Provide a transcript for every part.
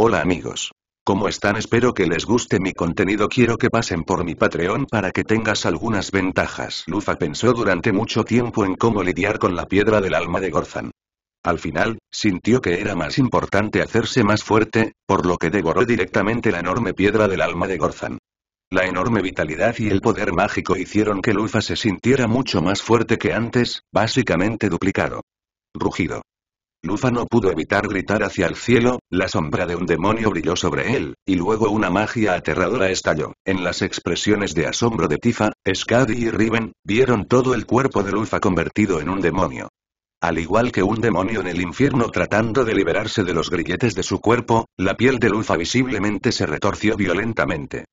Hola amigos. ¿Cómo están? Espero que les guste mi contenido. Quiero que pasen por mi Patreon para que tengas algunas ventajas. Lufa pensó durante mucho tiempo en cómo lidiar con la piedra del alma de Gorzan. Al final, sintió que era más importante hacerse más fuerte, por lo que devoró directamente la enorme piedra del alma de Gorzan. La enorme vitalidad y el poder mágico hicieron que Lufa se sintiera mucho más fuerte que antes, básicamente duplicado. Rugido. Lufa no pudo evitar gritar hacia el cielo, la sombra de un demonio brilló sobre él, y luego una magia aterradora estalló. En las expresiones de asombro de Tifa, Skadi y Riven, vieron todo el cuerpo de Lufa convertido en un demonio. Al igual que un demonio en el infierno tratando de liberarse de los grilletes de su cuerpo, la piel de Lufa visiblemente se retorció violentamente.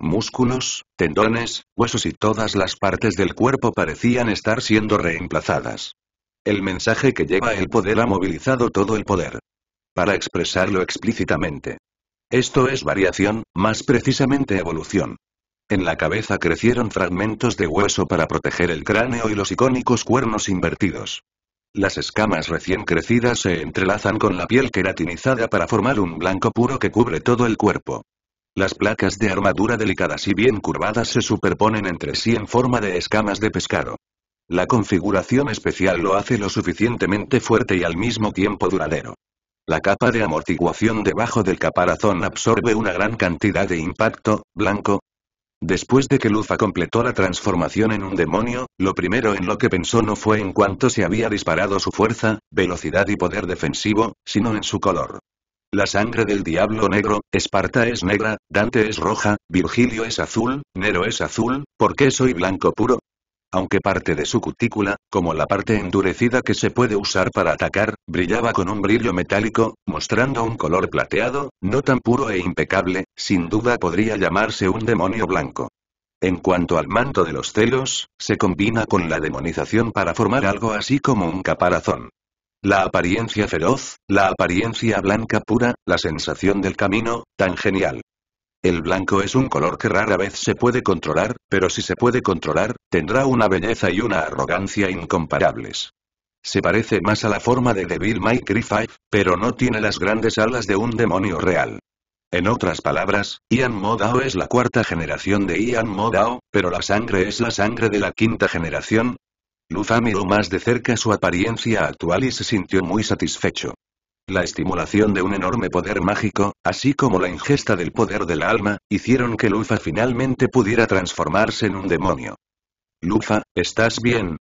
Músculos, tendones, huesos y todas las partes del cuerpo parecían estar siendo reemplazadas. El mensaje que lleva el poder ha movilizado todo el poder. Para expresarlo explícitamente. Esto es variación, más precisamente evolución. En la cabeza crecieron fragmentos de hueso para proteger el cráneo y los icónicos cuernos invertidos. Las escamas recién crecidas se entrelazan con la piel queratinizada para formar un blanco puro que cubre todo el cuerpo. Las placas de armadura delicadas y bien curvadas se superponen entre sí en forma de escamas de pescado. La configuración especial lo hace lo suficientemente fuerte y al mismo tiempo duradero. La capa de amortiguación debajo del caparazón absorbe una gran cantidad de impacto, blanco. Después de que Lufa completó la transformación en un demonio, lo primero en lo que pensó no fue en cuánto se había disparado su fuerza, velocidad y poder defensivo, sino en su color. La sangre del diablo negro, Esparta es negra, Dante es roja, Virgilio es azul, Nero es azul, ¿por qué soy blanco puro? aunque parte de su cutícula, como la parte endurecida que se puede usar para atacar, brillaba con un brillo metálico, mostrando un color plateado, no tan puro e impecable, sin duda podría llamarse un demonio blanco. En cuanto al manto de los celos, se combina con la demonización para formar algo así como un caparazón. La apariencia feroz, la apariencia blanca pura, la sensación del camino, tan genial. El blanco es un color que rara vez se puede controlar, pero si se puede controlar, tendrá una belleza y una arrogancia incomparables. Se parece más a la forma de Devil May Cry 5, pero no tiene las grandes alas de un demonio real. En otras palabras, Ian Modao es la cuarta generación de Ian Modao, pero la sangre es la sangre de la quinta generación. Lufa miró más de cerca su apariencia actual y se sintió muy satisfecho. La estimulación de un enorme poder mágico, así como la ingesta del poder del alma, hicieron que Lufa finalmente pudiera transformarse en un demonio. Lufa, ¿estás bien?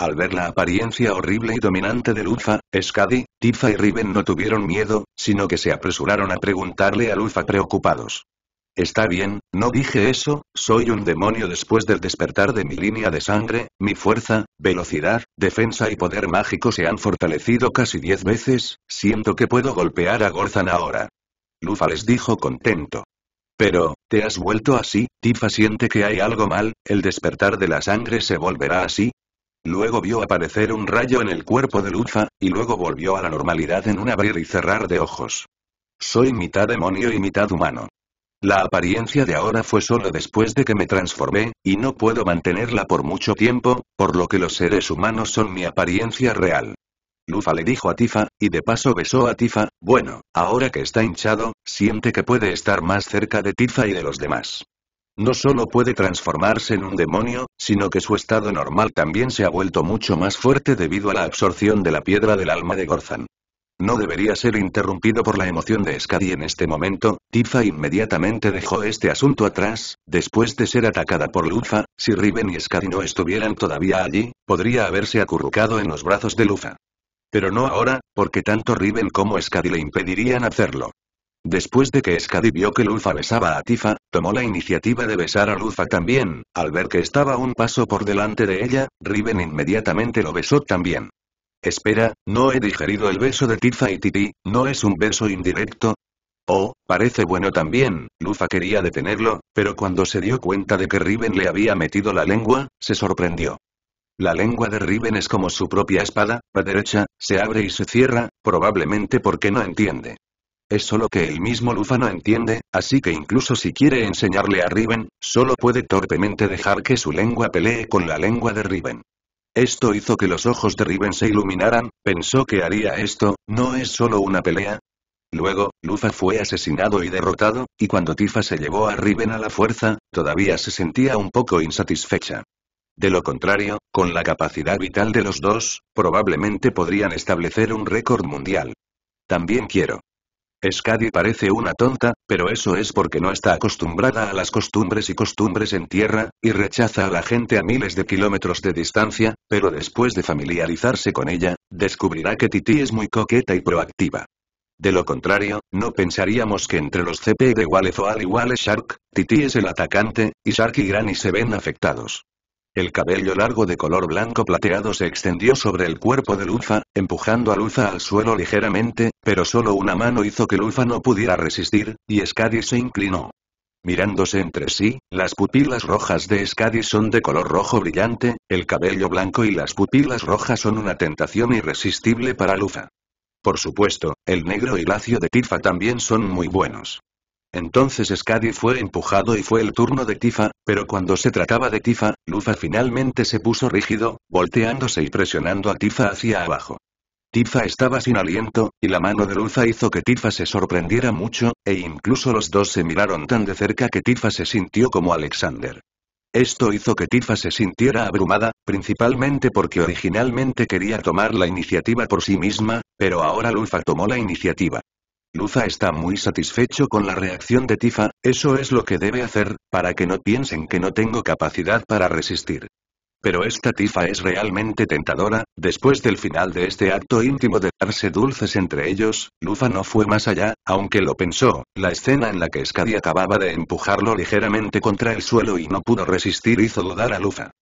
Al ver la apariencia horrible y dominante de Lufa, Skadi, Tifa y Riven no tuvieron miedo, sino que se apresuraron a preguntarle a Lufa preocupados. Está bien, no dije eso, soy un demonio después del despertar de mi línea de sangre, mi fuerza, velocidad, defensa y poder mágico se han fortalecido casi diez veces, siento que puedo golpear a Gorzan ahora. Lufa les dijo contento. Pero, ¿te has vuelto así? Tifa siente que hay algo mal, el despertar de la sangre se volverá así. Luego vio aparecer un rayo en el cuerpo de Lufa, y luego volvió a la normalidad en un abrir y cerrar de ojos. Soy mitad demonio y mitad humano. La apariencia de ahora fue solo después de que me transformé, y no puedo mantenerla por mucho tiempo, por lo que los seres humanos son mi apariencia real. Lufa le dijo a Tifa, y de paso besó a Tifa, bueno, ahora que está hinchado, siente que puede estar más cerca de Tifa y de los demás. No solo puede transformarse en un demonio, sino que su estado normal también se ha vuelto mucho más fuerte debido a la absorción de la piedra del alma de Gorzan. No debería ser interrumpido por la emoción de Skadi en este momento, Tifa inmediatamente dejó este asunto atrás, después de ser atacada por Lufa, si Riven y Skadi no estuvieran todavía allí, podría haberse acurrucado en los brazos de Lufa. Pero no ahora, porque tanto Riven como Skadi le impedirían hacerlo. Después de que Skadi vio que Lufa besaba a Tifa, tomó la iniciativa de besar a Lufa también, al ver que estaba un paso por delante de ella, Riven inmediatamente lo besó también. Espera, no he digerido el beso de Tifa y Titi, ¿no es un beso indirecto? Oh, parece bueno también, Lufa quería detenerlo, pero cuando se dio cuenta de que Riven le había metido la lengua, se sorprendió. La lengua de Riven es como su propia espada, la derecha, se abre y se cierra, probablemente porque no entiende. Es solo que el mismo Lufa no entiende, así que incluso si quiere enseñarle a Riven, solo puede torpemente dejar que su lengua pelee con la lengua de Riven. Esto hizo que los ojos de Riven se iluminaran, pensó que haría esto, ¿no es solo una pelea? Luego, Lufa fue asesinado y derrotado, y cuando Tifa se llevó a Riven a la fuerza, todavía se sentía un poco insatisfecha. De lo contrario, con la capacidad vital de los dos, probablemente podrían establecer un récord mundial. También quiero. Skadi parece una tonta, pero eso es porque no está acostumbrada a las costumbres y costumbres en tierra, y rechaza a la gente a miles de kilómetros de distancia, pero después de familiarizarse con ella, descubrirá que Titi es muy coqueta y proactiva. De lo contrario, no pensaríamos que entre los CP de Walezoal y Wale Shark, Titi es el atacante, y Shark y Granny se ven afectados. El cabello largo de color blanco plateado se extendió sobre el cuerpo de Lufa, empujando a Lufa al suelo ligeramente, pero solo una mano hizo que Lufa no pudiera resistir, y Skadi se inclinó. Mirándose entre sí, las pupilas rojas de Skadi son de color rojo brillante, el cabello blanco y las pupilas rojas son una tentación irresistible para Lufa. Por supuesto, el negro y lacio de Tifa también son muy buenos. Entonces Skadi fue empujado y fue el turno de Tifa, pero cuando se trataba de Tifa, Lufa finalmente se puso rígido, volteándose y presionando a Tifa hacia abajo. Tifa estaba sin aliento, y la mano de Lufa hizo que Tifa se sorprendiera mucho, e incluso los dos se miraron tan de cerca que Tifa se sintió como Alexander. Esto hizo que Tifa se sintiera abrumada, principalmente porque originalmente quería tomar la iniciativa por sí misma, pero ahora Lufa tomó la iniciativa. Luza está muy satisfecho con la reacción de Tifa, eso es lo que debe hacer, para que no piensen que no tengo capacidad para resistir. Pero esta Tifa es realmente tentadora, después del final de este acto íntimo de darse dulces entre ellos, Lufa no fue más allá, aunque lo pensó, la escena en la que Skadi acababa de empujarlo ligeramente contra el suelo y no pudo resistir hizo dudar a Lufa.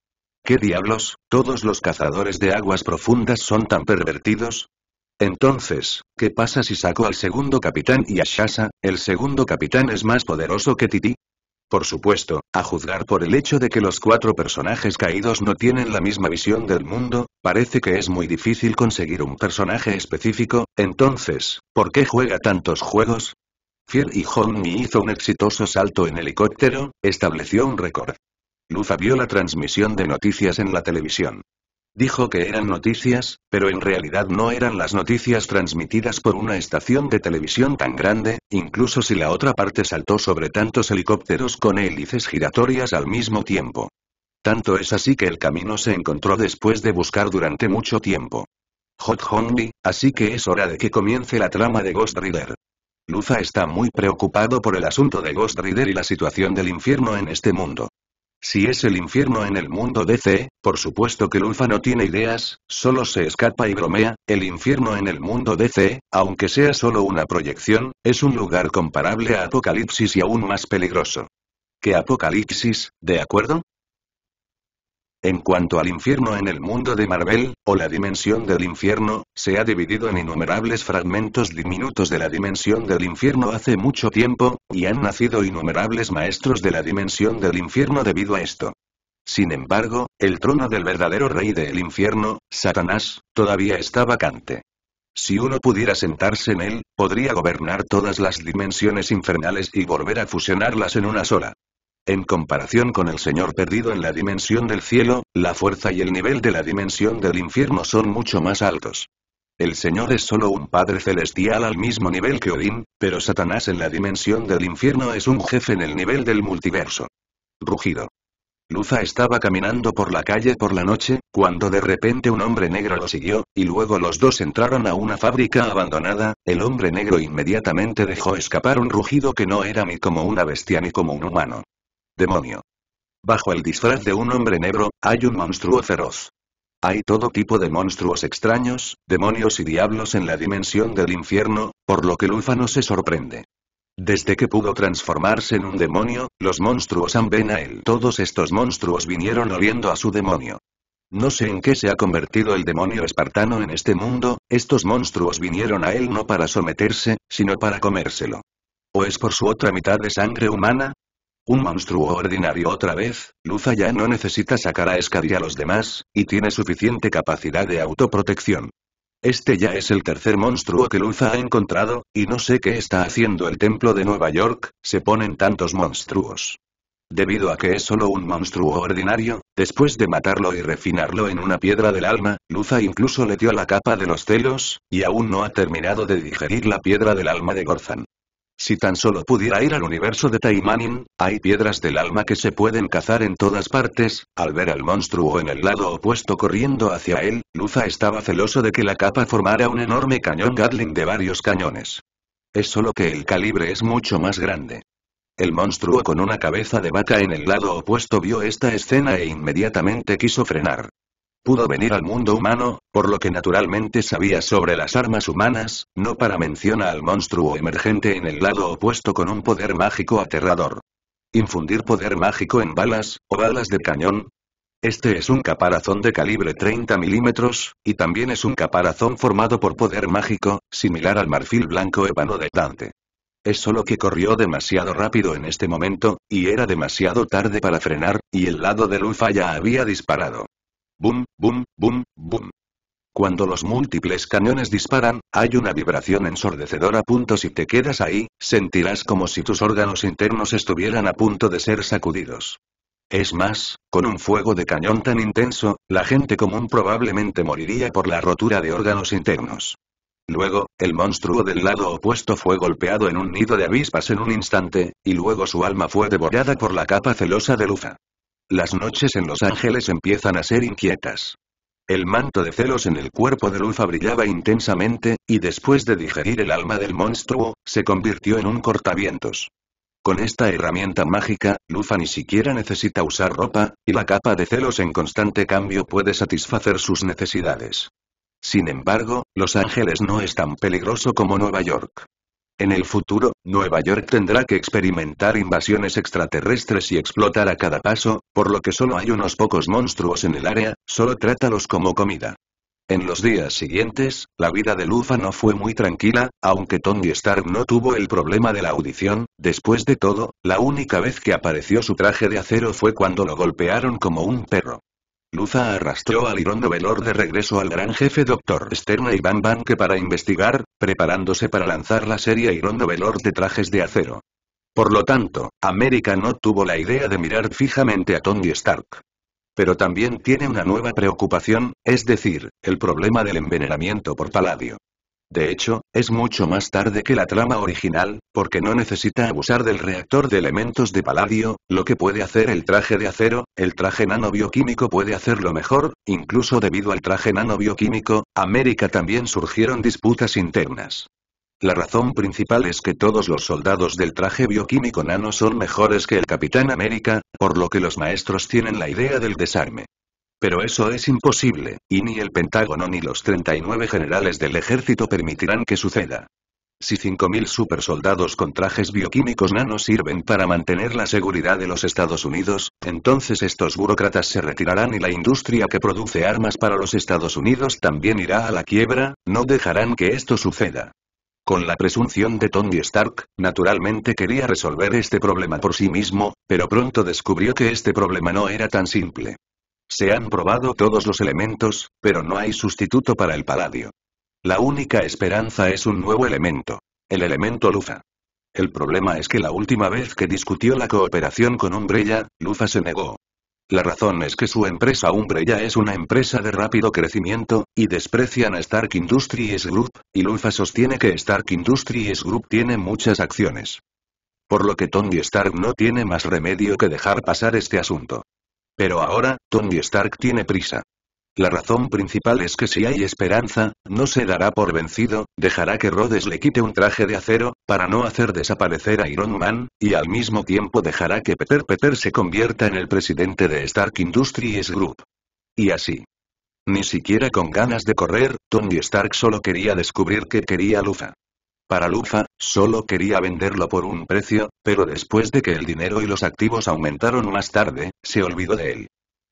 ¿Qué diablos? ¿Todos los cazadores de aguas profundas son tan pervertidos? Entonces, ¿qué pasa si saco al segundo capitán y a Shasa, el segundo capitán es más poderoso que Titi? Por supuesto, a juzgar por el hecho de que los cuatro personajes caídos no tienen la misma visión del mundo, parece que es muy difícil conseguir un personaje específico, entonces, ¿por qué juega tantos juegos? Fier y Honey hizo un exitoso salto en helicóptero, estableció un récord. Luza vio la transmisión de noticias en la televisión. Dijo que eran noticias, pero en realidad no eran las noticias transmitidas por una estación de televisión tan grande, incluso si la otra parte saltó sobre tantos helicópteros con hélices giratorias al mismo tiempo. Tanto es así que el camino se encontró después de buscar durante mucho tiempo. Hot Homie, así que es hora de que comience la trama de Ghost Rider. Luza está muy preocupado por el asunto de Ghost Rider y la situación del infierno en este mundo. Si es el infierno en el mundo DC, por supuesto que Lufa no tiene ideas, solo se escapa y bromea, el infierno en el mundo DC, aunque sea solo una proyección, es un lugar comparable a Apocalipsis y aún más peligroso. ¿Qué Apocalipsis, de acuerdo? En cuanto al infierno en el mundo de Marvel, o la dimensión del infierno, se ha dividido en innumerables fragmentos diminutos de la dimensión del infierno hace mucho tiempo, y han nacido innumerables maestros de la dimensión del infierno debido a esto. Sin embargo, el trono del verdadero rey del infierno, Satanás, todavía está vacante. Si uno pudiera sentarse en él, podría gobernar todas las dimensiones infernales y volver a fusionarlas en una sola. En comparación con el Señor perdido en la dimensión del cielo, la fuerza y el nivel de la dimensión del infierno son mucho más altos. El Señor es solo un Padre Celestial al mismo nivel que Odín, pero Satanás en la dimensión del infierno es un jefe en el nivel del multiverso. Rugido. Luza estaba caminando por la calle por la noche, cuando de repente un hombre negro lo siguió, y luego los dos entraron a una fábrica abandonada, el hombre negro inmediatamente dejó escapar un rugido que no era ni como una bestia ni como un humano demonio. Bajo el disfraz de un hombre negro, hay un monstruo feroz. Hay todo tipo de monstruos extraños, demonios y diablos en la dimensión del infierno, por lo que Lúfano se sorprende. Desde que pudo transformarse en un demonio, los monstruos han ven a él. Todos estos monstruos vinieron oliendo a su demonio. No sé en qué se ha convertido el demonio espartano en este mundo, estos monstruos vinieron a él no para someterse, sino para comérselo. ¿O es por su otra mitad de sangre humana? Un monstruo ordinario otra vez, Luza ya no necesita sacar a Escari a los demás, y tiene suficiente capacidad de autoprotección. Este ya es el tercer monstruo que Luza ha encontrado, y no sé qué está haciendo el templo de Nueva York, se ponen tantos monstruos. Debido a que es solo un monstruo ordinario, después de matarlo y refinarlo en una piedra del alma, Luza incluso le dio la capa de los celos, y aún no ha terminado de digerir la piedra del alma de Gorzan. Si tan solo pudiera ir al universo de Taimanin, hay piedras del alma que se pueden cazar en todas partes, al ver al monstruo en el lado opuesto corriendo hacia él, Luza estaba celoso de que la capa formara un enorme cañón Gatling de varios cañones. Es solo que el calibre es mucho más grande. El monstruo con una cabeza de vaca en el lado opuesto vio esta escena e inmediatamente quiso frenar pudo venir al mundo humano, por lo que naturalmente sabía sobre las armas humanas, no para mencionar al monstruo emergente en el lado opuesto con un poder mágico aterrador. Infundir poder mágico en balas, o balas de cañón. Este es un caparazón de calibre 30 milímetros, y también es un caparazón formado por poder mágico, similar al marfil blanco ébano de Dante. Es solo que corrió demasiado rápido en este momento, y era demasiado tarde para frenar, y el lado de ya había disparado. ¡Bum, bum, bum, bum! Cuando los múltiples cañones disparan, hay una vibración ensordecedora. Si te quedas ahí, sentirás como si tus órganos internos estuvieran a punto de ser sacudidos. Es más, con un fuego de cañón tan intenso, la gente común probablemente moriría por la rotura de órganos internos. Luego, el monstruo del lado opuesto fue golpeado en un nido de avispas en un instante, y luego su alma fue devorada por la capa celosa de Lufa. Las noches en Los Ángeles empiezan a ser inquietas. El manto de celos en el cuerpo de Lufa brillaba intensamente, y después de digerir el alma del monstruo, se convirtió en un cortavientos. Con esta herramienta mágica, Lufa ni siquiera necesita usar ropa, y la capa de celos en constante cambio puede satisfacer sus necesidades. Sin embargo, Los Ángeles no es tan peligroso como Nueva York. En el futuro, Nueva York tendrá que experimentar invasiones extraterrestres y explotar a cada paso, por lo que solo hay unos pocos monstruos en el área, solo trátalos como comida. En los días siguientes, la vida de Lufa no fue muy tranquila, aunque Tony Stark no tuvo el problema de la audición, después de todo, la única vez que apareció su traje de acero fue cuando lo golpearon como un perro. Luza arrastró al Iron Velor de regreso al gran jefe Dr. Sterna y Van para investigar, preparándose para lanzar la serie Iron Velor de trajes de acero. Por lo tanto, América no tuvo la idea de mirar fijamente a Tony Stark. Pero también tiene una nueva preocupación, es decir, el problema del envenenamiento por paladio. De hecho, es mucho más tarde que la trama original, porque no necesita abusar del reactor de elementos de paladio, lo que puede hacer el traje de acero, el traje nanobioquímico puede hacerlo mejor, incluso debido al traje nanobioquímico, América también surgieron disputas internas. La razón principal es que todos los soldados del traje bioquímico nano son mejores que el Capitán América, por lo que los maestros tienen la idea del desarme. Pero eso es imposible, y ni el Pentágono ni los 39 generales del ejército permitirán que suceda. Si 5.000 supersoldados con trajes bioquímicos nano sirven para mantener la seguridad de los Estados Unidos, entonces estos burócratas se retirarán y la industria que produce armas para los Estados Unidos también irá a la quiebra, no dejarán que esto suceda. Con la presunción de Tony Stark, naturalmente quería resolver este problema por sí mismo, pero pronto descubrió que este problema no era tan simple. Se han probado todos los elementos, pero no hay sustituto para el paladio. La única esperanza es un nuevo elemento. El elemento Lufa. El problema es que la última vez que discutió la cooperación con Umbrella, Lufa se negó. La razón es que su empresa Umbrella es una empresa de rápido crecimiento, y desprecian a Stark Industries Group, y Lufa sostiene que Stark Industries Group tiene muchas acciones. Por lo que Tony Stark no tiene más remedio que dejar pasar este asunto. Pero ahora, Tony Stark tiene prisa. La razón principal es que si hay esperanza, no se dará por vencido, dejará que Rhodes le quite un traje de acero, para no hacer desaparecer a Iron Man, y al mismo tiempo dejará que Peter Peter se convierta en el presidente de Stark Industries Group. Y así. Ni siquiera con ganas de correr, Tony Stark solo quería descubrir que quería Lufa. Para Lufa, solo quería venderlo por un precio, pero después de que el dinero y los activos aumentaron más tarde, se olvidó de él.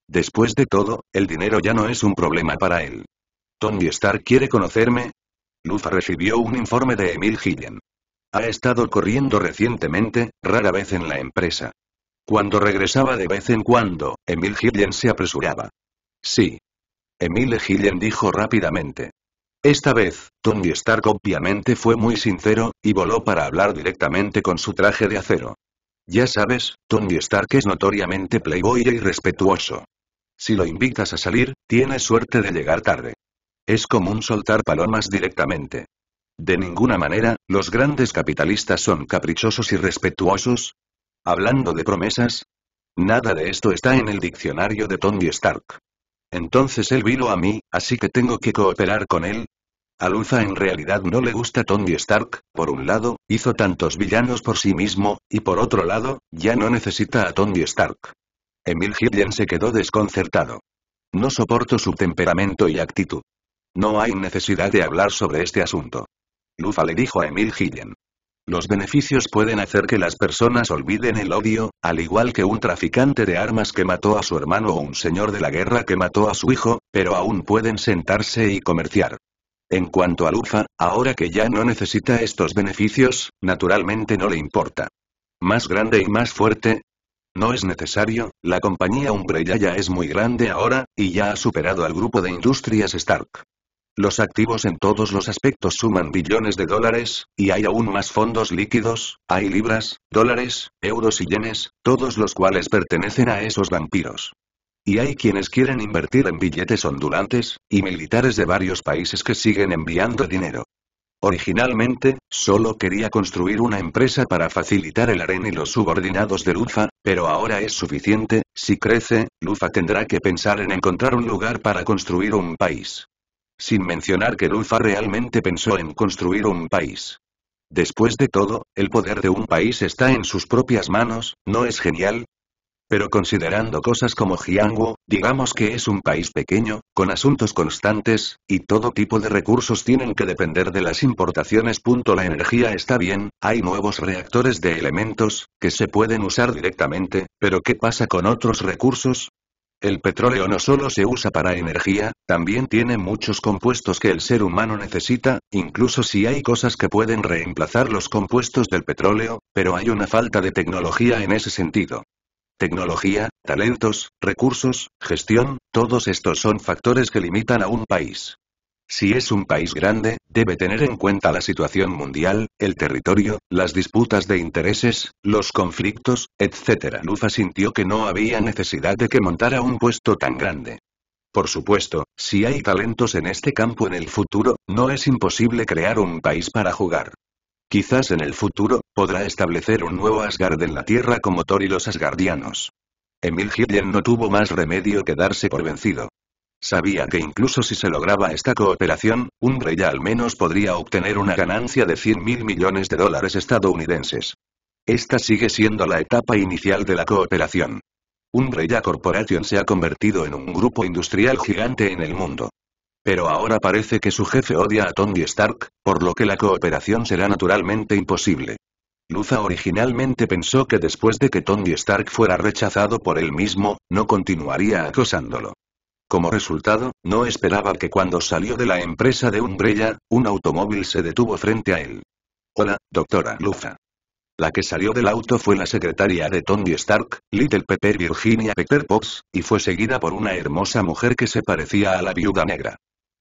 Después de todo, el dinero ya no es un problema para él. Tony Stark quiere conocerme, Lufa recibió un informe de Emil Gillen. Ha estado corriendo recientemente, rara vez en la empresa. Cuando regresaba de vez en cuando, Emil Gillen se apresuraba. Sí. Emil Gillen dijo rápidamente. Esta vez, Tony Stark obviamente fue muy sincero, y voló para hablar directamente con su traje de acero. Ya sabes, Tony Stark es notoriamente playboy y e irrespetuoso. Si lo invitas a salir, tienes suerte de llegar tarde. Es común soltar palomas directamente. De ninguna manera, los grandes capitalistas son caprichosos y respetuosos. Hablando de promesas, nada de esto está en el diccionario de Tony Stark. Entonces él vino a mí, así que tengo que cooperar con él, a en realidad no le gusta Tony Stark, por un lado, hizo tantos villanos por sí mismo, y por otro lado, ya no necesita a Tony Stark. Emil Hillen se quedó desconcertado. No soporto su temperamento y actitud. No hay necesidad de hablar sobre este asunto. Lufa le dijo a Emil Hillen. Los beneficios pueden hacer que las personas olviden el odio, al igual que un traficante de armas que mató a su hermano o un señor de la guerra que mató a su hijo, pero aún pueden sentarse y comerciar. En cuanto a Lufa, ahora que ya no necesita estos beneficios, naturalmente no le importa. Más grande y más fuerte, no es necesario, la compañía Umbrella ya es muy grande ahora, y ya ha superado al grupo de industrias Stark. Los activos en todos los aspectos suman billones de dólares, y hay aún más fondos líquidos, hay libras, dólares, euros y yenes, todos los cuales pertenecen a esos vampiros. Y hay quienes quieren invertir en billetes ondulantes, y militares de varios países que siguen enviando dinero. Originalmente, solo quería construir una empresa para facilitar el AREN y los subordinados de Lufa, pero ahora es suficiente, si crece, Lufa tendrá que pensar en encontrar un lugar para construir un país. Sin mencionar que Lufa realmente pensó en construir un país. Después de todo, el poder de un país está en sus propias manos, ¿no es genial? Pero considerando cosas como Jiangwo, digamos que es un país pequeño, con asuntos constantes, y todo tipo de recursos tienen que depender de las importaciones. La energía está bien, hay nuevos reactores de elementos, que se pueden usar directamente, pero ¿qué pasa con otros recursos? El petróleo no solo se usa para energía, también tiene muchos compuestos que el ser humano necesita, incluso si hay cosas que pueden reemplazar los compuestos del petróleo, pero hay una falta de tecnología en ese sentido. Tecnología, talentos, recursos, gestión, todos estos son factores que limitan a un país. Si es un país grande, debe tener en cuenta la situación mundial, el territorio, las disputas de intereses, los conflictos, etc. Lufa sintió que no había necesidad de que montara un puesto tan grande. Por supuesto, si hay talentos en este campo en el futuro, no es imposible crear un país para jugar. Quizás en el futuro, podrá establecer un nuevo Asgard en la Tierra como Thor y los Asgardianos. Emil Hillen no tuvo más remedio que darse por vencido. Sabía que incluso si se lograba esta cooperación, Umbreya al menos podría obtener una ganancia de 100 mil millones de dólares estadounidenses. Esta sigue siendo la etapa inicial de la cooperación. Umbreya Corporation se ha convertido en un grupo industrial gigante en el mundo. Pero ahora parece que su jefe odia a Tony Stark, por lo que la cooperación será naturalmente imposible. Luza originalmente pensó que después de que Tony Stark fuera rechazado por él mismo, no continuaría acosándolo. Como resultado, no esperaba que cuando salió de la empresa de Umbrella, un automóvil se detuvo frente a él. Hola, doctora Luza. La que salió del auto fue la secretaria de Tony Stark, Little Pepper Virginia Pepper Pops, y fue seguida por una hermosa mujer que se parecía a la viuda negra.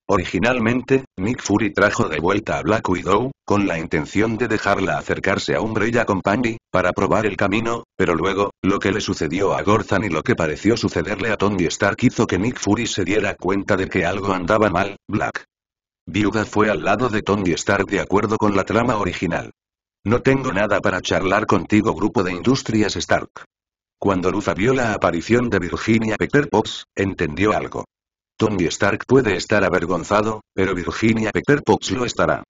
Originalmente, Nick Fury trajo de vuelta a Black Widow, con la intención de dejarla acercarse a Umbrella Company, para probar el camino, pero luego, lo que le sucedió a Gorzan y lo que pareció sucederle a Tony Stark hizo que Nick Fury se diera cuenta de que algo andaba mal, Black. Viuda fue al lado de Tony Stark de acuerdo con la trama original. No tengo nada para charlar contigo grupo de industrias Stark. Cuando Luza vio la aparición de Virginia Peter Pops, entendió algo. Tony Stark puede estar avergonzado, pero Virginia Pepperpox lo estará.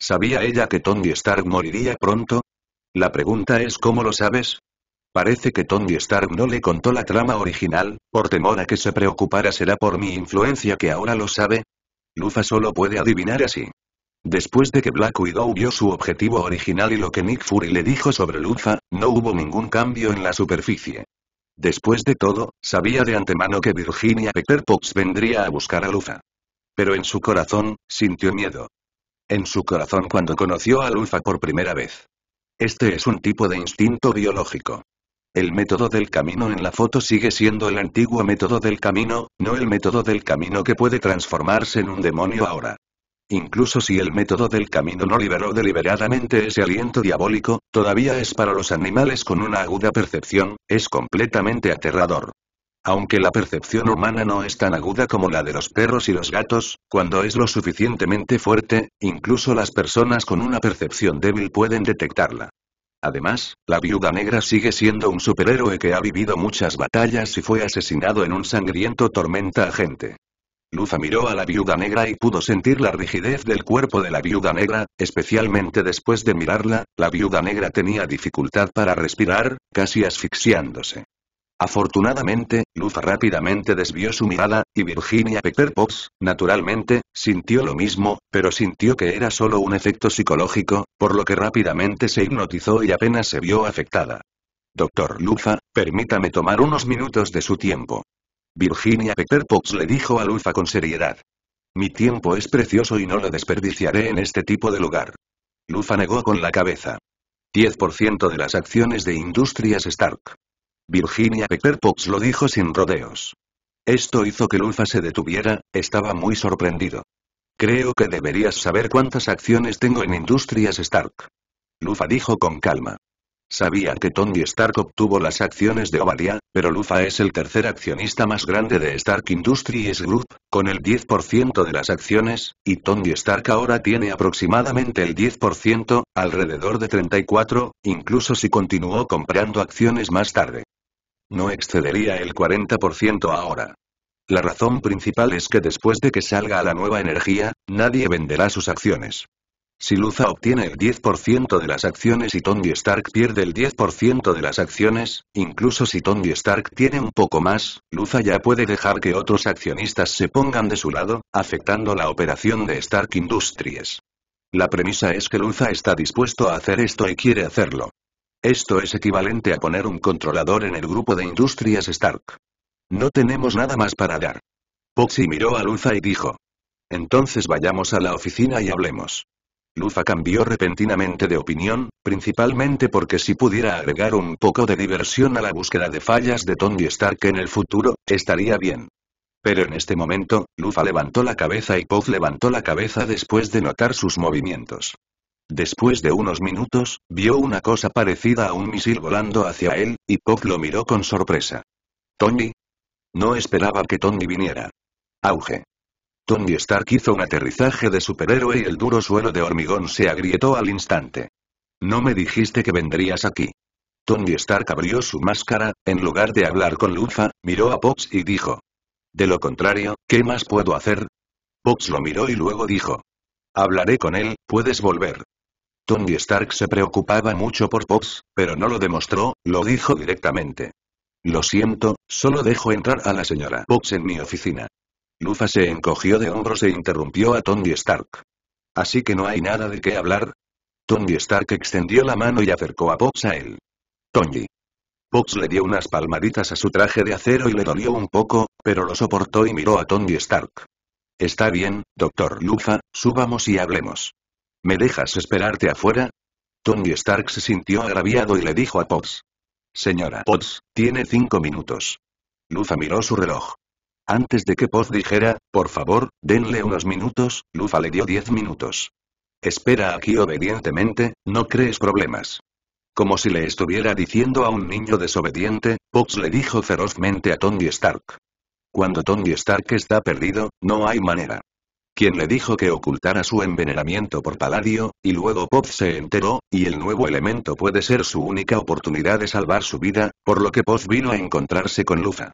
¿Sabía ella que Tony Stark moriría pronto? La pregunta es ¿cómo lo sabes? Parece que Tony Stark no le contó la trama original, por temor a que se preocupara será por mi influencia que ahora lo sabe. Lufa solo puede adivinar así. Después de que Black Widow vio su objetivo original y lo que Nick Fury le dijo sobre Lufa, no hubo ningún cambio en la superficie. Después de todo, sabía de antemano que Virginia Pepperpox vendría a buscar a Lufa. Pero en su corazón, sintió miedo. En su corazón cuando conoció a Lufa por primera vez. Este es un tipo de instinto biológico. El método del camino en la foto sigue siendo el antiguo método del camino, no el método del camino que puede transformarse en un demonio ahora. Incluso si el método del camino no liberó deliberadamente ese aliento diabólico, todavía es para los animales con una aguda percepción, es completamente aterrador. Aunque la percepción humana no es tan aguda como la de los perros y los gatos, cuando es lo suficientemente fuerte, incluso las personas con una percepción débil pueden detectarla. Además, la viuda negra sigue siendo un superhéroe que ha vivido muchas batallas y fue asesinado en un sangriento tormenta agente. Luza miró a la viuda negra y pudo sentir la rigidez del cuerpo de la viuda negra, especialmente después de mirarla, la viuda negra tenía dificultad para respirar, casi asfixiándose. Afortunadamente, Luza rápidamente desvió su mirada, y Virginia Pepperpox, naturalmente, sintió lo mismo, pero sintió que era solo un efecto psicológico, por lo que rápidamente se hipnotizó y apenas se vio afectada. Doctor Luza, permítame tomar unos minutos de su tiempo. Virginia Pepperpox le dijo a Lufa con seriedad. Mi tiempo es precioso y no lo desperdiciaré en este tipo de lugar. Lufa negó con la cabeza. 10% de las acciones de Industrias Stark. Virginia Pepperpox lo dijo sin rodeos. Esto hizo que Lufa se detuviera, estaba muy sorprendido. Creo que deberías saber cuántas acciones tengo en Industrias Stark. Lufa dijo con calma. Sabía que Tony Stark obtuvo las acciones de Ovalia, pero Lufa es el tercer accionista más grande de Stark Industries Group, con el 10% de las acciones, y Tony Stark ahora tiene aproximadamente el 10%, alrededor de 34, incluso si continuó comprando acciones más tarde. No excedería el 40% ahora. La razón principal es que después de que salga la nueva energía, nadie venderá sus acciones. Si Luza obtiene el 10% de las acciones y Tony Stark pierde el 10% de las acciones, incluso si Tony Stark tiene un poco más, Luza ya puede dejar que otros accionistas se pongan de su lado, afectando la operación de Stark Industries. La premisa es que Luza está dispuesto a hacer esto y quiere hacerlo. Esto es equivalente a poner un controlador en el grupo de industrias Stark. No tenemos nada más para dar. Poxy miró a Luza y dijo. Entonces vayamos a la oficina y hablemos. Lufa cambió repentinamente de opinión, principalmente porque si pudiera agregar un poco de diversión a la búsqueda de fallas de Tony Stark en el futuro, estaría bien. Pero en este momento, Lufa levantó la cabeza y Puff levantó la cabeza después de notar sus movimientos. Después de unos minutos, vio una cosa parecida a un misil volando hacia él, y Puff lo miró con sorpresa. ¿Tony? No esperaba que Tony viniera. Auge. Tony Stark hizo un aterrizaje de superhéroe y el duro suelo de hormigón se agrietó al instante. No me dijiste que vendrías aquí. Tony Stark abrió su máscara, en lugar de hablar con Lufa, miró a Pox y dijo. De lo contrario, ¿qué más puedo hacer? Pox lo miró y luego dijo. Hablaré con él, puedes volver. Tony Stark se preocupaba mucho por Pox, pero no lo demostró, lo dijo directamente. Lo siento, solo dejo entrar a la señora Pox en mi oficina. Lufa se encogió de hombros e interrumpió a Tony Stark. Así que no hay nada de qué hablar. Tony Stark extendió la mano y acercó a Pox a él. Tony. Pox le dio unas palmaditas a su traje de acero y le dolió un poco, pero lo soportó y miró a Tony Stark. Está bien, doctor Lufa, subamos y hablemos. ¿Me dejas esperarte afuera? Tony Stark se sintió agraviado y le dijo a Pox. Señora Potts, tiene cinco minutos. Lufa miró su reloj. Antes de que Poz dijera, por favor, denle unos minutos, Lufa le dio diez minutos. Espera aquí obedientemente, no crees problemas. Como si le estuviera diciendo a un niño desobediente, Poz le dijo ferozmente a Tony Stark. Cuando Tony Stark está perdido, no hay manera. Quien le dijo que ocultara su envenenamiento por Paladio, y luego Poz se enteró, y el nuevo elemento puede ser su única oportunidad de salvar su vida, por lo que Poz vino a encontrarse con Lufa.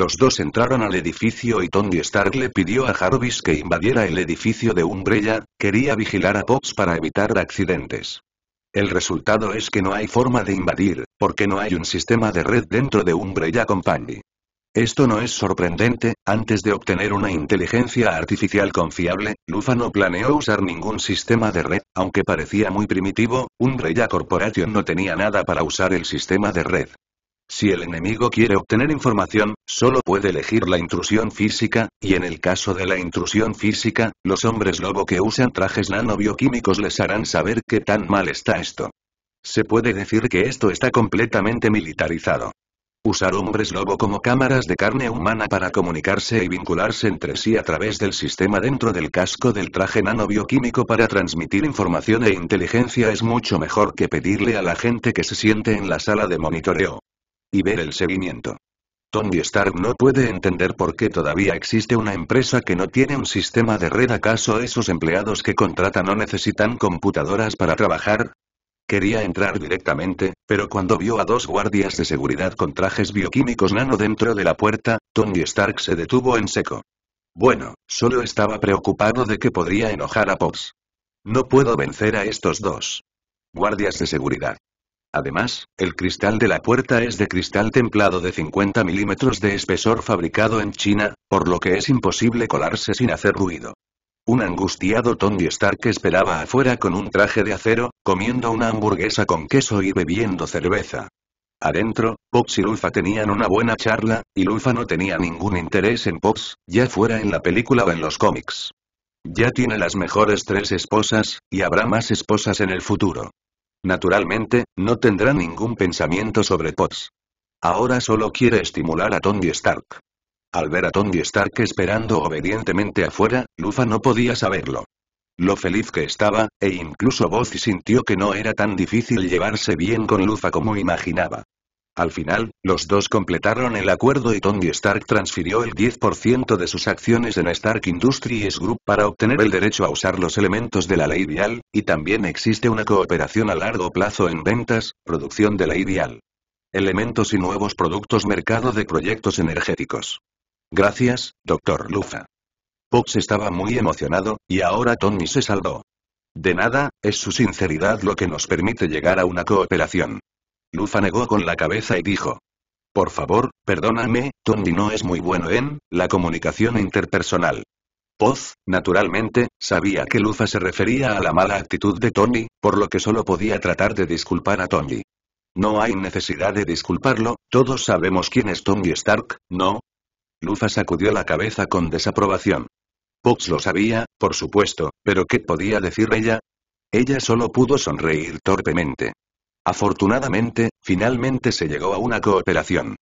Los dos entraron al edificio y Tony Stark le pidió a Jarvis que invadiera el edificio de Umbrella, quería vigilar a Pops para evitar accidentes. El resultado es que no hay forma de invadir, porque no hay un sistema de red dentro de Umbrella Company. Esto no es sorprendente, antes de obtener una inteligencia artificial confiable, Lufa no planeó usar ningún sistema de red, aunque parecía muy primitivo, Umbrella Corporation no tenía nada para usar el sistema de red. Si el enemigo quiere obtener información, solo puede elegir la intrusión física, y en el caso de la intrusión física, los hombres lobo que usan trajes nanobioquímicos les harán saber qué tan mal está esto. Se puede decir que esto está completamente militarizado. Usar hombres lobo como cámaras de carne humana para comunicarse y vincularse entre sí a través del sistema dentro del casco del traje nanobioquímico para transmitir información e inteligencia es mucho mejor que pedirle a la gente que se siente en la sala de monitoreo y ver el seguimiento. Tony Stark no puede entender por qué todavía existe una empresa que no tiene un sistema de red. ¿Acaso esos empleados que contrata no necesitan computadoras para trabajar? Quería entrar directamente, pero cuando vio a dos guardias de seguridad con trajes bioquímicos nano dentro de la puerta, Tony Stark se detuvo en seco. Bueno, solo estaba preocupado de que podría enojar a Pops. No puedo vencer a estos dos. Guardias de seguridad. Además, el cristal de la puerta es de cristal templado de 50 milímetros de espesor fabricado en China, por lo que es imposible colarse sin hacer ruido. Un angustiado Tony Stark esperaba afuera con un traje de acero, comiendo una hamburguesa con queso y bebiendo cerveza. Adentro, Pops y Lufa tenían una buena charla, y Lufa no tenía ningún interés en Pops, ya fuera en la película o en los cómics. Ya tiene las mejores tres esposas, y habrá más esposas en el futuro. Naturalmente, no tendrá ningún pensamiento sobre Potts. Ahora solo quiere estimular a Tony Stark. Al ver a Tony Stark esperando obedientemente afuera, Lufa no podía saberlo. Lo feliz que estaba, e incluso voz sintió que no era tan difícil llevarse bien con Lufa como imaginaba. Al final, los dos completaron el acuerdo y Tony Stark transfirió el 10% de sus acciones en Stark Industries Group para obtener el derecho a usar los elementos de la ley vial, y también existe una cooperación a largo plazo en ventas, producción de ley vial. Elementos y nuevos productos mercado de proyectos energéticos. Gracias, doctor Lufa. Pox estaba muy emocionado, y ahora Tony se salvó. De nada, es su sinceridad lo que nos permite llegar a una cooperación. Lufa negó con la cabeza y dijo. Por favor, perdóname, Tony no es muy bueno en, la comunicación interpersonal. Poz, naturalmente, sabía que Lufa se refería a la mala actitud de Tony, por lo que solo podía tratar de disculpar a Tony. No hay necesidad de disculparlo, todos sabemos quién es Tony Stark, ¿no? Lufa sacudió la cabeza con desaprobación. Pox lo sabía, por supuesto, pero ¿qué podía decir ella? Ella solo pudo sonreír torpemente. Afortunadamente, finalmente se llegó a una cooperación.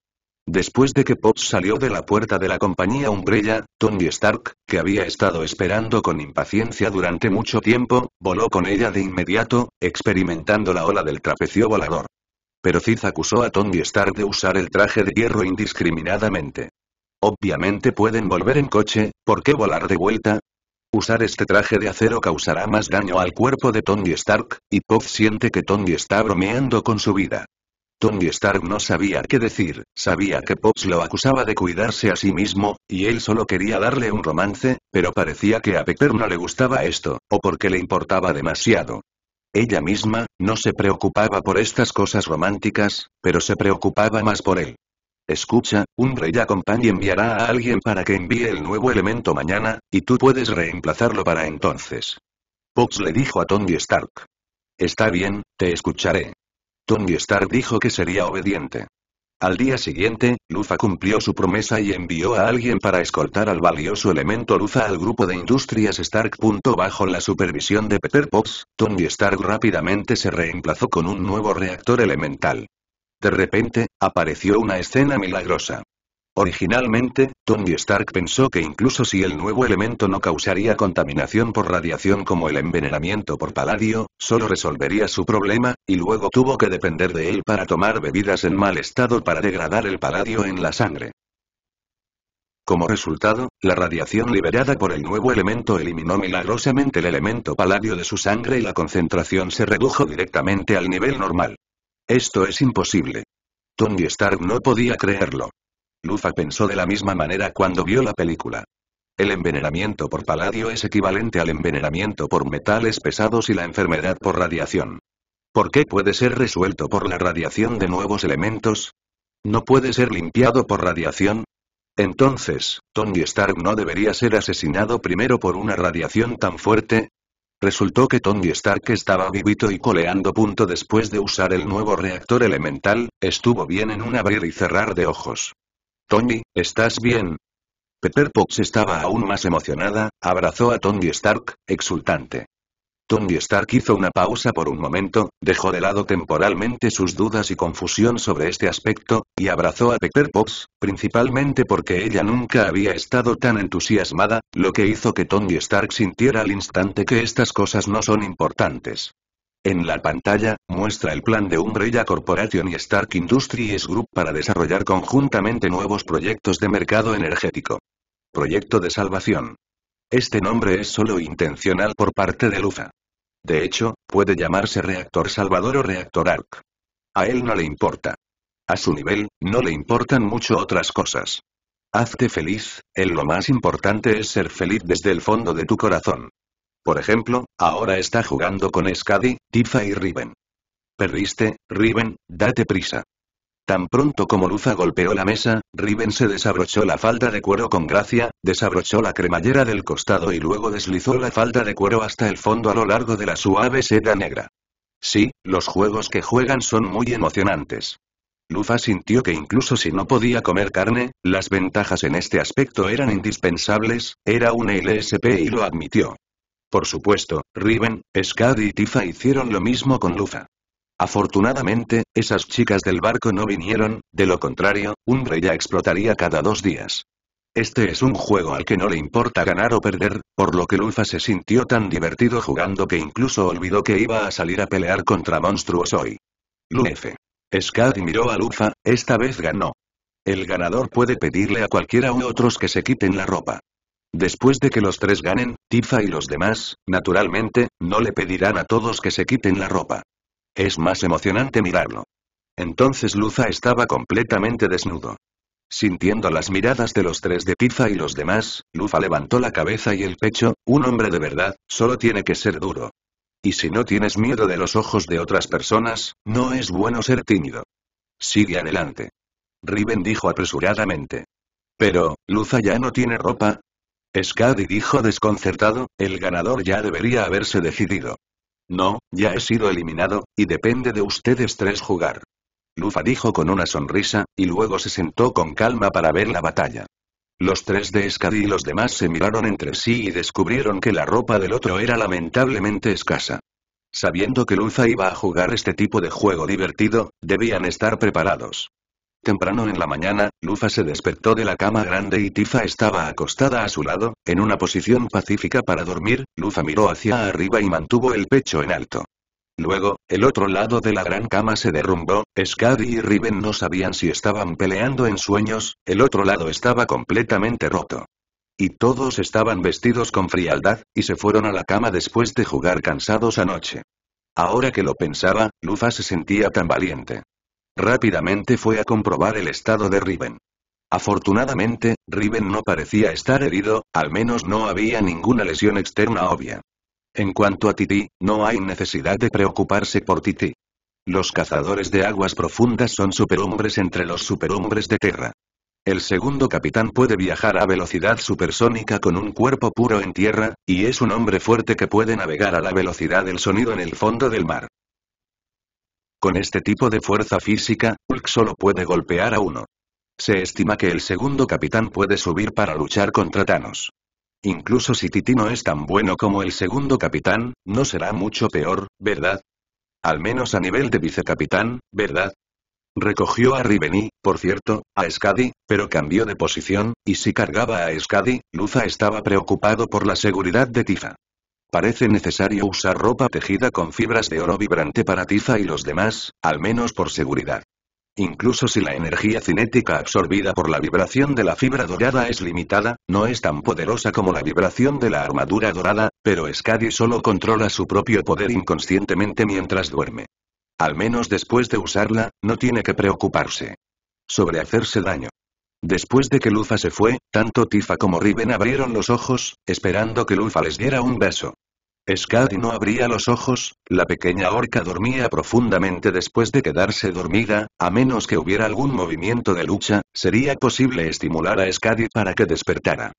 Después de que Potts salió de la puerta de la compañía Umbrella, Tony Stark, que había estado esperando con impaciencia durante mucho tiempo, voló con ella de inmediato, experimentando la ola del trapecio volador. Pero Ziz acusó a Tony Stark de usar el traje de hierro indiscriminadamente. Obviamente pueden volver en coche, ¿por qué volar de vuelta? Usar este traje de acero causará más daño al cuerpo de Tony Stark, y Pop siente que Tony está bromeando con su vida. Tony Stark no sabía qué decir, sabía que Pops lo acusaba de cuidarse a sí mismo, y él solo quería darle un romance, pero parecía que a Pepper no le gustaba esto, o porque le importaba demasiado. Ella misma, no se preocupaba por estas cosas románticas, pero se preocupaba más por él. Escucha, un rey acompañe enviará a alguien para que envíe el nuevo elemento mañana, y tú puedes reemplazarlo para entonces. Pox le dijo a Tony Stark. Está bien, te escucharé. Tony Stark dijo que sería obediente. Al día siguiente, Lufa cumplió su promesa y envió a alguien para escoltar al valioso elemento Lufa al grupo de industrias Stark. Bajo la supervisión de Peter Pox, Tony Stark rápidamente se reemplazó con un nuevo reactor elemental. De repente, apareció una escena milagrosa. Originalmente, Tony Stark pensó que incluso si el nuevo elemento no causaría contaminación por radiación como el envenenamiento por paladio, solo resolvería su problema, y luego tuvo que depender de él para tomar bebidas en mal estado para degradar el paladio en la sangre. Como resultado, la radiación liberada por el nuevo elemento eliminó milagrosamente el elemento paladio de su sangre y la concentración se redujo directamente al nivel normal. Esto es imposible. Tony Stark no podía creerlo. Lufa pensó de la misma manera cuando vio la película. El envenenamiento por paladio es equivalente al envenenamiento por metales pesados y la enfermedad por radiación. ¿Por qué puede ser resuelto por la radiación de nuevos elementos? ¿No puede ser limpiado por radiación? Entonces, Tony Stark no debería ser asesinado primero por una radiación tan fuerte, Resultó que Tony Stark estaba vivito y coleando. Punto después de usar el nuevo reactor elemental, estuvo bien en un abrir y cerrar de ojos. Tony, ¿estás bien? Pepper Potts estaba aún más emocionada, abrazó a Tony Stark, exultante. Tony Stark hizo una pausa por un momento, dejó de lado temporalmente sus dudas y confusión sobre este aspecto, y abrazó a Pepper Pops, principalmente porque ella nunca había estado tan entusiasmada, lo que hizo que Tony Stark sintiera al instante que estas cosas no son importantes. En la pantalla, muestra el plan de Umbrella Corporation y Stark Industries Group para desarrollar conjuntamente nuevos proyectos de mercado energético. Proyecto de salvación. Este nombre es solo intencional por parte de Lufa. De hecho, puede llamarse reactor Salvador o reactor Arc. A él no le importa. A su nivel, no le importan mucho otras cosas. Hazte feliz, el lo más importante es ser feliz desde el fondo de tu corazón. Por ejemplo, ahora está jugando con Skadi, Tifa y Riven. Perdiste, Riven, date prisa. Tan pronto como Lufa golpeó la mesa, Riven se desabrochó la falda de cuero con gracia, desabrochó la cremallera del costado y luego deslizó la falda de cuero hasta el fondo a lo largo de la suave seda negra. Sí, los juegos que juegan son muy emocionantes. Lufa sintió que incluso si no podía comer carne, las ventajas en este aspecto eran indispensables, era un LSP y lo admitió. Por supuesto, Riven, Skadi y Tifa hicieron lo mismo con Lufa. Afortunadamente, esas chicas del barco no vinieron, de lo contrario, un rey ya explotaría cada dos días. Este es un juego al que no le importa ganar o perder, por lo que Lufa se sintió tan divertido jugando que incluso olvidó que iba a salir a pelear contra monstruos hoy. Luefe. Skadi miró a Lufa, esta vez ganó. El ganador puede pedirle a cualquiera u otros que se quiten la ropa. Después de que los tres ganen, Tifa y los demás, naturalmente, no le pedirán a todos que se quiten la ropa. Es más emocionante mirarlo. Entonces Luza estaba completamente desnudo. Sintiendo las miradas de los tres de Pizza y los demás, Luza levantó la cabeza y el pecho, un hombre de verdad, solo tiene que ser duro. Y si no tienes miedo de los ojos de otras personas, no es bueno ser tímido. Sigue adelante. Riven dijo apresuradamente. Pero, Luza ya no tiene ropa. Skadi dijo desconcertado, el ganador ya debería haberse decidido. No, ya he sido eliminado, y depende de ustedes tres jugar. Lufa dijo con una sonrisa, y luego se sentó con calma para ver la batalla. Los tres de Skadi y los demás se miraron entre sí y descubrieron que la ropa del otro era lamentablemente escasa. Sabiendo que Luza iba a jugar este tipo de juego divertido, debían estar preparados. Temprano en la mañana, Lufa se despertó de la cama grande y Tifa estaba acostada a su lado, en una posición pacífica para dormir, Lufa miró hacia arriba y mantuvo el pecho en alto. Luego, el otro lado de la gran cama se derrumbó, Skadi y Riven no sabían si estaban peleando en sueños, el otro lado estaba completamente roto. Y todos estaban vestidos con frialdad, y se fueron a la cama después de jugar cansados anoche. Ahora que lo pensaba, Lufa se sentía tan valiente. Rápidamente fue a comprobar el estado de Riven. Afortunadamente, Riven no parecía estar herido, al menos no había ninguna lesión externa obvia. En cuanto a Titi, no hay necesidad de preocuparse por Titi. Los cazadores de aguas profundas son superhombres entre los superhombres de tierra. El segundo capitán puede viajar a velocidad supersónica con un cuerpo puro en tierra, y es un hombre fuerte que puede navegar a la velocidad del sonido en el fondo del mar. Con este tipo de fuerza física, Hulk solo puede golpear a uno. Se estima que el segundo capitán puede subir para luchar contra Thanos. Incluso si Titi no es tan bueno como el segundo capitán, no será mucho peor, ¿verdad? Al menos a nivel de vicecapitán, ¿verdad? Recogió a Riveni, por cierto, a Skadi, pero cambió de posición, y si cargaba a Skadi, Luza estaba preocupado por la seguridad de Tifa parece necesario usar ropa tejida con fibras de oro vibrante para Tifa y los demás, al menos por seguridad. Incluso si la energía cinética absorbida por la vibración de la fibra dorada es limitada, no es tan poderosa como la vibración de la armadura dorada, pero Skadi solo controla su propio poder inconscientemente mientras duerme. Al menos después de usarla, no tiene que preocuparse. Sobre hacerse daño. Después de que Lufa se fue, tanto Tifa como Riven abrieron los ojos, esperando que Lufa les diera un beso. Skadi no abría los ojos, la pequeña orca dormía profundamente después de quedarse dormida, a menos que hubiera algún movimiento de lucha, sería posible estimular a Skadi para que despertara.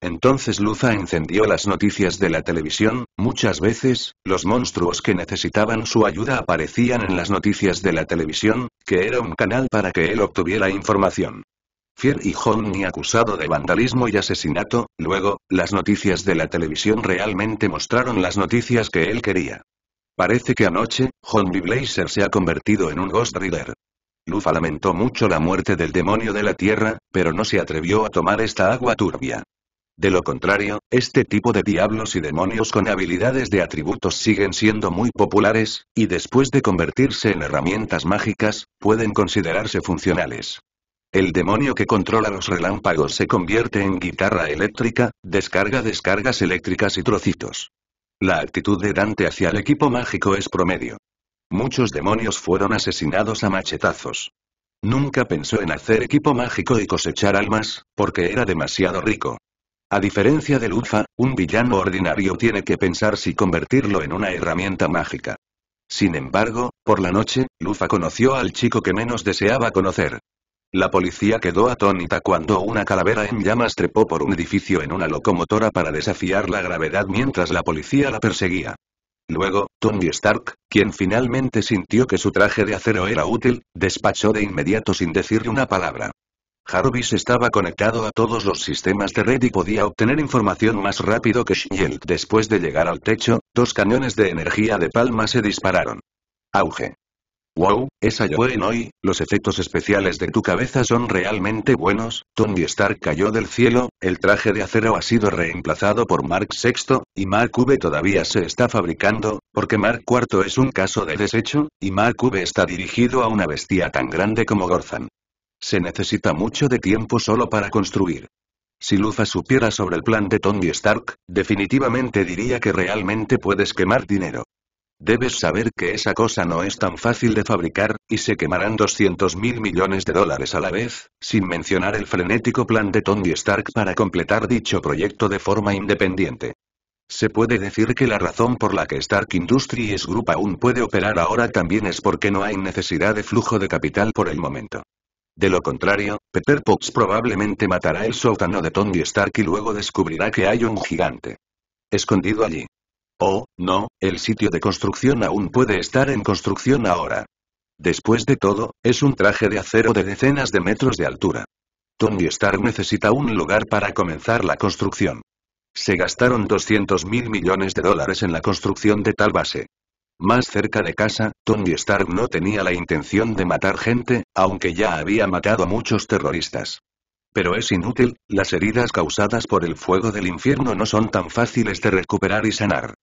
Entonces Luza encendió las noticias de la televisión, muchas veces, los monstruos que necesitaban su ayuda aparecían en las noticias de la televisión, que era un canal para que él obtuviera información. Fier y Honey acusado de vandalismo y asesinato, luego, las noticias de la televisión realmente mostraron las noticias que él quería. Parece que anoche, Honey Blazer se ha convertido en un Ghost Rider. Lufa lamentó mucho la muerte del demonio de la Tierra, pero no se atrevió a tomar esta agua turbia. De lo contrario, este tipo de diablos y demonios con habilidades de atributos siguen siendo muy populares, y después de convertirse en herramientas mágicas, pueden considerarse funcionales. El demonio que controla los relámpagos se convierte en guitarra eléctrica, descarga descargas eléctricas y trocitos. La actitud de Dante hacia el equipo mágico es promedio. Muchos demonios fueron asesinados a machetazos. Nunca pensó en hacer equipo mágico y cosechar almas, porque era demasiado rico. A diferencia de Lufa, un villano ordinario tiene que pensar si convertirlo en una herramienta mágica. Sin embargo, por la noche, Lufa conoció al chico que menos deseaba conocer, la policía quedó atónita cuando una calavera en llamas trepó por un edificio en una locomotora para desafiar la gravedad mientras la policía la perseguía. Luego, Tony Stark, quien finalmente sintió que su traje de acero era útil, despachó de inmediato sin decirle una palabra. Jarvis estaba conectado a todos los sistemas de red y podía obtener información más rápido que Shield. Después de llegar al techo, dos cañones de energía de palma se dispararon. Auge. Wow, esa hoy, los efectos especiales de tu cabeza son realmente buenos, Tony Stark cayó del cielo, el traje de acero ha sido reemplazado por Mark VI, y Mark V todavía se está fabricando, porque Mark IV es un caso de desecho, y Mark V está dirigido a una bestia tan grande como Gorzan. Se necesita mucho de tiempo solo para construir. Si Lufa supiera sobre el plan de Tony Stark, definitivamente diría que realmente puedes quemar dinero. Debes saber que esa cosa no es tan fácil de fabricar, y se quemarán 200 mil millones de dólares a la vez, sin mencionar el frenético plan de Tony Stark para completar dicho proyecto de forma independiente. Se puede decir que la razón por la que Stark Industries Group aún puede operar ahora también es porque no hay necesidad de flujo de capital por el momento. De lo contrario, Peter Potts probablemente matará el sótano de Tony Stark y luego descubrirá que hay un gigante. Escondido allí. Oh, no, el sitio de construcción aún puede estar en construcción ahora. Después de todo, es un traje de acero de decenas de metros de altura. Tony Stark necesita un lugar para comenzar la construcción. Se gastaron 200 mil millones de dólares en la construcción de tal base. Más cerca de casa, Tony Stark no tenía la intención de matar gente, aunque ya había matado a muchos terroristas. Pero es inútil, las heridas causadas por el fuego del infierno no son tan fáciles de recuperar y sanar.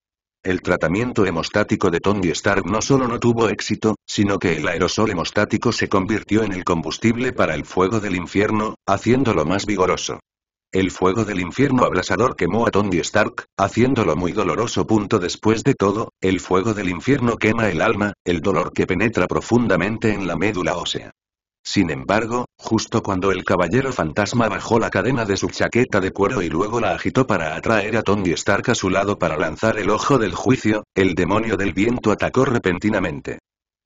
El tratamiento hemostático de Tony Stark no solo no tuvo éxito, sino que el aerosol hemostático se convirtió en el combustible para el fuego del infierno, haciéndolo más vigoroso. El fuego del infierno abrasador quemó a Tony Stark, haciéndolo muy doloroso. Punto Después de todo, el fuego del infierno quema el alma, el dolor que penetra profundamente en la médula ósea. Sin embargo, justo cuando el caballero fantasma bajó la cadena de su chaqueta de cuero y luego la agitó para atraer a Tony Stark a su lado para lanzar el ojo del juicio, el demonio del viento atacó repentinamente.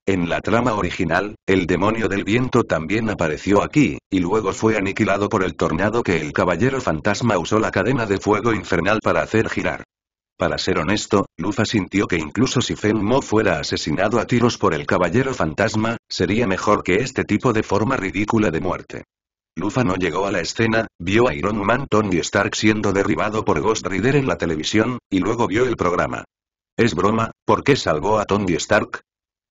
En la trama original, el demonio del viento también apareció aquí, y luego fue aniquilado por el tornado que el caballero fantasma usó la cadena de fuego infernal para hacer girar. Para ser honesto, Lufa sintió que incluso si Fenmo fuera asesinado a tiros por el caballero fantasma, sería mejor que este tipo de forma ridícula de muerte. Lufa no llegó a la escena, vio a Iron Man Tony Stark siendo derribado por Ghost Rider en la televisión, y luego vio el programa. Es broma, ¿por qué salvó a Tony Stark?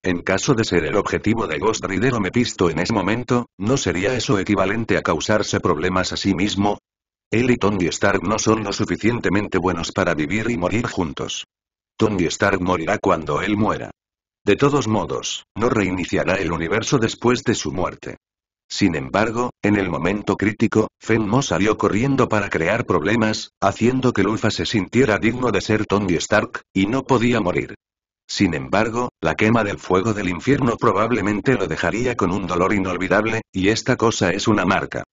En caso de ser el objetivo de Ghost Rider o Mepisto en ese momento, ¿no sería eso equivalente a causarse problemas a sí mismo? Él y Tony Stark no son lo suficientemente buenos para vivir y morir juntos. Tony Stark morirá cuando él muera. De todos modos, no reiniciará el universo después de su muerte. Sin embargo, en el momento crítico, Fenmo salió corriendo para crear problemas, haciendo que Lufa se sintiera digno de ser Tony Stark, y no podía morir. Sin embargo, la quema del fuego del infierno probablemente lo dejaría con un dolor inolvidable, y esta cosa es una marca.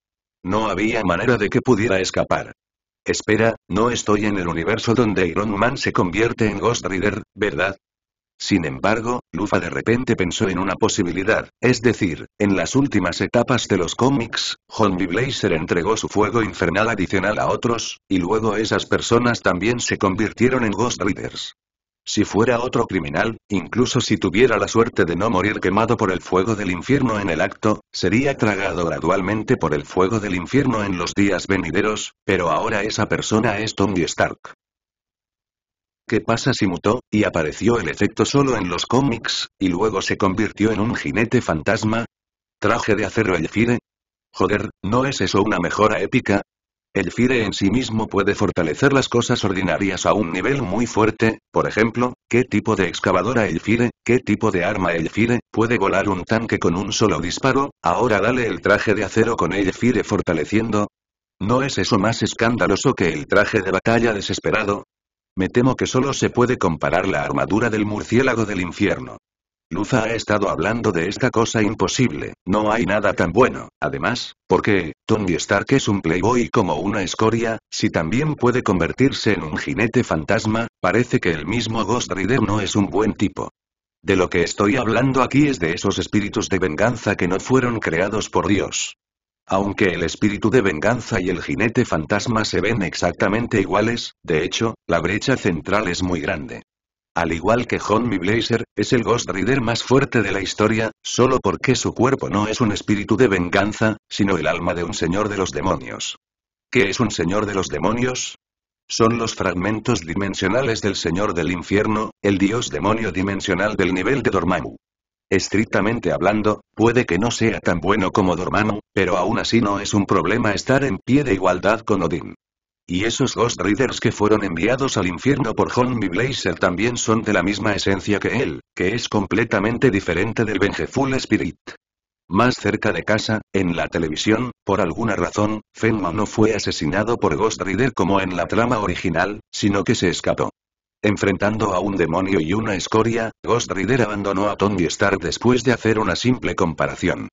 No había manera de que pudiera escapar. Espera, no estoy en el universo donde Iron Man se convierte en Ghost Rider, ¿verdad? Sin embargo, Lufa de repente pensó en una posibilidad, es decir, en las últimas etapas de los cómics, Homie Blazer entregó su fuego infernal adicional a otros, y luego esas personas también se convirtieron en Ghost Riders. Si fuera otro criminal, incluso si tuviera la suerte de no morir quemado por el fuego del infierno en el acto, sería tragado gradualmente por el fuego del infierno en los días venideros, pero ahora esa persona es Tommy Stark. ¿Qué pasa si mutó, y apareció el efecto solo en los cómics, y luego se convirtió en un jinete fantasma? ¿Traje de acero el Fire? Joder, ¿no es eso una mejora épica? El fire en sí mismo puede fortalecer las cosas ordinarias a un nivel muy fuerte, por ejemplo, qué tipo de excavadora el fire, qué tipo de arma el fire, puede volar un tanque con un solo disparo, ahora dale el traje de acero con el fire fortaleciendo. ¿No es eso más escandaloso que el traje de batalla desesperado? Me temo que solo se puede comparar la armadura del murciélago del infierno. Luza ha estado hablando de esta cosa imposible, no hay nada tan bueno. Además, porque, Tony Stark es un playboy como una escoria, si también puede convertirse en un jinete fantasma, parece que el mismo Ghost Rider no es un buen tipo. De lo que estoy hablando aquí es de esos espíritus de venganza que no fueron creados por Dios. Aunque el espíritu de venganza y el jinete fantasma se ven exactamente iguales, de hecho, la brecha central es muy grande. Al igual que Homie Blazer, es el Ghost Rider más fuerte de la historia, solo porque su cuerpo no es un espíritu de venganza, sino el alma de un señor de los demonios. ¿Qué es un señor de los demonios? Son los fragmentos dimensionales del señor del infierno, el dios demonio dimensional del nivel de Dormammu. Estrictamente hablando, puede que no sea tan bueno como Dormammu, pero aún así no es un problema estar en pie de igualdad con Odín. Y esos Ghost Riders que fueron enviados al infierno por Homie Blazer también son de la misma esencia que él, que es completamente diferente del Vengeful Spirit. Más cerca de casa, en la televisión, por alguna razón, Fenma no fue asesinado por Ghost Rider como en la trama original, sino que se escapó. Enfrentando a un demonio y una escoria, Ghost Rider abandonó a Tony Stark después de hacer una simple comparación.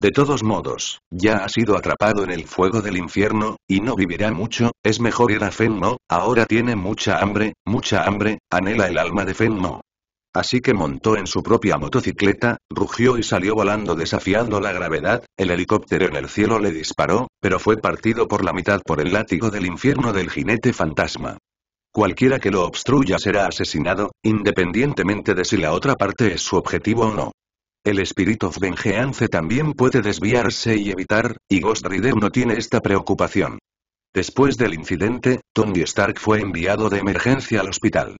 De todos modos, ya ha sido atrapado en el fuego del infierno, y no vivirá mucho, es mejor ir a Fenmo, ahora tiene mucha hambre, mucha hambre, anhela el alma de Fenmo. Así que montó en su propia motocicleta, rugió y salió volando desafiando la gravedad, el helicóptero en el cielo le disparó, pero fue partido por la mitad por el látigo del infierno del jinete fantasma. Cualquiera que lo obstruya será asesinado, independientemente de si la otra parte es su objetivo o no. El espíritu of Vengeance también puede desviarse y evitar, y Ghost Rider no tiene esta preocupación. Después del incidente, Tony Stark fue enviado de emergencia al hospital.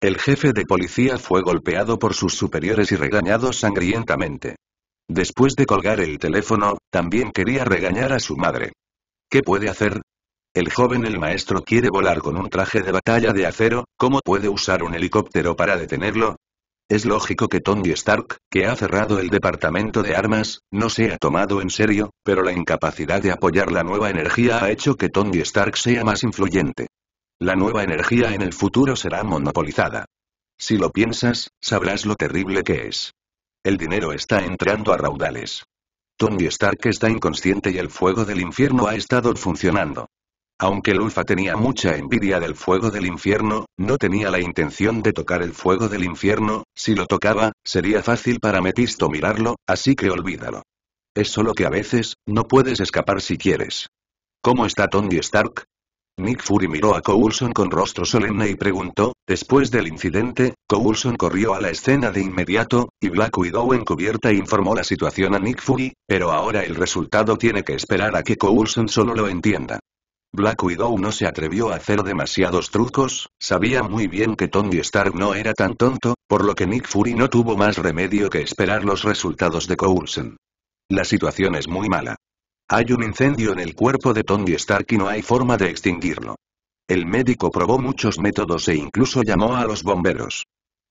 El jefe de policía fue golpeado por sus superiores y regañado sangrientamente. Después de colgar el teléfono, también quería regañar a su madre. ¿Qué puede hacer? El joven el maestro quiere volar con un traje de batalla de acero, ¿cómo puede usar un helicóptero para detenerlo? Es lógico que Tony Stark, que ha cerrado el departamento de armas, no sea tomado en serio, pero la incapacidad de apoyar la nueva energía ha hecho que Tony Stark sea más influyente. La nueva energía en el futuro será monopolizada. Si lo piensas, sabrás lo terrible que es. El dinero está entrando a raudales. Tony Stark está inconsciente y el fuego del infierno ha estado funcionando. Aunque Lufa tenía mucha envidia del fuego del infierno, no tenía la intención de tocar el fuego del infierno, si lo tocaba, sería fácil para Metisto mirarlo, así que olvídalo. Es solo que a veces, no puedes escapar si quieres. ¿Cómo está Tony Stark? Nick Fury miró a Coulson con rostro solemne y preguntó, después del incidente, Coulson corrió a la escena de inmediato, y Black Widow cubierta informó la situación a Nick Fury, pero ahora el resultado tiene que esperar a que Coulson solo lo entienda. Black Widow no se atrevió a hacer demasiados trucos, sabía muy bien que Tony Stark no era tan tonto, por lo que Nick Fury no tuvo más remedio que esperar los resultados de Coulson. La situación es muy mala. Hay un incendio en el cuerpo de Tony Stark y no hay forma de extinguirlo. El médico probó muchos métodos e incluso llamó a los bomberos.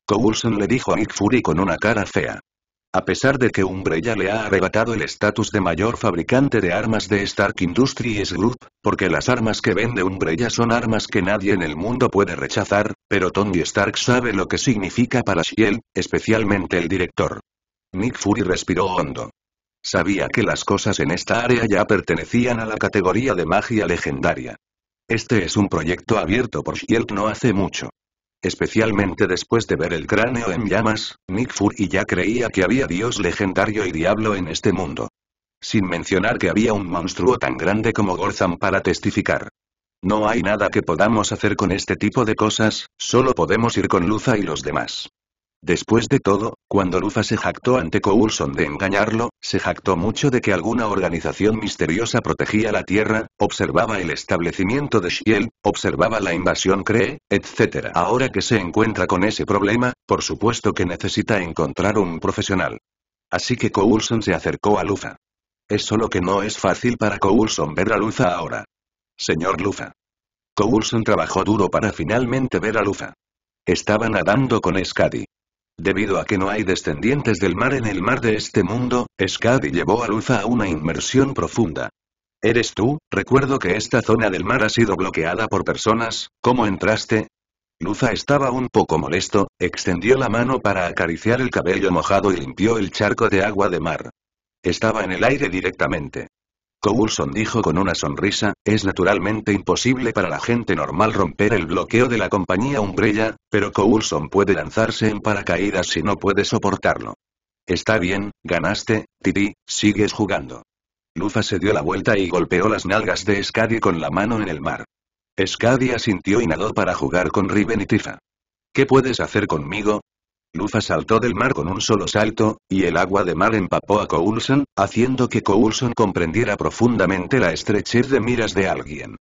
Coulson le dijo a Nick Fury con una cara fea. A pesar de que Umbrella le ha arrebatado el estatus de mayor fabricante de armas de Stark Industries Group, porque las armas que vende Umbrella son armas que nadie en el mundo puede rechazar, pero Tony Stark sabe lo que significa para Shield, especialmente el director. Nick Fury respiró hondo. Sabía que las cosas en esta área ya pertenecían a la categoría de magia legendaria. Este es un proyecto abierto por Shield no hace mucho. Especialmente después de ver el cráneo en llamas, Nick y ya creía que había dios legendario y diablo en este mundo. Sin mencionar que había un monstruo tan grande como Gorzam para testificar. No hay nada que podamos hacer con este tipo de cosas, solo podemos ir con Luza y los demás. Después de todo, cuando Lufa se jactó ante Coulson de engañarlo, se jactó mucho de que alguna organización misteriosa protegía la Tierra, observaba el establecimiento de Shield, observaba la invasión Cree, etc. Ahora que se encuentra con ese problema, por supuesto que necesita encontrar un profesional. Así que Coulson se acercó a Lufa. Es solo que no es fácil para Coulson ver a Lufa ahora. Señor Lufa. Coulson trabajó duro para finalmente ver a Lufa. Estaba nadando con Skadi. Debido a que no hay descendientes del mar en el mar de este mundo, Skadi llevó a Luza a una inmersión profunda. ¿Eres tú? Recuerdo que esta zona del mar ha sido bloqueada por personas, ¿cómo entraste? Luza estaba un poco molesto, extendió la mano para acariciar el cabello mojado y limpió el charco de agua de mar. Estaba en el aire directamente. Coulson dijo con una sonrisa, es naturalmente imposible para la gente normal romper el bloqueo de la compañía Umbrella, pero Coulson puede lanzarse en paracaídas si no puede soportarlo. Está bien, ganaste, Titi, sigues jugando. Lufa se dio la vuelta y golpeó las nalgas de Skadi con la mano en el mar. escadia asintió y nadó para jugar con Riven y Tifa. ¿Qué puedes hacer conmigo? Lufa saltó del mar con un solo salto, y el agua de mar empapó a Coulson, haciendo que Coulson comprendiera profundamente la estrechez de miras de alguien.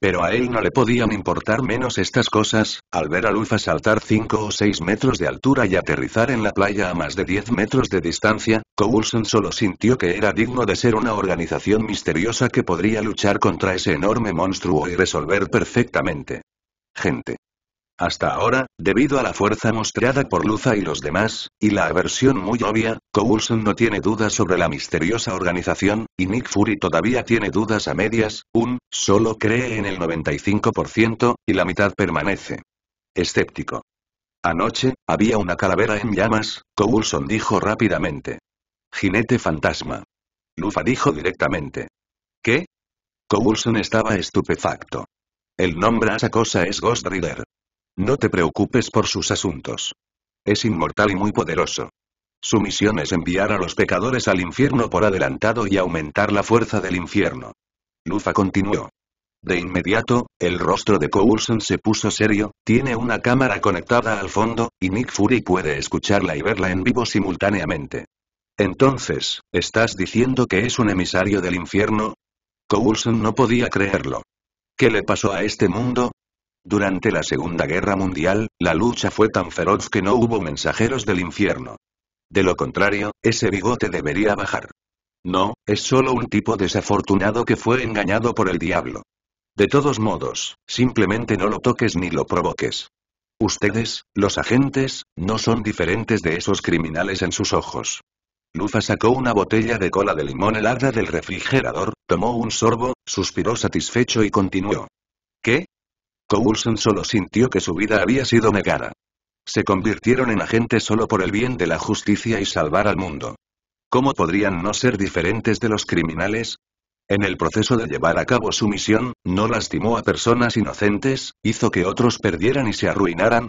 Pero a él no le podían importar menos estas cosas, al ver a Lufa saltar 5 o 6 metros de altura y aterrizar en la playa a más de 10 metros de distancia, Coulson solo sintió que era digno de ser una organización misteriosa que podría luchar contra ese enorme monstruo y resolver perfectamente. Gente. Hasta ahora, debido a la fuerza mostrada por Luza y los demás, y la aversión muy obvia, Coulson no tiene dudas sobre la misteriosa organización, y Nick Fury todavía tiene dudas a medias, un, solo cree en el 95%, y la mitad permanece. Escéptico. Anoche, había una calavera en llamas, Coulson dijo rápidamente. Jinete fantasma. Lufa dijo directamente. ¿Qué? Coulson estaba estupefacto. El nombre a esa cosa es Ghost Rider. No te preocupes por sus asuntos. Es inmortal y muy poderoso. Su misión es enviar a los pecadores al infierno por adelantado y aumentar la fuerza del infierno. Lufa continuó. De inmediato, el rostro de Coulson se puso serio, tiene una cámara conectada al fondo, y Nick Fury puede escucharla y verla en vivo simultáneamente. Entonces, ¿estás diciendo que es un emisario del infierno? Coulson no podía creerlo. ¿Qué le pasó a este mundo? Durante la Segunda Guerra Mundial, la lucha fue tan feroz que no hubo mensajeros del infierno. De lo contrario, ese bigote debería bajar. No, es solo un tipo desafortunado que fue engañado por el diablo. De todos modos, simplemente no lo toques ni lo provoques. Ustedes, los agentes, no son diferentes de esos criminales en sus ojos. Lufa sacó una botella de cola de limón helada del refrigerador, tomó un sorbo, suspiró satisfecho y continuó. ¿Qué? Coulson solo sintió que su vida había sido negada. Se convirtieron en agentes solo por el bien de la justicia y salvar al mundo. ¿Cómo podrían no ser diferentes de los criminales? En el proceso de llevar a cabo su misión, no lastimó a personas inocentes, hizo que otros perdieran y se arruinaran.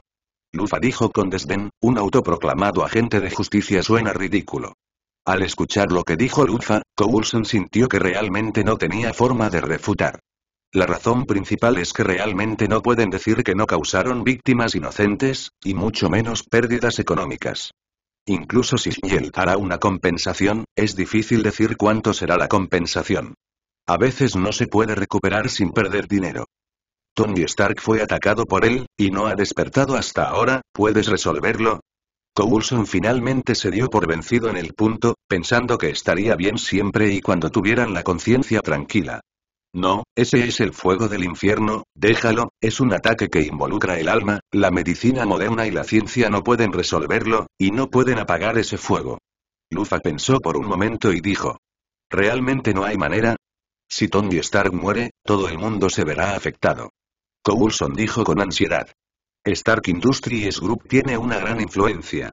Lufa dijo con desdén, un autoproclamado agente de justicia suena ridículo. Al escuchar lo que dijo Lufa, Coulson sintió que realmente no tenía forma de refutar. La razón principal es que realmente no pueden decir que no causaron víctimas inocentes, y mucho menos pérdidas económicas. Incluso si Shell hará una compensación, es difícil decir cuánto será la compensación. A veces no se puede recuperar sin perder dinero. Tony Stark fue atacado por él, y no ha despertado hasta ahora, ¿puedes resolverlo? Coulson finalmente se dio por vencido en el punto, pensando que estaría bien siempre y cuando tuvieran la conciencia tranquila. No, ese es el fuego del infierno, déjalo, es un ataque que involucra el alma, la medicina moderna y la ciencia no pueden resolverlo, y no pueden apagar ese fuego. Lufa pensó por un momento y dijo. ¿Realmente no hay manera? Si Tony Stark muere, todo el mundo se verá afectado. Coulson dijo con ansiedad. Stark Industries Group tiene una gran influencia.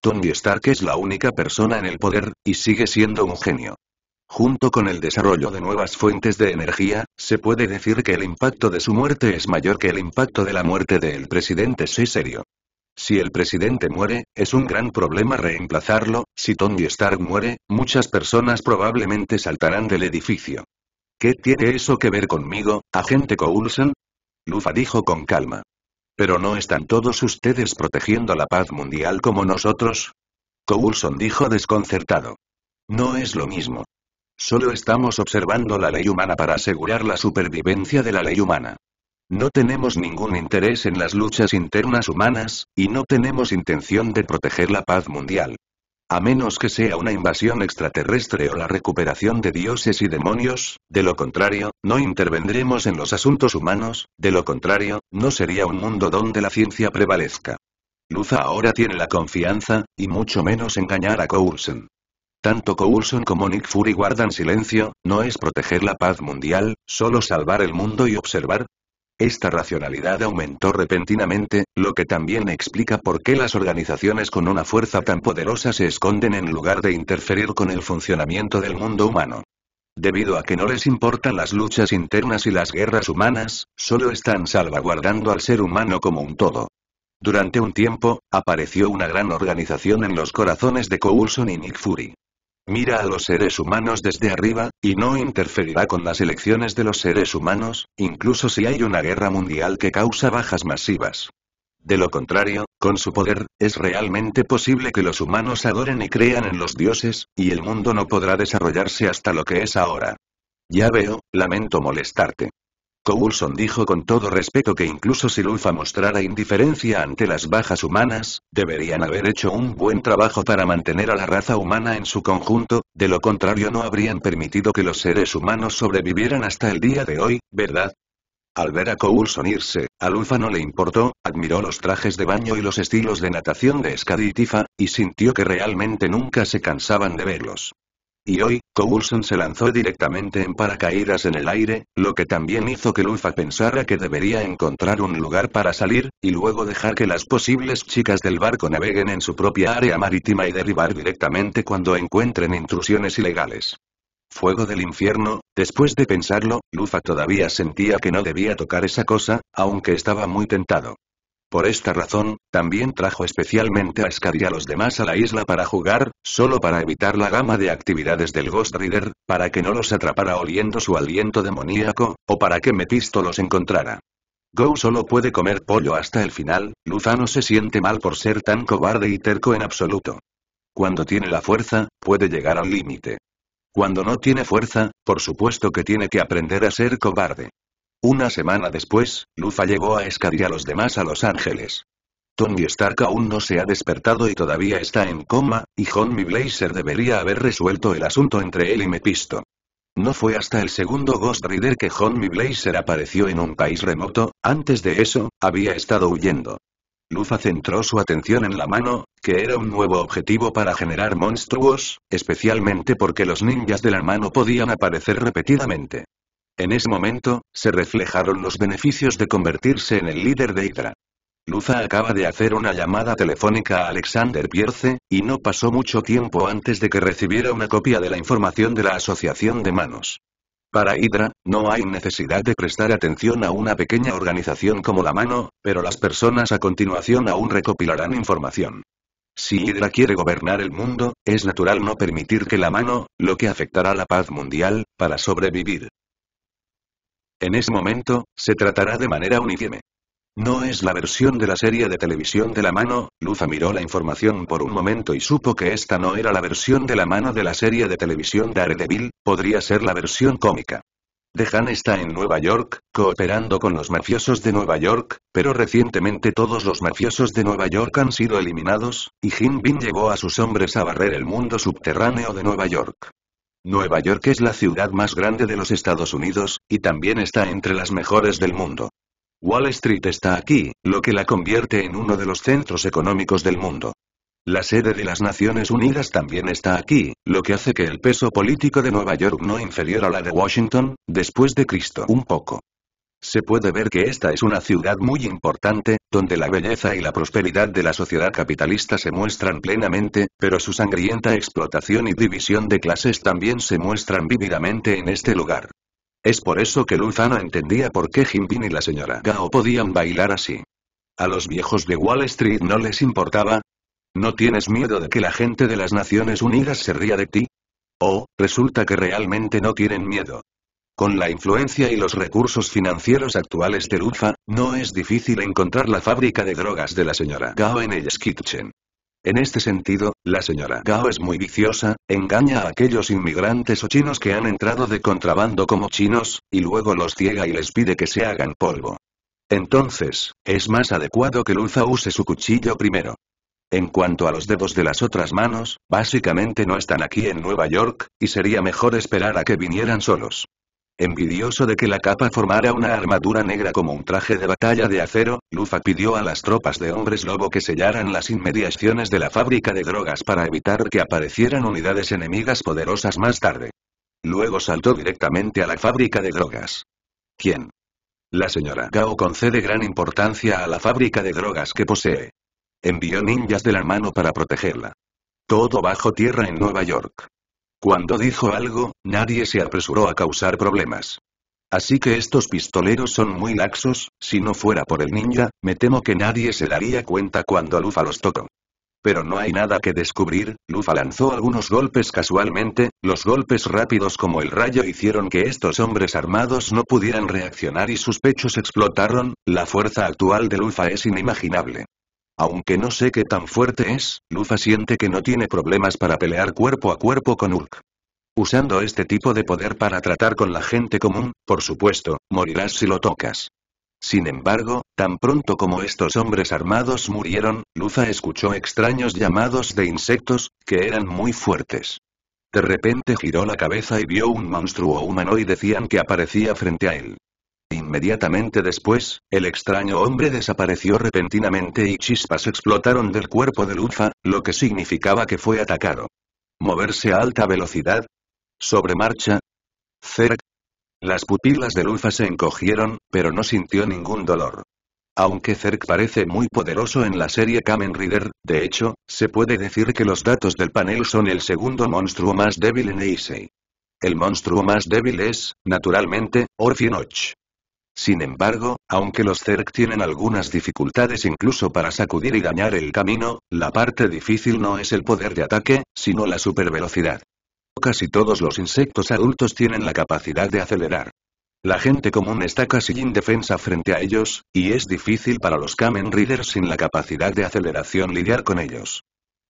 Tony Stark es la única persona en el poder, y sigue siendo un genio. Junto con el desarrollo de nuevas fuentes de energía, se puede decir que el impacto de su muerte es mayor que el impacto de la muerte del presidente Serio. Si el presidente muere, es un gran problema reemplazarlo, si Tony Stark muere, muchas personas probablemente saltarán del edificio. ¿Qué tiene eso que ver conmigo, agente Coulson? Lufa dijo con calma. Pero no están todos ustedes protegiendo la paz mundial como nosotros. Coulson dijo desconcertado. No es lo mismo. Solo estamos observando la ley humana para asegurar la supervivencia de la ley humana. No tenemos ningún interés en las luchas internas humanas, y no tenemos intención de proteger la paz mundial. A menos que sea una invasión extraterrestre o la recuperación de dioses y demonios, de lo contrario, no intervendremos en los asuntos humanos, de lo contrario, no sería un mundo donde la ciencia prevalezca. Luz ahora tiene la confianza, y mucho menos engañar a Coulson. Tanto Coulson como Nick Fury guardan silencio, ¿no es proteger la paz mundial, solo salvar el mundo y observar? Esta racionalidad aumentó repentinamente, lo que también explica por qué las organizaciones con una fuerza tan poderosa se esconden en lugar de interferir con el funcionamiento del mundo humano. Debido a que no les importan las luchas internas y las guerras humanas, solo están salvaguardando al ser humano como un todo. Durante un tiempo, apareció una gran organización en los corazones de Coulson y Nick Fury. Mira a los seres humanos desde arriba, y no interferirá con las elecciones de los seres humanos, incluso si hay una guerra mundial que causa bajas masivas. De lo contrario, con su poder, es realmente posible que los humanos adoren y crean en los dioses, y el mundo no podrá desarrollarse hasta lo que es ahora. Ya veo, lamento molestarte. Coulson dijo con todo respeto que incluso si Lufa mostrara indiferencia ante las bajas humanas, deberían haber hecho un buen trabajo para mantener a la raza humana en su conjunto, de lo contrario no habrían permitido que los seres humanos sobrevivieran hasta el día de hoy, ¿verdad? Al ver a Coulson irse, a Lufa no le importó, admiró los trajes de baño y los estilos de natación de Skadi y Tifa, y sintió que realmente nunca se cansaban de verlos y hoy, Coulson se lanzó directamente en paracaídas en el aire, lo que también hizo que Lufa pensara que debería encontrar un lugar para salir, y luego dejar que las posibles chicas del barco naveguen en su propia área marítima y derribar directamente cuando encuentren intrusiones ilegales. Fuego del infierno, después de pensarlo, Lufa todavía sentía que no debía tocar esa cosa, aunque estaba muy tentado. Por esta razón, también trajo especialmente a Skadi y a los demás a la isla para jugar, solo para evitar la gama de actividades del Ghost Rider, para que no los atrapara oliendo su aliento demoníaco, o para que Metisto los encontrara. Go solo puede comer pollo hasta el final, Luzano se siente mal por ser tan cobarde y terco en absoluto. Cuando tiene la fuerza, puede llegar al límite. Cuando no tiene fuerza, por supuesto que tiene que aprender a ser cobarde. Una semana después, Lufa llegó a escadir a los demás a Los Ángeles. Tony Stark aún no se ha despertado y todavía está en coma, y Johnny Blazer debería haber resuelto el asunto entre él y Mepisto. No fue hasta el segundo Ghost Rider que Johnny Blazer apareció en un país remoto, antes de eso, había estado huyendo. Lufa centró su atención en la mano, que era un nuevo objetivo para generar monstruos, especialmente porque los ninjas de la mano podían aparecer repetidamente. En ese momento, se reflejaron los beneficios de convertirse en el líder de Hydra. Luza acaba de hacer una llamada telefónica a Alexander Pierce, y no pasó mucho tiempo antes de que recibiera una copia de la información de la Asociación de Manos. Para Hydra, no hay necesidad de prestar atención a una pequeña organización como la mano, pero las personas a continuación aún recopilarán información. Si Hydra quiere gobernar el mundo, es natural no permitir que la mano, lo que afectará la paz mundial, para sobrevivir. En ese momento, se tratará de manera unífeme. No es la versión de la serie de televisión de la mano, Lufa miró la información por un momento y supo que esta no era la versión de la mano de la serie de televisión Daredevil, podría ser la versión cómica. Dejan está en Nueva York, cooperando con los mafiosos de Nueva York, pero recientemente todos los mafiosos de Nueva York han sido eliminados, y Jim Bin llevó a sus hombres a barrer el mundo subterráneo de Nueva York. Nueva York es la ciudad más grande de los Estados Unidos, y también está entre las mejores del mundo. Wall Street está aquí, lo que la convierte en uno de los centros económicos del mundo. La sede de las Naciones Unidas también está aquí, lo que hace que el peso político de Nueva York no inferior a la de Washington, después de Cristo un poco se puede ver que esta es una ciudad muy importante, donde la belleza y la prosperidad de la sociedad capitalista se muestran plenamente, pero su sangrienta explotación y división de clases también se muestran vívidamente en este lugar. Es por eso que Luzano entendía por qué Jimpin y la señora Gao podían bailar así. A los viejos de Wall Street no les importaba. ¿No tienes miedo de que la gente de las Naciones Unidas se ría de ti? Oh, resulta que realmente no tienen miedo. Con la influencia y los recursos financieros actuales de Lufa, no es difícil encontrar la fábrica de drogas de la señora Gao en el Kitchen. En este sentido, la señora Gao es muy viciosa, engaña a aquellos inmigrantes o chinos que han entrado de contrabando como chinos, y luego los ciega y les pide que se hagan polvo. Entonces, es más adecuado que Lufa use su cuchillo primero. En cuanto a los dedos de las otras manos, básicamente no están aquí en Nueva York, y sería mejor esperar a que vinieran solos. Envidioso de que la capa formara una armadura negra como un traje de batalla de acero, Lufa pidió a las tropas de hombres lobo que sellaran las inmediaciones de la fábrica de drogas para evitar que aparecieran unidades enemigas poderosas más tarde. Luego saltó directamente a la fábrica de drogas. ¿Quién? La señora Gao concede gran importancia a la fábrica de drogas que posee. Envió ninjas de la mano para protegerla. Todo bajo tierra en Nueva York. Cuando dijo algo, nadie se apresuró a causar problemas. Así que estos pistoleros son muy laxos, si no fuera por el ninja, me temo que nadie se daría cuenta cuando Lufa los tocó. Pero no hay nada que descubrir, Lufa lanzó algunos golpes casualmente, los golpes rápidos como el rayo hicieron que estos hombres armados no pudieran reaccionar y sus pechos explotaron, la fuerza actual de Lufa es inimaginable. Aunque no sé qué tan fuerte es, Lufa siente que no tiene problemas para pelear cuerpo a cuerpo con Urk. Usando este tipo de poder para tratar con la gente común, por supuesto, morirás si lo tocas. Sin embargo, tan pronto como estos hombres armados murieron, Lufa escuchó extraños llamados de insectos, que eran muy fuertes. De repente giró la cabeza y vio un monstruo humano y decían que aparecía frente a él. Inmediatamente después, el extraño hombre desapareció repentinamente y chispas explotaron del cuerpo de Lufa, lo que significaba que fue atacado. ¿Moverse a alta velocidad? ¿Sobre marcha? Cerc. Las pupilas de Lufa se encogieron, pero no sintió ningún dolor. Aunque Zerk parece muy poderoso en la serie Kamen Rider, de hecho, se puede decir que los datos del panel son el segundo monstruo más débil en Eisei. El monstruo más débil es, naturalmente, Noch. Sin embargo, aunque los Cerc tienen algunas dificultades incluso para sacudir y dañar el camino, la parte difícil no es el poder de ataque, sino la supervelocidad. Casi todos los insectos adultos tienen la capacidad de acelerar. La gente común está casi indefensa frente a ellos, y es difícil para los Kamen Riders sin la capacidad de aceleración lidiar con ellos.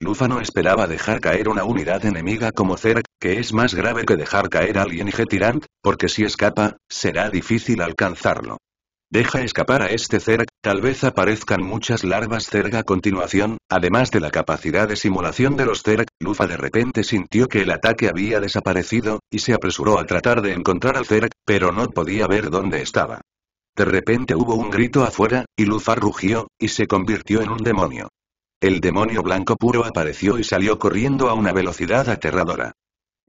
Lufa no esperaba dejar caer una unidad enemiga como Zerg, que es más grave que dejar caer a alguien Getirant, porque si escapa, será difícil alcanzarlo. Deja escapar a este Zerg, tal vez aparezcan muchas larvas Zerg a continuación, además de la capacidad de simulación de los Zerg, Lufa de repente sintió que el ataque había desaparecido, y se apresuró a tratar de encontrar al Zerg, pero no podía ver dónde estaba. De repente hubo un grito afuera, y Lufa rugió, y se convirtió en un demonio. El demonio blanco puro apareció y salió corriendo a una velocidad aterradora.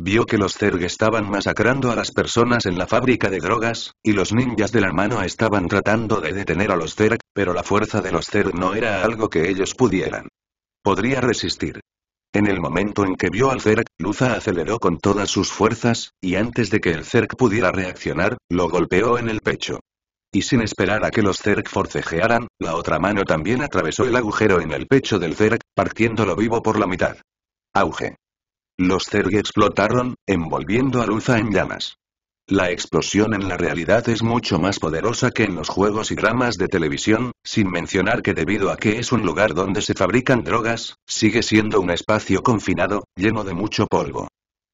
Vio que los Zerg estaban masacrando a las personas en la fábrica de drogas, y los ninjas de la mano estaban tratando de detener a los Zerg, pero la fuerza de los Zerg no era algo que ellos pudieran. Podría resistir. En el momento en que vio al Zerg, Luza aceleró con todas sus fuerzas, y antes de que el Zerg pudiera reaccionar, lo golpeó en el pecho. Y sin esperar a que los Zerg forcejearan, la otra mano también atravesó el agujero en el pecho del Zerg, partiéndolo vivo por la mitad. Auge. Los Zerg explotaron, envolviendo a Luza en llamas. La explosión en la realidad es mucho más poderosa que en los juegos y dramas de televisión, sin mencionar que debido a que es un lugar donde se fabrican drogas, sigue siendo un espacio confinado, lleno de mucho polvo.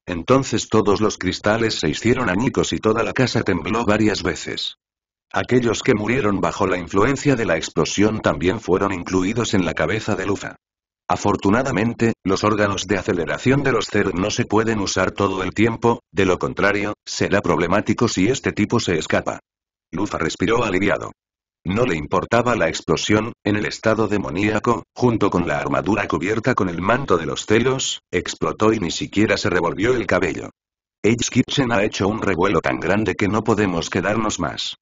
Entonces todos los cristales se hicieron añicos y toda la casa tembló varias veces. Aquellos que murieron bajo la influencia de la explosión también fueron incluidos en la cabeza de Luza. Afortunadamente, los órganos de aceleración de los CERN no se pueden usar todo el tiempo, de lo contrario, será problemático si este tipo se escapa. Lufa respiró aliviado. No le importaba la explosión, en el estado demoníaco, junto con la armadura cubierta con el manto de los celos, explotó y ni siquiera se revolvió el cabello. Edge Kitchen ha hecho un revuelo tan grande que no podemos quedarnos más.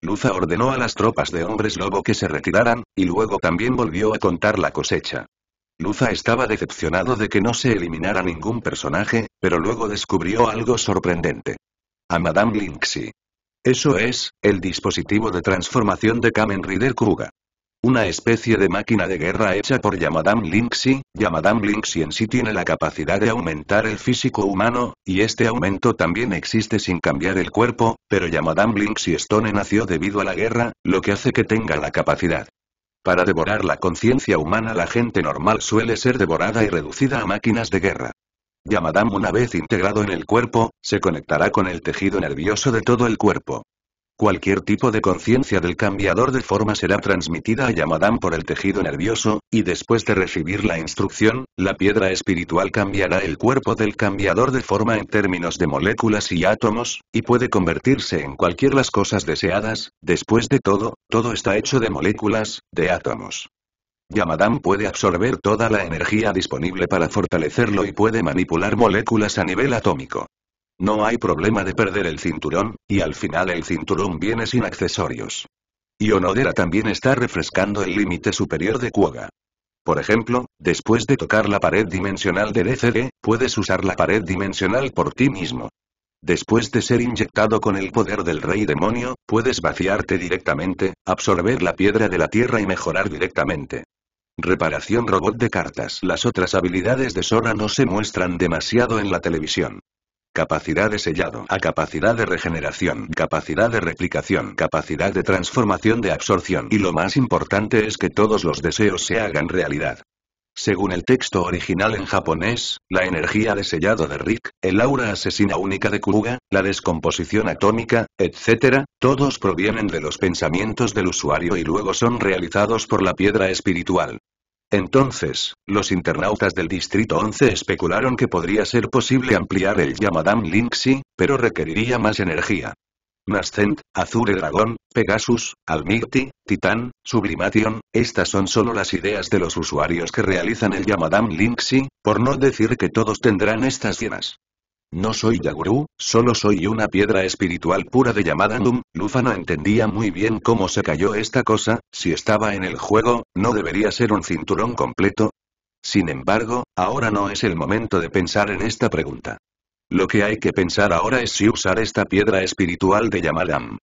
Luza ordenó a las tropas de hombres lobo que se retiraran, y luego también volvió a contar la cosecha. Luza estaba decepcionado de que no se eliminara ningún personaje, pero luego descubrió algo sorprendente. A Madame Linksy. Eso es, el dispositivo de transformación de Kamen Rider Kruga. Una especie de máquina de guerra hecha por Yamadam Linksy, Yamadam Linksy en sí tiene la capacidad de aumentar el físico humano, y este aumento también existe sin cambiar el cuerpo, pero Yamadam Linksy Stone nació debido a la guerra, lo que hace que tenga la capacidad. Para devorar la conciencia humana la gente normal suele ser devorada y reducida a máquinas de guerra. Yamadam una vez integrado en el cuerpo, se conectará con el tejido nervioso de todo el cuerpo. Cualquier tipo de conciencia del cambiador de forma será transmitida a Yamadán por el tejido nervioso, y después de recibir la instrucción, la piedra espiritual cambiará el cuerpo del cambiador de forma en términos de moléculas y átomos, y puede convertirse en cualquier las cosas deseadas, después de todo, todo está hecho de moléculas, de átomos. Yamadán puede absorber toda la energía disponible para fortalecerlo y puede manipular moléculas a nivel atómico. No hay problema de perder el cinturón, y al final el cinturón viene sin accesorios. Y Onodera también está refrescando el límite superior de Kuoga. Por ejemplo, después de tocar la pared dimensional de ECD, puedes usar la pared dimensional por ti mismo. Después de ser inyectado con el poder del rey demonio, puedes vaciarte directamente, absorber la piedra de la tierra y mejorar directamente. Reparación robot de cartas Las otras habilidades de Sora no se muestran demasiado en la televisión. Capacidad de sellado. A capacidad de regeneración. Capacidad de replicación. Capacidad de transformación de absorción. Y lo más importante es que todos los deseos se hagan realidad. Según el texto original en japonés, la energía de sellado de Rick, el aura asesina única de Kuruga, la descomposición atómica, etc., todos provienen de los pensamientos del usuario y luego son realizados por la piedra espiritual. Entonces, los internautas del Distrito 11 especularon que podría ser posible ampliar el Yamadam Linksy, pero requeriría más energía. Nascent, Azure Dragón, Pegasus, Almighty, Titan, Sublimation, estas son solo las ideas de los usuarios que realizan el Yamadam Linksy, por no decir que todos tendrán estas llenas. No soy Yaguru, solo soy una piedra espiritual pura de llamada Lufa no entendía muy bien cómo se cayó esta cosa, si estaba en el juego, ¿no debería ser un cinturón completo? Sin embargo, ahora no es el momento de pensar en esta pregunta. Lo que hay que pensar ahora es si usar esta piedra espiritual de Yamadam.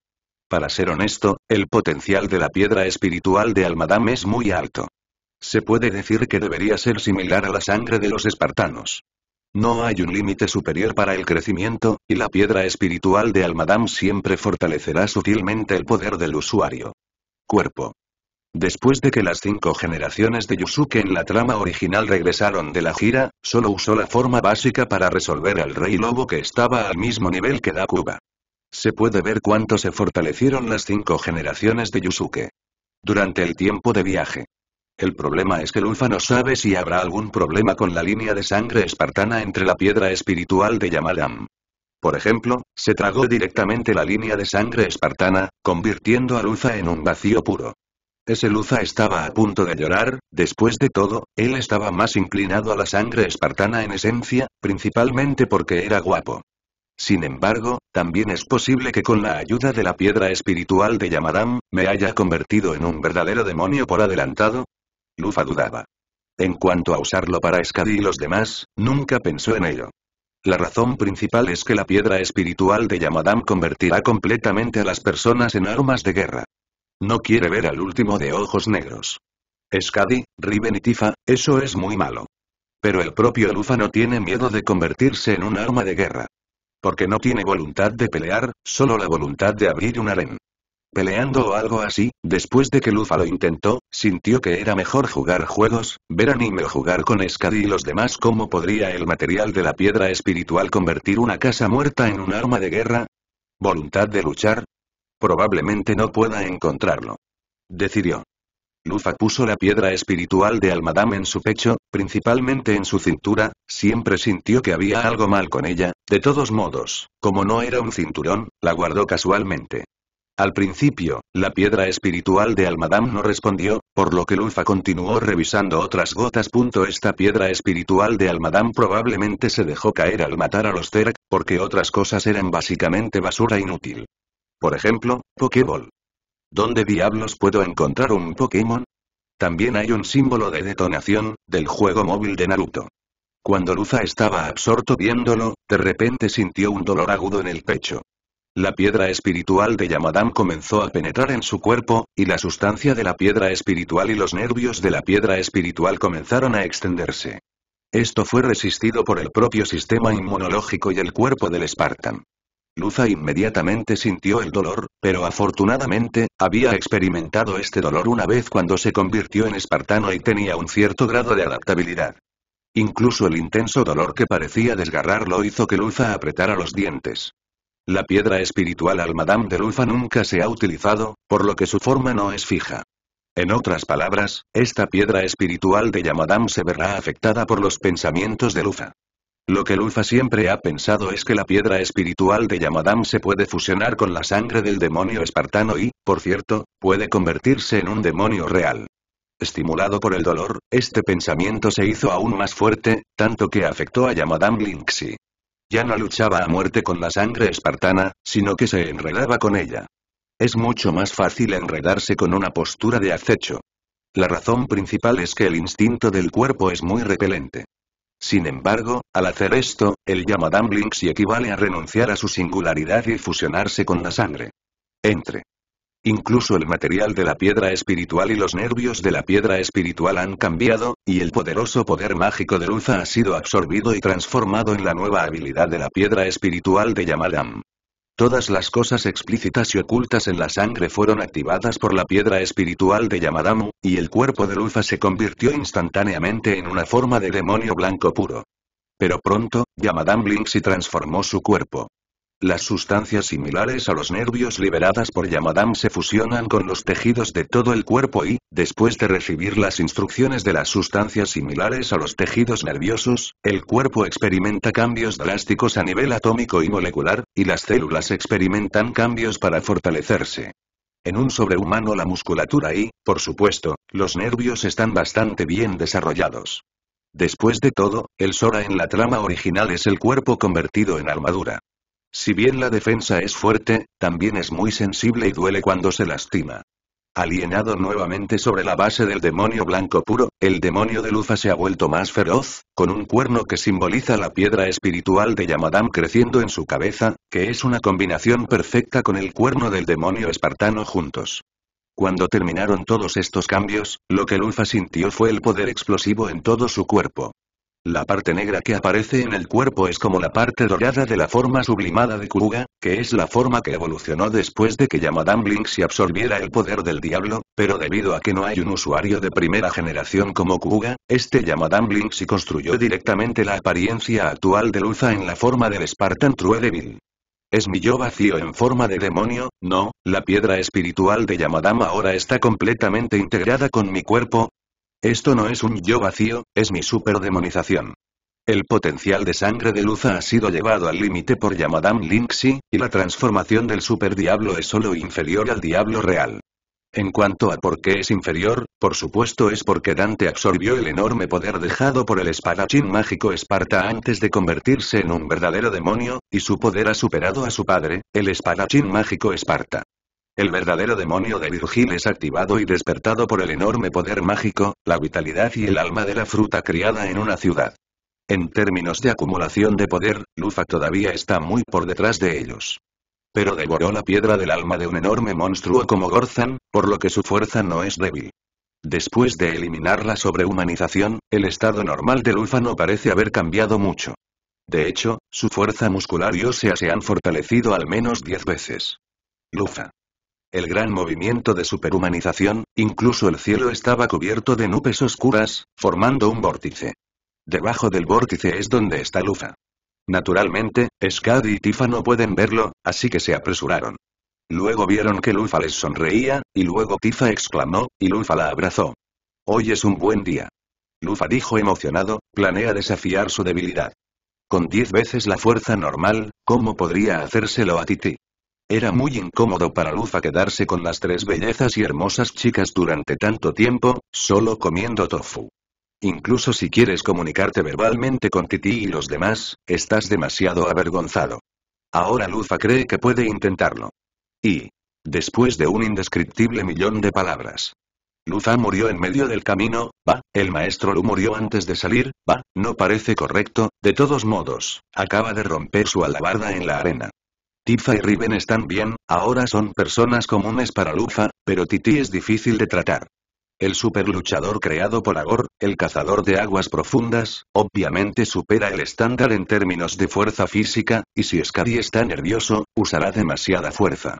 Para ser honesto, el potencial de la piedra espiritual de Almadam es muy alto. Se puede decir que debería ser similar a la sangre de los espartanos. No hay un límite superior para el crecimiento, y la piedra espiritual de Almadam siempre fortalecerá sutilmente el poder del usuario. Cuerpo. Después de que las cinco generaciones de Yusuke en la trama original regresaron de la gira, solo usó la forma básica para resolver al rey lobo que estaba al mismo nivel que Dakuba. Se puede ver cuánto se fortalecieron las cinco generaciones de Yusuke. Durante el tiempo de viaje, el problema es que Lufa no sabe si habrá algún problema con la línea de sangre espartana entre la piedra espiritual de Yamadam. Por ejemplo, se tragó directamente la línea de sangre espartana, convirtiendo a Luza en un vacío puro. Ese Luza estaba a punto de llorar, después de todo, él estaba más inclinado a la sangre espartana en esencia, principalmente porque era guapo. Sin embargo, también es posible que con la ayuda de la piedra espiritual de Yamadam, me haya convertido en un verdadero demonio por adelantado, Lufa dudaba. En cuanto a usarlo para Skadi y los demás, nunca pensó en ello. La razón principal es que la piedra espiritual de Yamadam convertirá completamente a las personas en armas de guerra. No quiere ver al último de ojos negros. Skadi, Riven y Tifa, eso es muy malo. Pero el propio Lufa no tiene miedo de convertirse en un arma de guerra. Porque no tiene voluntad de pelear, solo la voluntad de abrir un aren peleando o algo así, después de que Lufa lo intentó, sintió que era mejor jugar juegos, ver anime o jugar con Skadi y los demás cómo podría el material de la piedra espiritual convertir una casa muerta en un arma de guerra. ¿Voluntad de luchar? Probablemente no pueda encontrarlo. Decidió. Lufa puso la piedra espiritual de Almadam en su pecho, principalmente en su cintura, siempre sintió que había algo mal con ella, de todos modos, como no era un cinturón, la guardó casualmente. Al principio, la piedra espiritual de Almadam no respondió, por lo que Lufa continuó revisando otras gotas. Esta piedra espiritual de Almadam probablemente se dejó caer al matar a los Terak, porque otras cosas eran básicamente basura inútil. Por ejemplo, Pokéball. ¿Dónde diablos puedo encontrar un Pokémon? También hay un símbolo de detonación, del juego móvil de Naruto. Cuando Luza estaba absorto viéndolo, de repente sintió un dolor agudo en el pecho. La piedra espiritual de Yamadán comenzó a penetrar en su cuerpo, y la sustancia de la piedra espiritual y los nervios de la piedra espiritual comenzaron a extenderse. Esto fue resistido por el propio sistema inmunológico y el cuerpo del Spartan. Luza inmediatamente sintió el dolor, pero afortunadamente, había experimentado este dolor una vez cuando se convirtió en espartano y tenía un cierto grado de adaptabilidad. Incluso el intenso dolor que parecía desgarrarlo hizo que Luza apretara los dientes. La piedra espiritual al de Lufa nunca se ha utilizado, por lo que su forma no es fija. En otras palabras, esta piedra espiritual de Yamadam se verá afectada por los pensamientos de Lufa. Lo que Lufa siempre ha pensado es que la piedra espiritual de Yamadam se puede fusionar con la sangre del demonio espartano y, por cierto, puede convertirse en un demonio real. Estimulado por el dolor, este pensamiento se hizo aún más fuerte, tanto que afectó a Yamadam Linxi. Ya no luchaba a muerte con la sangre espartana, sino que se enredaba con ella. Es mucho más fácil enredarse con una postura de acecho. La razón principal es que el instinto del cuerpo es muy repelente. Sin embargo, al hacer esto, el Yamadam y equivale a renunciar a su singularidad y fusionarse con la sangre. Entre Incluso el material de la piedra espiritual y los nervios de la piedra espiritual han cambiado, y el poderoso poder mágico de Luza ha sido absorbido y transformado en la nueva habilidad de la piedra espiritual de Yamadam. Todas las cosas explícitas y ocultas en la sangre fueron activadas por la piedra espiritual de Yamadamu, y el cuerpo de Luza se convirtió instantáneamente en una forma de demonio blanco puro. Pero pronto, Yamadam Blink se transformó su cuerpo. Las sustancias similares a los nervios liberadas por Yamadam se fusionan con los tejidos de todo el cuerpo y, después de recibir las instrucciones de las sustancias similares a los tejidos nerviosos, el cuerpo experimenta cambios drásticos a nivel atómico y molecular, y las células experimentan cambios para fortalecerse. En un sobrehumano la musculatura y, por supuesto, los nervios están bastante bien desarrollados. Después de todo, el Sora en la trama original es el cuerpo convertido en armadura. Si bien la defensa es fuerte, también es muy sensible y duele cuando se lastima. Alienado nuevamente sobre la base del demonio blanco puro, el demonio de Lufa se ha vuelto más feroz, con un cuerno que simboliza la piedra espiritual de Yamadam creciendo en su cabeza, que es una combinación perfecta con el cuerno del demonio espartano juntos. Cuando terminaron todos estos cambios, lo que Lufa sintió fue el poder explosivo en todo su cuerpo. La parte negra que aparece en el cuerpo es como la parte dorada de la forma sublimada de Kuga, que es la forma que evolucionó después de que Yamadan Blink se absorbiera el poder del diablo, pero debido a que no hay un usuario de primera generación como Kuga, este Yamadan Blink construyó directamente la apariencia actual de Luza en la forma del Spartan True Devil. ¿Es mi yo vacío en forma de demonio? No, la piedra espiritual de Yamadam ahora está completamente integrada con mi cuerpo, esto no es un yo vacío, es mi super demonización. El potencial de sangre de Luza ha sido llevado al límite por Yamadam Linksy, y la transformación del superdiablo es solo inferior al diablo real. En cuanto a por qué es inferior, por supuesto es porque Dante absorbió el enorme poder dejado por el espadachín mágico Esparta antes de convertirse en un verdadero demonio, y su poder ha superado a su padre, el espadachín mágico Esparta. El verdadero demonio de Virgil es activado y despertado por el enorme poder mágico, la vitalidad y el alma de la fruta criada en una ciudad. En términos de acumulación de poder, Lufa todavía está muy por detrás de ellos. Pero devoró la piedra del alma de un enorme monstruo como Gorzan, por lo que su fuerza no es débil. Después de eliminar la sobrehumanización, el estado normal de Lufa no parece haber cambiado mucho. De hecho, su fuerza muscular y ósea se han fortalecido al menos 10 veces. Lufa. El gran movimiento de superhumanización, incluso el cielo estaba cubierto de nubes oscuras, formando un vórtice. Debajo del vórtice es donde está Lufa. Naturalmente, Skadi y Tifa no pueden verlo, así que se apresuraron. Luego vieron que Lufa les sonreía, y luego Tifa exclamó, y Lufa la abrazó. Hoy es un buen día. Lufa dijo emocionado, planea desafiar su debilidad. Con diez veces la fuerza normal, ¿cómo podría hacérselo a Titi? Era muy incómodo para Lufa quedarse con las tres bellezas y hermosas chicas durante tanto tiempo, solo comiendo tofu. Incluso si quieres comunicarte verbalmente con Titi y los demás, estás demasiado avergonzado. Ahora Lufa cree que puede intentarlo. Y, después de un indescriptible millón de palabras, Lufa murió en medio del camino, va, el maestro Lu murió antes de salir, va, no parece correcto, de todos modos, acaba de romper su alabarda en la arena. Tifa y Riven están bien, ahora son personas comunes para Lufa, pero Titi es difícil de tratar. El luchador creado por Agor, el cazador de aguas profundas, obviamente supera el estándar en términos de fuerza física, y si Skadi está nervioso, usará demasiada fuerza.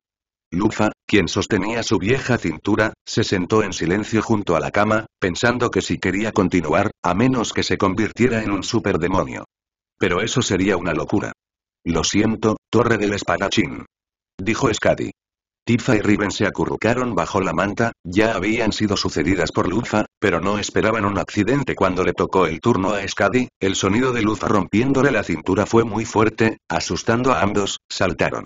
Lufa, quien sostenía su vieja cintura, se sentó en silencio junto a la cama, pensando que si quería continuar, a menos que se convirtiera en un demonio. Pero eso sería una locura. Lo siento, Torre del Espalachín", Dijo Skadi. Tifa y Riven se acurrucaron bajo la manta, ya habían sido sucedidas por Lufa, pero no esperaban un accidente cuando le tocó el turno a Skadi, el sonido de Lufa rompiéndole la cintura fue muy fuerte, asustando a ambos, saltaron.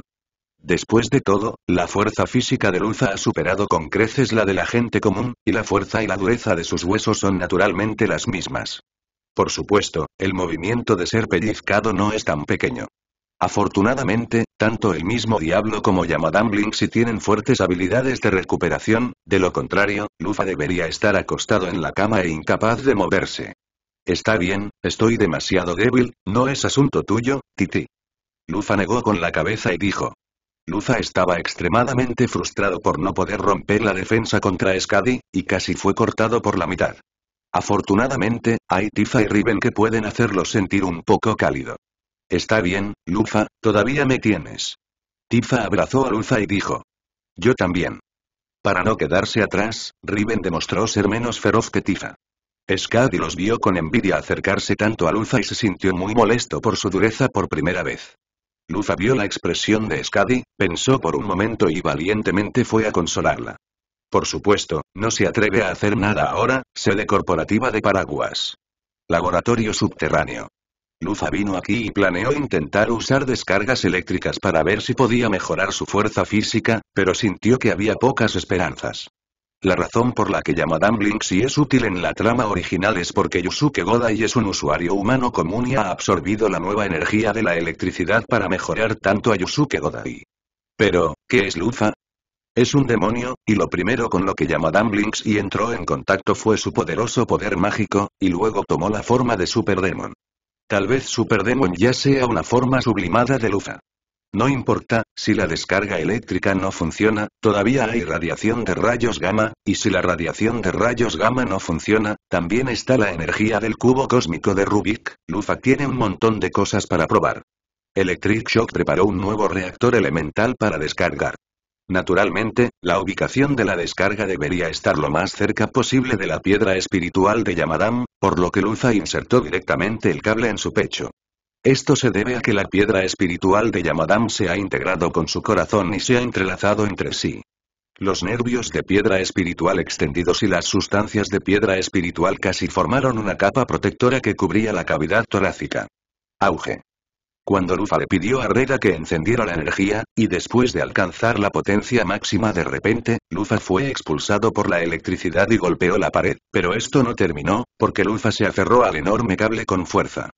Después de todo, la fuerza física de Lufa ha superado con creces la de la gente común, y la fuerza y la dureza de sus huesos son naturalmente las mismas. Por supuesto, el movimiento de ser pellizcado no es tan pequeño. Afortunadamente, tanto el mismo Diablo como Yamadam si tienen fuertes habilidades de recuperación, de lo contrario, Lufa debería estar acostado en la cama e incapaz de moverse. Está bien, estoy demasiado débil, no es asunto tuyo, Titi. Lufa negó con la cabeza y dijo. Lufa estaba extremadamente frustrado por no poder romper la defensa contra Skadi, y casi fue cortado por la mitad. Afortunadamente, hay Tifa y Riven que pueden hacerlo sentir un poco cálido. Está bien, Lufa, todavía me tienes. Tifa abrazó a Lufa y dijo. Yo también. Para no quedarse atrás, Riven demostró ser menos feroz que Tifa. Skadi los vio con envidia acercarse tanto a Lufa y se sintió muy molesto por su dureza por primera vez. Lufa vio la expresión de Skadi, pensó por un momento y valientemente fue a consolarla. Por supuesto, no se atreve a hacer nada ahora, sede corporativa de Paraguas. Laboratorio subterráneo. Lufa vino aquí y planeó intentar usar descargas eléctricas para ver si podía mejorar su fuerza física, pero sintió que había pocas esperanzas. La razón por la que Dumblings y es útil en la trama original es porque Yusuke Godai es un usuario humano común y ha absorbido la nueva energía de la electricidad para mejorar tanto a Yusuke Godai. Pero, ¿qué es Lufa? Es un demonio, y lo primero con lo que llama Dumblings y entró en contacto fue su poderoso poder mágico, y luego tomó la forma de Super Demon. Tal vez Demon ya sea una forma sublimada de Lufa. No importa, si la descarga eléctrica no funciona, todavía hay radiación de rayos gamma, y si la radiación de rayos gamma no funciona, también está la energía del cubo cósmico de Rubik, Lufa tiene un montón de cosas para probar. Electric Shock preparó un nuevo reactor elemental para descargar. Naturalmente, la ubicación de la descarga debería estar lo más cerca posible de la piedra espiritual de Yamadam, por lo que Luza insertó directamente el cable en su pecho. Esto se debe a que la piedra espiritual de Yamadam se ha integrado con su corazón y se ha entrelazado entre sí. Los nervios de piedra espiritual extendidos y las sustancias de piedra espiritual casi formaron una capa protectora que cubría la cavidad torácica. Auge. Cuando Lufa le pidió a Reda que encendiera la energía, y después de alcanzar la potencia máxima de repente, Lufa fue expulsado por la electricidad y golpeó la pared, pero esto no terminó, porque Lufa se aferró al enorme cable con fuerza.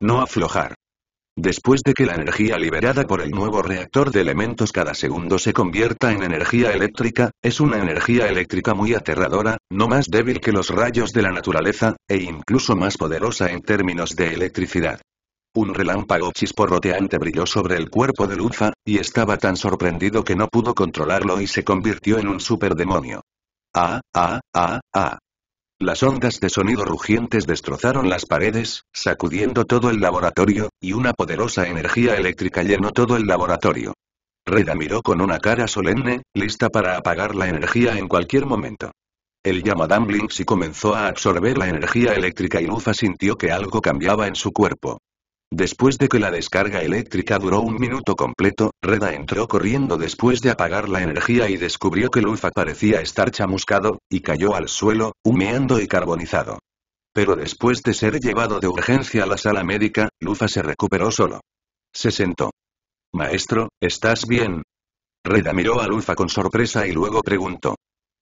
No aflojar. Después de que la energía liberada por el nuevo reactor de elementos cada segundo se convierta en energía eléctrica, es una energía eléctrica muy aterradora, no más débil que los rayos de la naturaleza, e incluso más poderosa en términos de electricidad. Un relámpago chisporroteante brilló sobre el cuerpo de Lufa, y estaba tan sorprendido que no pudo controlarlo y se convirtió en un superdemonio. ¡Ah, ah, ah, ah! Las ondas de sonido rugientes destrozaron las paredes, sacudiendo todo el laboratorio, y una poderosa energía eléctrica llenó todo el laboratorio. Reda miró con una cara solemne, lista para apagar la energía en cualquier momento. El Dumblings y comenzó a absorber la energía eléctrica y Lufa sintió que algo cambiaba en su cuerpo. Después de que la descarga eléctrica duró un minuto completo, Reda entró corriendo después de apagar la energía y descubrió que Lufa parecía estar chamuscado, y cayó al suelo, humeando y carbonizado. Pero después de ser llevado de urgencia a la sala médica, Lufa se recuperó solo. Se sentó. Maestro, ¿estás bien? Reda miró a Lufa con sorpresa y luego preguntó.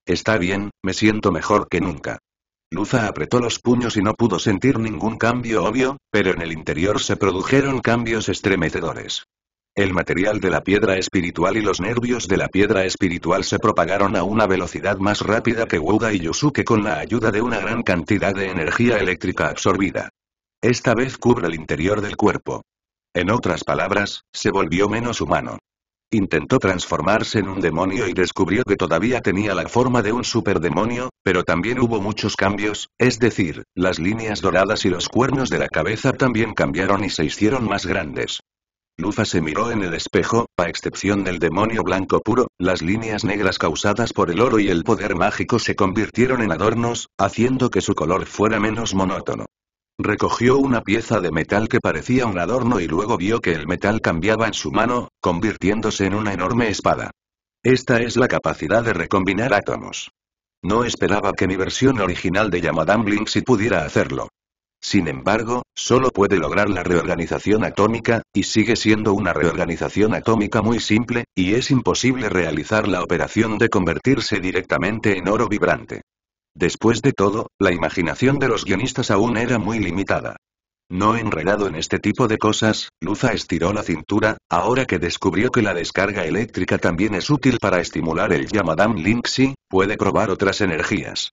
Está bien, me siento mejor que nunca. Luza apretó los puños y no pudo sentir ningún cambio obvio, pero en el interior se produjeron cambios estremecedores. El material de la piedra espiritual y los nervios de la piedra espiritual se propagaron a una velocidad más rápida que Wuda y Yusuke con la ayuda de una gran cantidad de energía eléctrica absorbida. Esta vez cubre el interior del cuerpo. En otras palabras, se volvió menos humano. Intentó transformarse en un demonio y descubrió que todavía tenía la forma de un superdemonio, pero también hubo muchos cambios, es decir, las líneas doradas y los cuernos de la cabeza también cambiaron y se hicieron más grandes. Lufa se miró en el espejo, a excepción del demonio blanco puro, las líneas negras causadas por el oro y el poder mágico se convirtieron en adornos, haciendo que su color fuera menos monótono. Recogió una pieza de metal que parecía un adorno y luego vio que el metal cambiaba en su mano, convirtiéndose en una enorme espada. Esta es la capacidad de recombinar átomos. No esperaba que mi versión original de Yamadam si pudiera hacerlo. Sin embargo, solo puede lograr la reorganización atómica, y sigue siendo una reorganización atómica muy simple, y es imposible realizar la operación de convertirse directamente en oro vibrante. Después de todo, la imaginación de los guionistas aún era muy limitada. No enredado en este tipo de cosas, Luza estiró la cintura, ahora que descubrió que la descarga eléctrica también es útil para estimular el Yamadam Linksy, puede probar otras energías.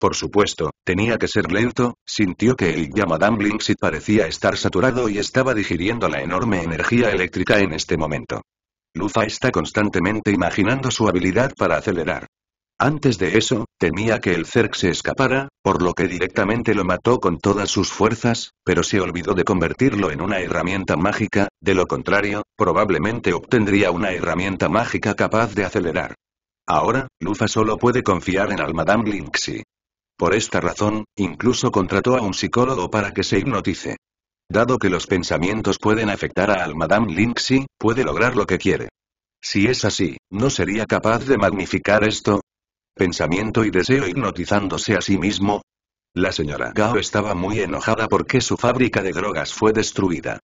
Por supuesto, tenía que ser lento, sintió que el Yamadam Linksy parecía estar saturado y estaba digiriendo la enorme energía eléctrica en este momento. Luza está constantemente imaginando su habilidad para acelerar. Antes de eso, temía que el Zerg se escapara, por lo que directamente lo mató con todas sus fuerzas, pero se olvidó de convertirlo en una herramienta mágica, de lo contrario, probablemente obtendría una herramienta mágica capaz de acelerar. Ahora, Lufa solo puede confiar en Almadam Linksy. Por esta razón, incluso contrató a un psicólogo para que se hipnotice. Dado que los pensamientos pueden afectar a Almadam Linksy, puede lograr lo que quiere. Si es así, ¿no sería capaz de magnificar esto? pensamiento y deseo hipnotizándose a sí mismo. La señora Gao estaba muy enojada porque su fábrica de drogas fue destruida.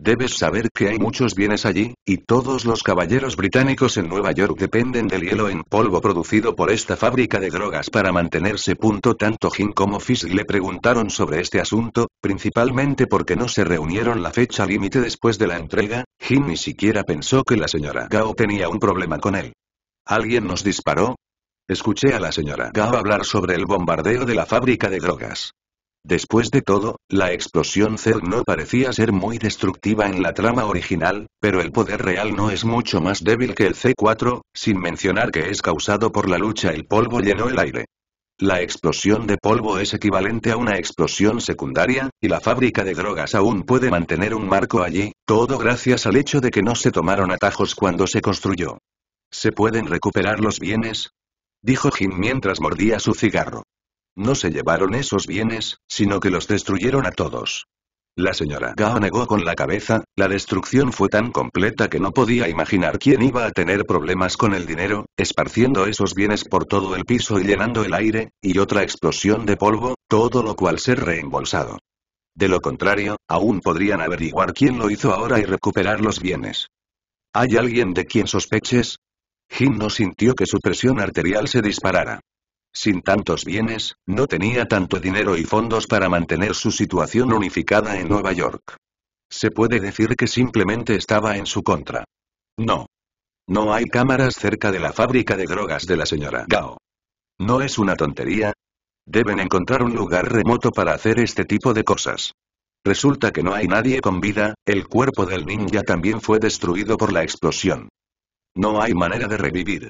Debes saber que hay muchos bienes allí, y todos los caballeros británicos en Nueva York dependen del hielo en polvo producido por esta fábrica de drogas para mantenerse. Punto tanto Jim como Fish le preguntaron sobre este asunto, principalmente porque no se reunieron la fecha límite después de la entrega, Jim ni siquiera pensó que la señora Gao tenía un problema con él. Alguien nos disparó, Escuché a la señora Gao hablar sobre el bombardeo de la fábrica de drogas. Después de todo, la explosión CERN no parecía ser muy destructiva en la trama original, pero el poder real no es mucho más débil que el C4, sin mencionar que es causado por la lucha el polvo llenó el aire. La explosión de polvo es equivalente a una explosión secundaria, y la fábrica de drogas aún puede mantener un marco allí, todo gracias al hecho de que no se tomaron atajos cuando se construyó. Se pueden recuperar los bienes, dijo Jim mientras mordía su cigarro. No se llevaron esos bienes, sino que los destruyeron a todos. La señora Gao negó con la cabeza, la destrucción fue tan completa que no podía imaginar quién iba a tener problemas con el dinero, esparciendo esos bienes por todo el piso y llenando el aire, y otra explosión de polvo, todo lo cual ser reembolsado. De lo contrario, aún podrían averiguar quién lo hizo ahora y recuperar los bienes. ¿Hay alguien de quien sospeches? Jim no sintió que su presión arterial se disparara. Sin tantos bienes, no tenía tanto dinero y fondos para mantener su situación unificada en Nueva York. Se puede decir que simplemente estaba en su contra. No. No hay cámaras cerca de la fábrica de drogas de la señora Gao. ¿No es una tontería? Deben encontrar un lugar remoto para hacer este tipo de cosas. Resulta que no hay nadie con vida, el cuerpo del ninja también fue destruido por la explosión. No hay manera de revivir.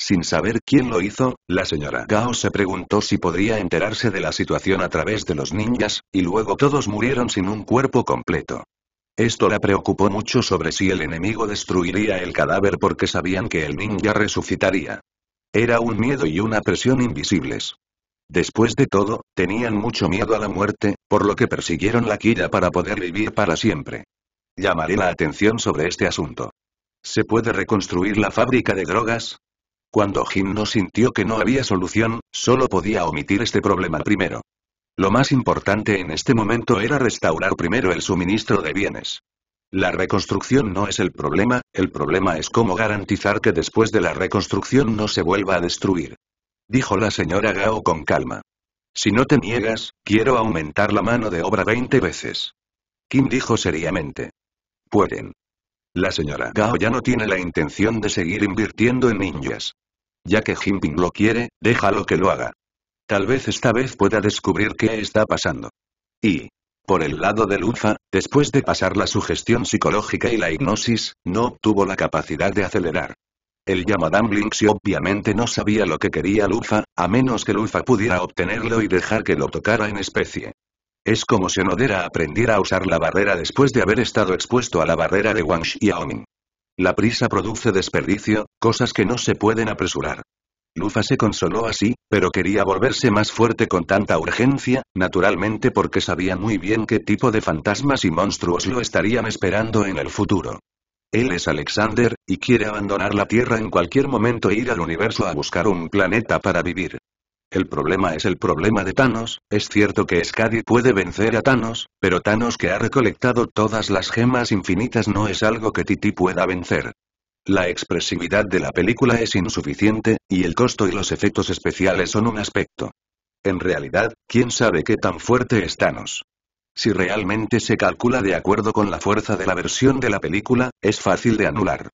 Sin saber quién lo hizo, la señora Gao se preguntó si podría enterarse de la situación a través de los ninjas, y luego todos murieron sin un cuerpo completo. Esto la preocupó mucho sobre si el enemigo destruiría el cadáver porque sabían que el ninja resucitaría. Era un miedo y una presión invisibles. Después de todo, tenían mucho miedo a la muerte, por lo que persiguieron la quilla para poder vivir para siempre. Llamaré la atención sobre este asunto. ¿Se puede reconstruir la fábrica de drogas? Cuando Jim no sintió que no había solución, solo podía omitir este problema primero. Lo más importante en este momento era restaurar primero el suministro de bienes. La reconstrucción no es el problema, el problema es cómo garantizar que después de la reconstrucción no se vuelva a destruir. Dijo la señora Gao con calma. Si no te niegas, quiero aumentar la mano de obra 20 veces. Kim dijo seriamente. Pueden. La señora Gao ya no tiene la intención de seguir invirtiendo en ninjas. Ya que Jinping lo quiere, déjalo que lo haga. Tal vez esta vez pueda descubrir qué está pasando. Y, por el lado de Lufa, después de pasar la sugestión psicológica y la hipnosis, no obtuvo la capacidad de acelerar. El Yamadam Blinks obviamente no sabía lo que quería Lufa, a menos que Lufa pudiera obtenerlo y dejar que lo tocara en especie. Es como si Nodera aprendiera a usar la barrera después de haber estado expuesto a la barrera de Wang Xiaoming. La prisa produce desperdicio, cosas que no se pueden apresurar. Lufa se consoló así, pero quería volverse más fuerte con tanta urgencia, naturalmente porque sabía muy bien qué tipo de fantasmas y monstruos lo estarían esperando en el futuro. Él es Alexander, y quiere abandonar la Tierra en cualquier momento e ir al universo a buscar un planeta para vivir. El problema es el problema de Thanos, es cierto que Skadi puede vencer a Thanos, pero Thanos que ha recolectado todas las gemas infinitas no es algo que Titi pueda vencer. La expresividad de la película es insuficiente, y el costo y los efectos especiales son un aspecto. En realidad, ¿quién sabe qué tan fuerte es Thanos? Si realmente se calcula de acuerdo con la fuerza de la versión de la película, es fácil de anular.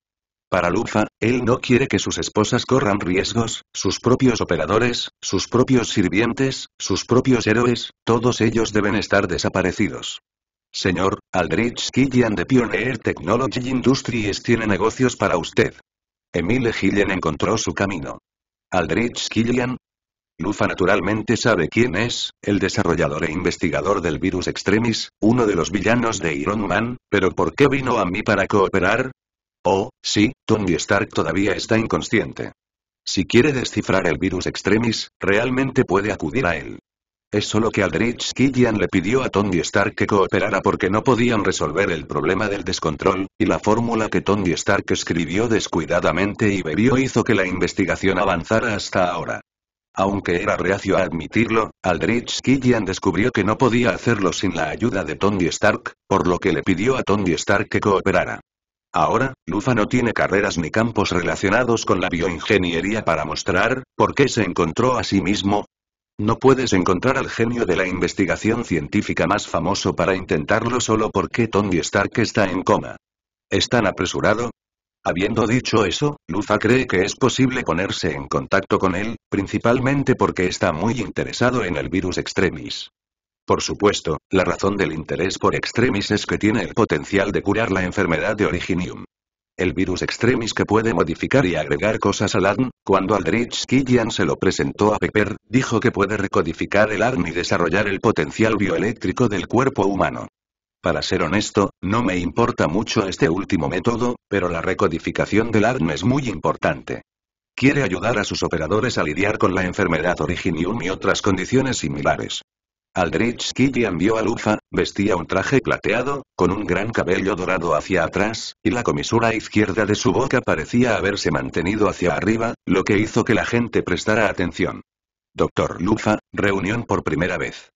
Para Lufa, él no quiere que sus esposas corran riesgos, sus propios operadores, sus propios sirvientes, sus propios héroes, todos ellos deben estar desaparecidos. Señor, Aldrich Killian de Pioneer Technology Industries tiene negocios para usted. Emile Hillian encontró su camino. Aldrich Killian, Lufa naturalmente sabe quién es, el desarrollador e investigador del virus Extremis, uno de los villanos de Iron Man, pero ¿por qué vino a mí para cooperar? Oh, sí, Tony Stark todavía está inconsciente. Si quiere descifrar el virus extremis, realmente puede acudir a él. Es solo que Aldrich Killian le pidió a Tony Stark que cooperara porque no podían resolver el problema del descontrol, y la fórmula que Tony Stark escribió descuidadamente y bebió hizo que la investigación avanzara hasta ahora. Aunque era reacio a admitirlo, Aldrich Killian descubrió que no podía hacerlo sin la ayuda de Tony Stark, por lo que le pidió a Tony Stark que cooperara. Ahora, Lufa no tiene carreras ni campos relacionados con la bioingeniería para mostrar, ¿por qué se encontró a sí mismo? No puedes encontrar al genio de la investigación científica más famoso para intentarlo solo porque Tony Stark está en coma. Están tan apresurado? Habiendo dicho eso, Lufa cree que es posible ponerse en contacto con él, principalmente porque está muy interesado en el virus extremis. Por supuesto, la razón del interés por Extremis es que tiene el potencial de curar la enfermedad de Originium. El virus Extremis que puede modificar y agregar cosas al ARN, cuando Aldrich Killian se lo presentó a Pepper, dijo que puede recodificar el ARN y desarrollar el potencial bioeléctrico del cuerpo humano. Para ser honesto, no me importa mucho este último método, pero la recodificación del ARN es muy importante. Quiere ayudar a sus operadores a lidiar con la enfermedad Originium y otras condiciones similares. Aldrich Killian vio a Lufa, vestía un traje plateado, con un gran cabello dorado hacia atrás, y la comisura izquierda de su boca parecía haberse mantenido hacia arriba, lo que hizo que la gente prestara atención. Doctor Lufa, reunión por primera vez.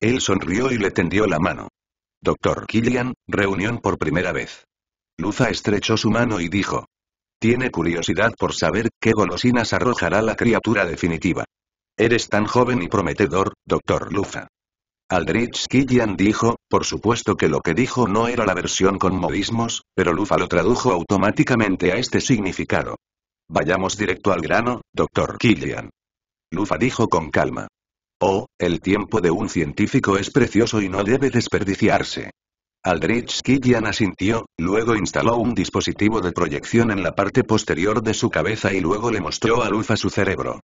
Él sonrió y le tendió la mano. Doctor Killian, reunión por primera vez. Lufa estrechó su mano y dijo. Tiene curiosidad por saber qué golosinas arrojará la criatura definitiva. Eres tan joven y prometedor, doctor Lufa. Aldrich Killian dijo, por supuesto que lo que dijo no era la versión con modismos, pero Lufa lo tradujo automáticamente a este significado. Vayamos directo al grano, doctor Killian. Lufa dijo con calma. Oh, el tiempo de un científico es precioso y no debe desperdiciarse. Aldrich Killian asintió, luego instaló un dispositivo de proyección en la parte posterior de su cabeza y luego le mostró a Lufa su cerebro.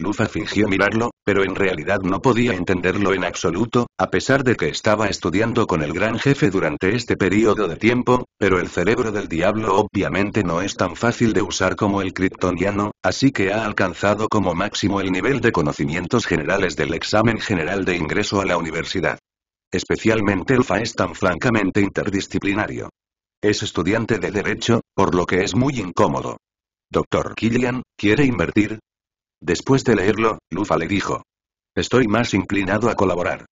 Lufa fingió mirarlo, pero en realidad no podía entenderlo en absoluto, a pesar de que estaba estudiando con el gran jefe durante este periodo de tiempo, pero el cerebro del diablo obviamente no es tan fácil de usar como el kryptoniano, así que ha alcanzado como máximo el nivel de conocimientos generales del examen general de ingreso a la universidad. Especialmente Lufa es tan francamente interdisciplinario. Es estudiante de Derecho, por lo que es muy incómodo. Doctor Killian, ¿quiere invertir? Después de leerlo, Lufa le dijo. Estoy más inclinado a colaborar.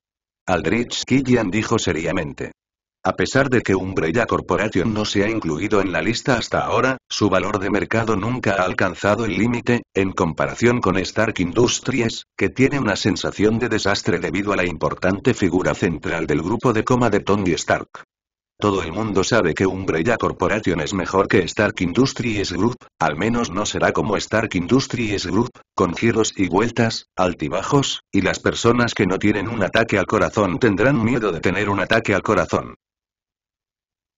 Aldrich Killian dijo seriamente. A pesar de que Umbrella Corporation no se ha incluido en la lista hasta ahora, su valor de mercado nunca ha alcanzado el límite, en comparación con Stark Industries, que tiene una sensación de desastre debido a la importante figura central del grupo de coma de Tony Stark. Todo el mundo sabe que Umbrella Corporation es mejor que Stark Industries Group, al menos no será como Stark Industries Group, con giros y vueltas, altibajos, y las personas que no tienen un ataque al corazón tendrán miedo de tener un ataque al corazón.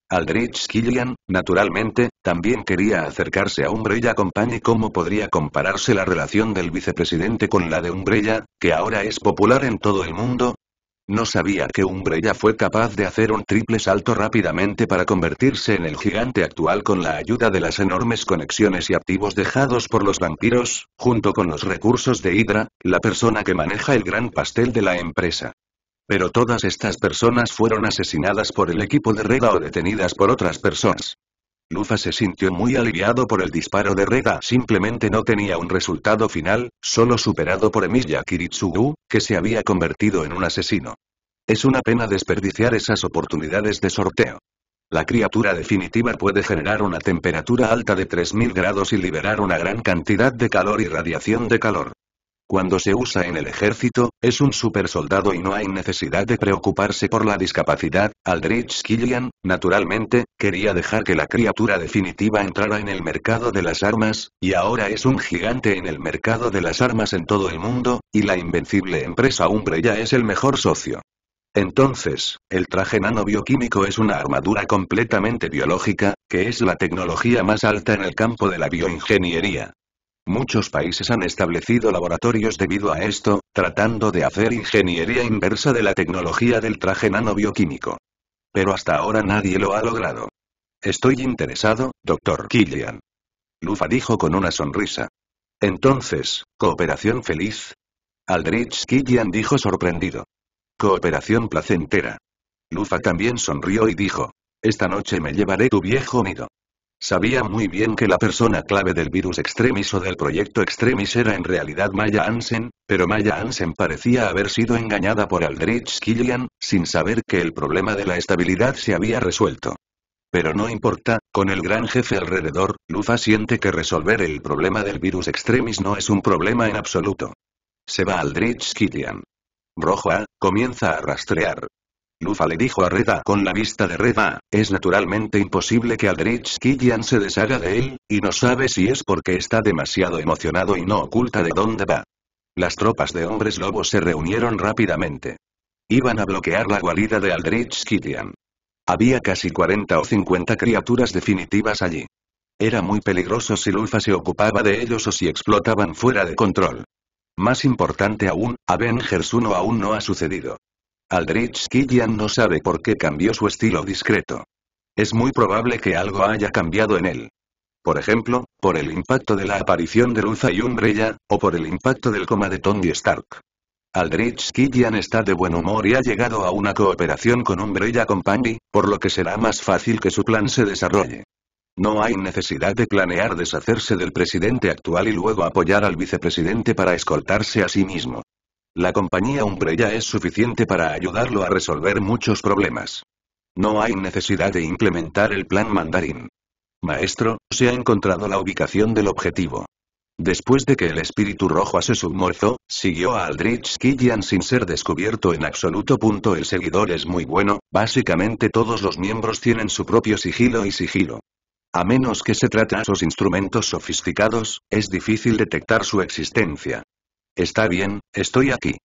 Aldrich Killian, naturalmente, también quería acercarse a Umbrella Company cómo podría compararse la relación del vicepresidente con la de Umbrella, que ahora es popular en todo el mundo, no sabía que Umbrella fue capaz de hacer un triple salto rápidamente para convertirse en el gigante actual con la ayuda de las enormes conexiones y activos dejados por los vampiros, junto con los recursos de Hydra, la persona que maneja el gran pastel de la empresa. Pero todas estas personas fueron asesinadas por el equipo de Reda o detenidas por otras personas. Lufa se sintió muy aliviado por el disparo de Reda. Simplemente no tenía un resultado final, solo superado por Emilia Kiritsugu, que se había convertido en un asesino. Es una pena desperdiciar esas oportunidades de sorteo. La criatura definitiva puede generar una temperatura alta de 3000 grados y liberar una gran cantidad de calor y radiación de calor. Cuando se usa en el ejército, es un supersoldado y no hay necesidad de preocuparse por la discapacidad, Aldrich Killian, naturalmente, quería dejar que la criatura definitiva entrara en el mercado de las armas, y ahora es un gigante en el mercado de las armas en todo el mundo, y la invencible empresa ya es el mejor socio. Entonces, el traje bioquímico es una armadura completamente biológica, que es la tecnología más alta en el campo de la bioingeniería. Muchos países han establecido laboratorios debido a esto, tratando de hacer ingeniería inversa de la tecnología del traje nanobioquímico. Pero hasta ahora nadie lo ha logrado. Estoy interesado, doctor Killian. Lufa dijo con una sonrisa. Entonces, cooperación feliz. Aldrich Killian dijo sorprendido. Cooperación placentera. Lufa también sonrió y dijo. Esta noche me llevaré tu viejo nido. Sabía muy bien que la persona clave del virus extremis o del proyecto extremis era en realidad Maya Ansen, pero Maya Ansen parecía haber sido engañada por Aldrich Killian, sin saber que el problema de la estabilidad se había resuelto. Pero no importa, con el gran jefe alrededor, Lufa siente que resolver el problema del virus extremis no es un problema en absoluto. Se va Aldrich Killian. A, comienza a rastrear, Lufa le dijo a Reda con la vista de Reda, es naturalmente imposible que Aldrich Killian se deshaga de él, y no sabe si es porque está demasiado emocionado y no oculta de dónde va. Las tropas de hombres lobos se reunieron rápidamente. Iban a bloquear la guarida de Aldrich Killian. Había casi 40 o 50 criaturas definitivas allí. Era muy peligroso si Lufa se ocupaba de ellos o si explotaban fuera de control. Más importante aún, Avengers 1 aún no ha sucedido. Aldrich Killian no sabe por qué cambió su estilo discreto. Es muy probable que algo haya cambiado en él. Por ejemplo, por el impacto de la aparición de Luza y Umbrella, o por el impacto del coma de Tony Stark. Aldrich Killian está de buen humor y ha llegado a una cooperación con Umbrella Company, por lo que será más fácil que su plan se desarrolle. No hay necesidad de planear deshacerse del presidente actual y luego apoyar al vicepresidente para escoltarse a sí mismo. La compañía Umbrella es suficiente para ayudarlo a resolver muchos problemas. No hay necesidad de implementar el plan mandarín. Maestro, se ha encontrado la ubicación del objetivo. Después de que el espíritu rojo se submorzó, siguió a Aldrich Killian sin ser descubierto en absoluto. El seguidor es muy bueno, básicamente todos los miembros tienen su propio sigilo y sigilo. A menos que se trate a sus instrumentos sofisticados, es difícil detectar su existencia. Está bien, estoy aquí.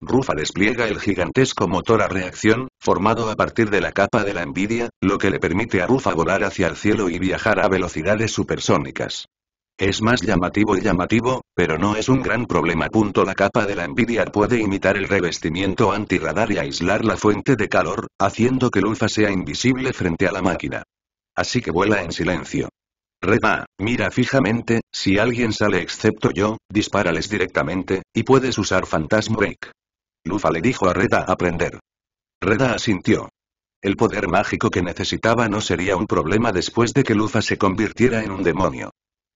Rufa despliega el gigantesco motor a reacción, formado a partir de la capa de la envidia, lo que le permite a Rufa volar hacia el cielo y viajar a velocidades supersónicas. Es más llamativo y llamativo, pero no es un gran problema. La capa de la envidia puede imitar el revestimiento antirradar y aislar la fuente de calor, haciendo que Lufa sea invisible frente a la máquina. Así que vuela en silencio. Reda, mira fijamente, si alguien sale excepto yo, dispárales directamente, y puedes usar Phantasm Break. Lufa le dijo a Reda aprender. Reda asintió. El poder mágico que necesitaba no sería un problema después de que Lufa se convirtiera en un demonio.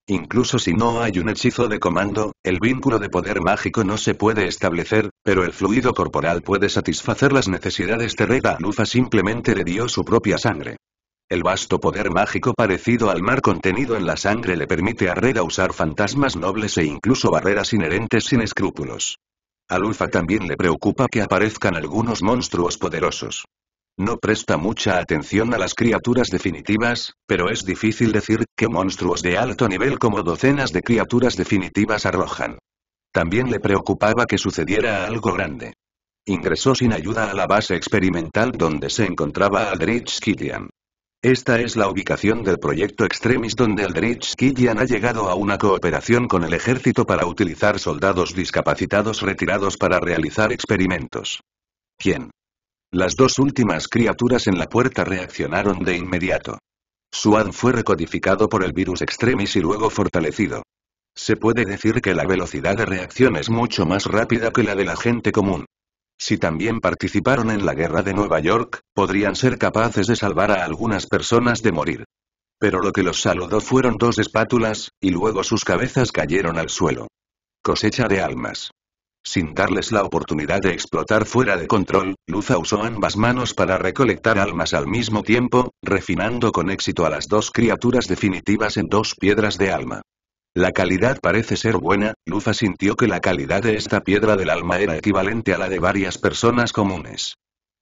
Incluso si no hay un hechizo de comando, el vínculo de poder mágico no se puede establecer, pero el fluido corporal puede satisfacer las necesidades de Reda. Lufa simplemente le dio su propia sangre. El vasto poder mágico parecido al mar contenido en la sangre le permite a Reda usar fantasmas nobles e incluso barreras inherentes sin escrúpulos. A Lufa también le preocupa que aparezcan algunos monstruos poderosos. No presta mucha atención a las criaturas definitivas, pero es difícil decir que monstruos de alto nivel como docenas de criaturas definitivas arrojan. También le preocupaba que sucediera algo grande. Ingresó sin ayuda a la base experimental donde se encontraba Aldrich Killian. Esta es la ubicación del proyecto Extremis donde Aldrich Killian ha llegado a una cooperación con el ejército para utilizar soldados discapacitados retirados para realizar experimentos. ¿Quién? Las dos últimas criaturas en la puerta reaccionaron de inmediato. Suan fue recodificado por el virus Extremis y luego fortalecido. Se puede decir que la velocidad de reacción es mucho más rápida que la de la gente común si también participaron en la guerra de Nueva York, podrían ser capaces de salvar a algunas personas de morir. Pero lo que los saludó fueron dos espátulas, y luego sus cabezas cayeron al suelo. Cosecha de almas. Sin darles la oportunidad de explotar fuera de control, Luza usó ambas manos para recolectar almas al mismo tiempo, refinando con éxito a las dos criaturas definitivas en dos piedras de alma. La calidad parece ser buena, Lufa sintió que la calidad de esta piedra del alma era equivalente a la de varias personas comunes.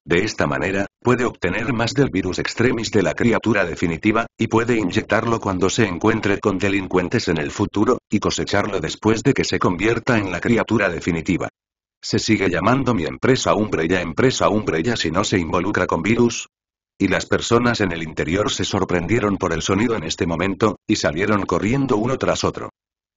De esta manera, puede obtener más del virus extremis de la criatura definitiva, y puede inyectarlo cuando se encuentre con delincuentes en el futuro, y cosecharlo después de que se convierta en la criatura definitiva. Se sigue llamando mi empresa Umbrella empresa Umbrella si no se involucra con virus, y las personas en el interior se sorprendieron por el sonido en este momento, y salieron corriendo uno tras otro.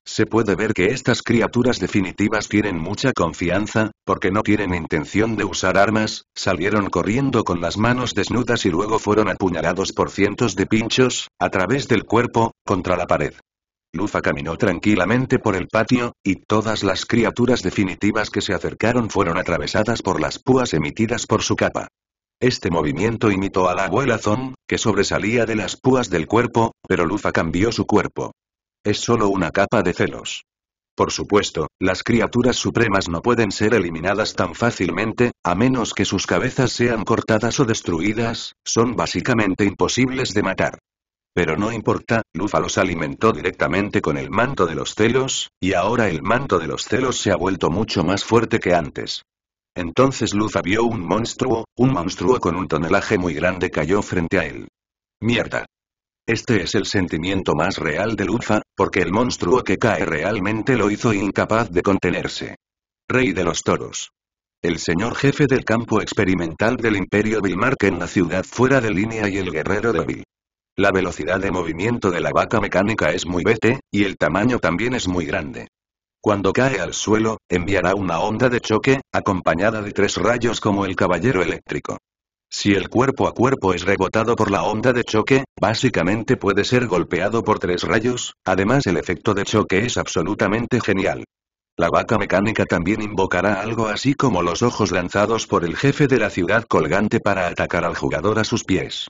Se puede ver que estas criaturas definitivas tienen mucha confianza, porque no tienen intención de usar armas, salieron corriendo con las manos desnudas y luego fueron apuñalados por cientos de pinchos, a través del cuerpo, contra la pared. Lufa caminó tranquilamente por el patio, y todas las criaturas definitivas que se acercaron fueron atravesadas por las púas emitidas por su capa. Este movimiento imitó a la abuela Zon, que sobresalía de las púas del cuerpo, pero Lufa cambió su cuerpo. Es solo una capa de celos. Por supuesto, las criaturas supremas no pueden ser eliminadas tan fácilmente, a menos que sus cabezas sean cortadas o destruidas, son básicamente imposibles de matar. Pero no importa, Lufa los alimentó directamente con el manto de los celos, y ahora el manto de los celos se ha vuelto mucho más fuerte que antes. Entonces Lufa vio un monstruo, un monstruo con un tonelaje muy grande cayó frente a él. ¡Mierda! Este es el sentimiento más real de Lufa, porque el monstruo que cae realmente lo hizo incapaz de contenerse. Rey de los toros. El señor jefe del campo experimental del Imperio Vilmark en la ciudad fuera de línea y el guerrero débil. La velocidad de movimiento de la vaca mecánica es muy vete, y el tamaño también es muy grande. Cuando cae al suelo, enviará una onda de choque, acompañada de tres rayos como el caballero eléctrico. Si el cuerpo a cuerpo es rebotado por la onda de choque, básicamente puede ser golpeado por tres rayos, además el efecto de choque es absolutamente genial. La vaca mecánica también invocará algo así como los ojos lanzados por el jefe de la ciudad colgante para atacar al jugador a sus pies.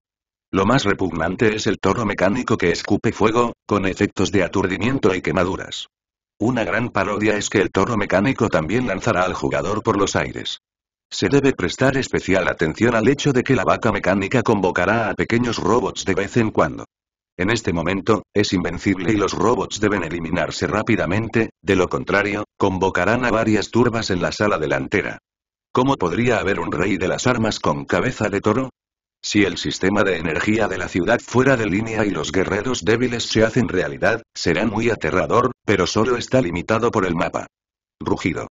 Lo más repugnante es el toro mecánico que escupe fuego, con efectos de aturdimiento y quemaduras. Una gran parodia es que el toro mecánico también lanzará al jugador por los aires. Se debe prestar especial atención al hecho de que la vaca mecánica convocará a pequeños robots de vez en cuando. En este momento, es invencible y los robots deben eliminarse rápidamente, de lo contrario, convocarán a varias turbas en la sala delantera. ¿Cómo podría haber un rey de las armas con cabeza de toro? Si el sistema de energía de la ciudad fuera de línea y los guerreros débiles se hacen realidad, será muy aterrador, pero solo está limitado por el mapa. Rugido.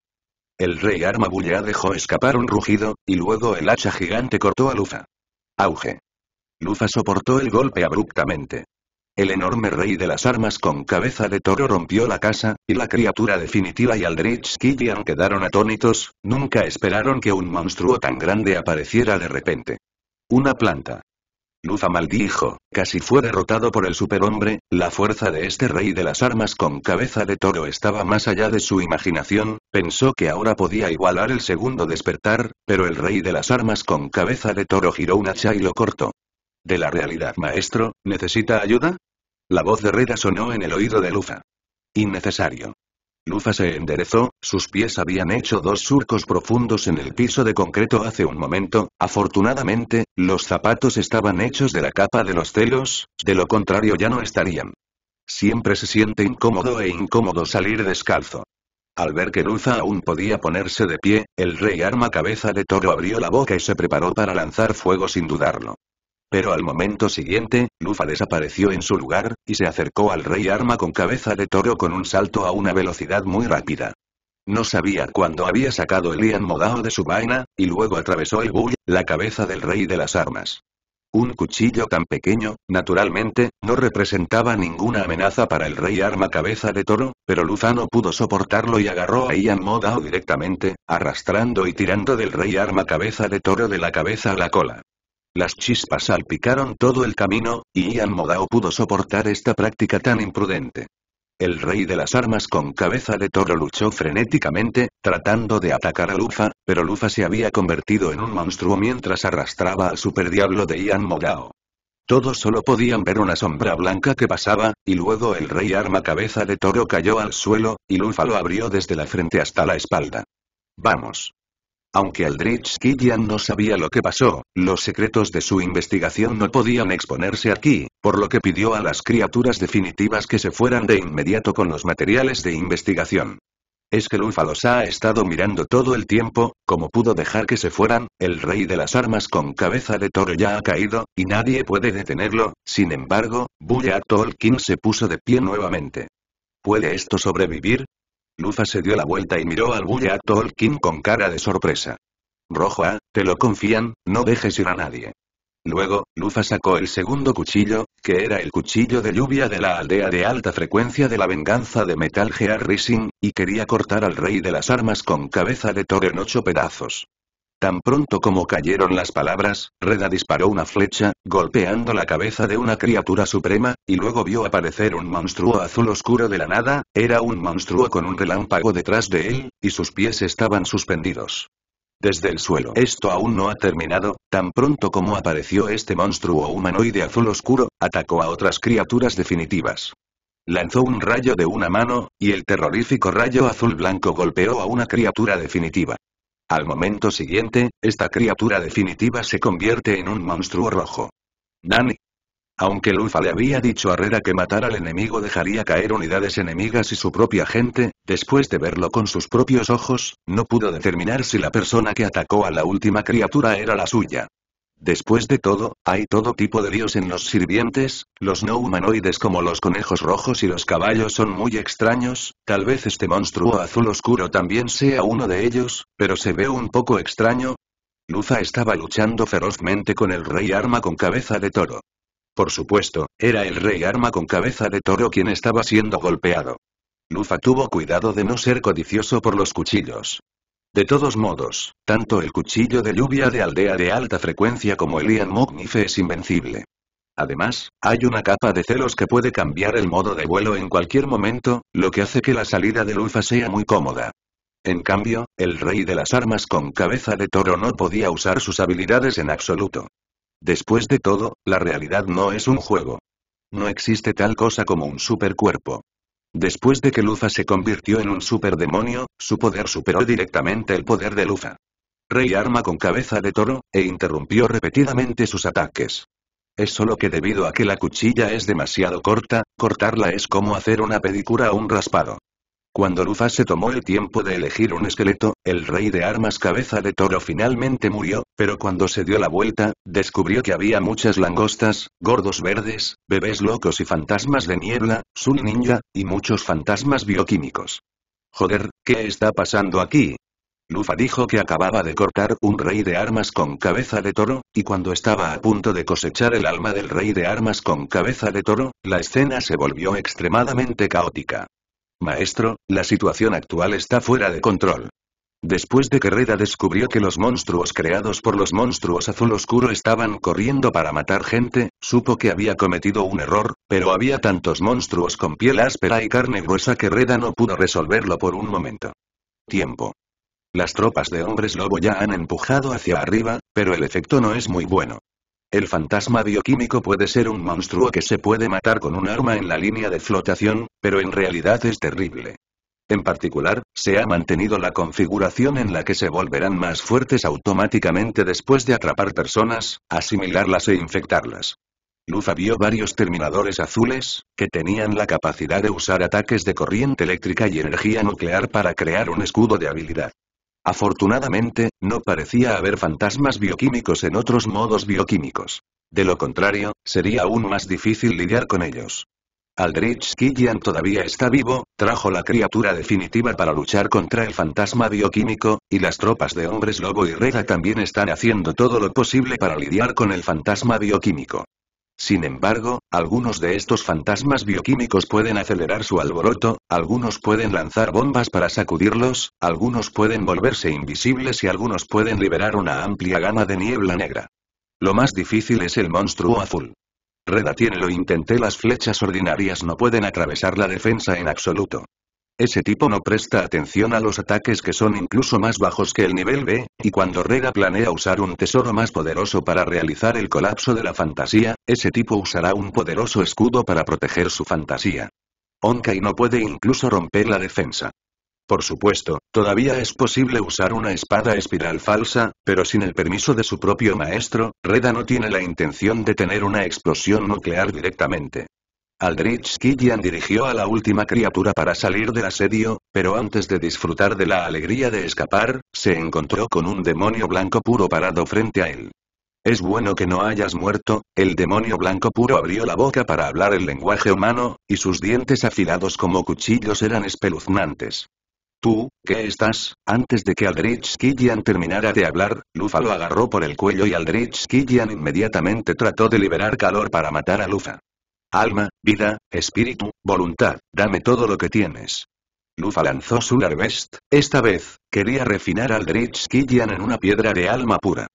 El rey arma bulla dejó escapar un rugido, y luego el hacha gigante cortó a Lufa. Auge. Lufa soportó el golpe abruptamente. El enorme rey de las armas con cabeza de toro rompió la casa, y la criatura definitiva y Aldrich Killian quedaron atónitos, nunca esperaron que un monstruo tan grande apareciera de repente. Una planta. Lufa maldijo, casi fue derrotado por el superhombre, la fuerza de este rey de las armas con cabeza de toro estaba más allá de su imaginación, pensó que ahora podía igualar el segundo despertar, pero el rey de las armas con cabeza de toro giró un hacha y lo cortó. De la realidad maestro, ¿necesita ayuda? La voz de Reda sonó en el oído de Lufa. Innecesario. Lufa se enderezó, sus pies habían hecho dos surcos profundos en el piso de concreto hace un momento, afortunadamente, los zapatos estaban hechos de la capa de los celos, de lo contrario ya no estarían. Siempre se siente incómodo e incómodo salir descalzo. Al ver que Luza aún podía ponerse de pie, el rey arma cabeza de toro abrió la boca y se preparó para lanzar fuego sin dudarlo. Pero al momento siguiente, Lufa desapareció en su lugar, y se acercó al rey arma con cabeza de toro con un salto a una velocidad muy rápida. No sabía cuándo había sacado el Ian Modao de su vaina, y luego atravesó el bull, la cabeza del rey de las armas. Un cuchillo tan pequeño, naturalmente, no representaba ninguna amenaza para el rey arma cabeza de toro, pero no pudo soportarlo y agarró a Ian Modao directamente, arrastrando y tirando del rey arma cabeza de toro de la cabeza a la cola. Las chispas salpicaron todo el camino, y Ian Modao pudo soportar esta práctica tan imprudente. El rey de las armas con cabeza de toro luchó frenéticamente, tratando de atacar a Lufa, pero Lufa se había convertido en un monstruo mientras arrastraba al superdiablo de Ian Modao. Todos solo podían ver una sombra blanca que pasaba, y luego el rey arma cabeza de toro cayó al suelo, y Lufa lo abrió desde la frente hasta la espalda. Vamos. Aunque Aldrich Killian no sabía lo que pasó, los secretos de su investigación no podían exponerse aquí, por lo que pidió a las criaturas definitivas que se fueran de inmediato con los materiales de investigación. Es que Lufa los ha estado mirando todo el tiempo, como pudo dejar que se fueran, el rey de las armas con cabeza de toro ya ha caído, y nadie puede detenerlo, sin embargo, Buya Tolkien se puso de pie nuevamente. ¿Puede esto sobrevivir? Lufa se dio la vuelta y miró al a Tolkien con cara de sorpresa. Rojo ah, te lo confían, no dejes ir a nadie. Luego, Lufa sacó el segundo cuchillo, que era el cuchillo de lluvia de la aldea de alta frecuencia de la venganza de Metal Gear Rising, y quería cortar al rey de las armas con cabeza de toro en ocho pedazos. Tan pronto como cayeron las palabras, Reda disparó una flecha, golpeando la cabeza de una criatura suprema, y luego vio aparecer un monstruo azul oscuro de la nada, era un monstruo con un relámpago detrás de él, y sus pies estaban suspendidos desde el suelo. Esto aún no ha terminado, tan pronto como apareció este monstruo humanoide azul oscuro, atacó a otras criaturas definitivas. Lanzó un rayo de una mano, y el terrorífico rayo azul blanco golpeó a una criatura definitiva. Al momento siguiente, esta criatura definitiva se convierte en un monstruo rojo. Nani. Aunque Lufa le había dicho a Rera que matar al enemigo dejaría caer unidades enemigas y su propia gente, después de verlo con sus propios ojos, no pudo determinar si la persona que atacó a la última criatura era la suya. Después de todo, hay todo tipo de dios en los sirvientes, los no humanoides como los conejos rojos y los caballos son muy extraños, tal vez este monstruo azul oscuro también sea uno de ellos, pero se ve un poco extraño. Luza estaba luchando ferozmente con el rey arma con cabeza de toro. Por supuesto, era el rey arma con cabeza de toro quien estaba siendo golpeado. Lufa tuvo cuidado de no ser codicioso por los cuchillos. De todos modos, tanto el cuchillo de lluvia de aldea de alta frecuencia como el Ian Mugnife es invencible. Además, hay una capa de celos que puede cambiar el modo de vuelo en cualquier momento, lo que hace que la salida de UFA sea muy cómoda. En cambio, el rey de las armas con cabeza de toro no podía usar sus habilidades en absoluto. Después de todo, la realidad no es un juego. No existe tal cosa como un supercuerpo. Después de que Lufa se convirtió en un superdemonio, su poder superó directamente el poder de Lufa. Rey arma con cabeza de toro, e interrumpió repetidamente sus ataques. Es solo que debido a que la cuchilla es demasiado corta, cortarla es como hacer una pedicura o un raspado. Cuando Lufa se tomó el tiempo de elegir un esqueleto, el rey de armas cabeza de toro finalmente murió, pero cuando se dio la vuelta, descubrió que había muchas langostas, gordos verdes, bebés locos y fantasmas de niebla, Sun Ninja, y muchos fantasmas bioquímicos. Joder, ¿qué está pasando aquí? Lufa dijo que acababa de cortar un rey de armas con cabeza de toro, y cuando estaba a punto de cosechar el alma del rey de armas con cabeza de toro, la escena se volvió extremadamente caótica. Maestro, la situación actual está fuera de control. Después de que Reda descubrió que los monstruos creados por los monstruos azul oscuro estaban corriendo para matar gente, supo que había cometido un error, pero había tantos monstruos con piel áspera y carne gruesa que Reda no pudo resolverlo por un momento. Tiempo. Las tropas de hombres lobo ya han empujado hacia arriba, pero el efecto no es muy bueno. El fantasma bioquímico puede ser un monstruo que se puede matar con un arma en la línea de flotación, pero en realidad es terrible. En particular, se ha mantenido la configuración en la que se volverán más fuertes automáticamente después de atrapar personas, asimilarlas e infectarlas. Lufa vio varios terminadores azules, que tenían la capacidad de usar ataques de corriente eléctrica y energía nuclear para crear un escudo de habilidad. Afortunadamente, no parecía haber fantasmas bioquímicos en otros modos bioquímicos. De lo contrario, sería aún más difícil lidiar con ellos. Aldrich Killian todavía está vivo, trajo la criatura definitiva para luchar contra el fantasma bioquímico, y las tropas de hombres lobo y rega también están haciendo todo lo posible para lidiar con el fantasma bioquímico. Sin embargo, algunos de estos fantasmas bioquímicos pueden acelerar su alboroto, algunos pueden lanzar bombas para sacudirlos, algunos pueden volverse invisibles y algunos pueden liberar una amplia gama de niebla negra. Lo más difícil es el monstruo azul. Reda tiene lo intenté las flechas ordinarias no pueden atravesar la defensa en absoluto. Ese tipo no presta atención a los ataques que son incluso más bajos que el nivel B, y cuando Reda planea usar un tesoro más poderoso para realizar el colapso de la fantasía, ese tipo usará un poderoso escudo para proteger su fantasía. Onkai no puede incluso romper la defensa. Por supuesto, todavía es posible usar una espada espiral falsa, pero sin el permiso de su propio maestro, Reda no tiene la intención de tener una explosión nuclear directamente. Aldrich Killian dirigió a la última criatura para salir del asedio, pero antes de disfrutar de la alegría de escapar, se encontró con un demonio blanco puro parado frente a él. Es bueno que no hayas muerto, el demonio blanco puro abrió la boca para hablar el lenguaje humano, y sus dientes afilados como cuchillos eran espeluznantes. ¿Tú, qué estás? Antes de que Aldrich Killian terminara de hablar, Lufa lo agarró por el cuello y Aldrich Killian inmediatamente trató de liberar calor para matar a Lufa. Alma, vida, espíritu, voluntad, dame todo lo que tienes. Lufa lanzó su Larvest, esta vez, quería refinar a Aldrich Killian en una piedra de alma pura.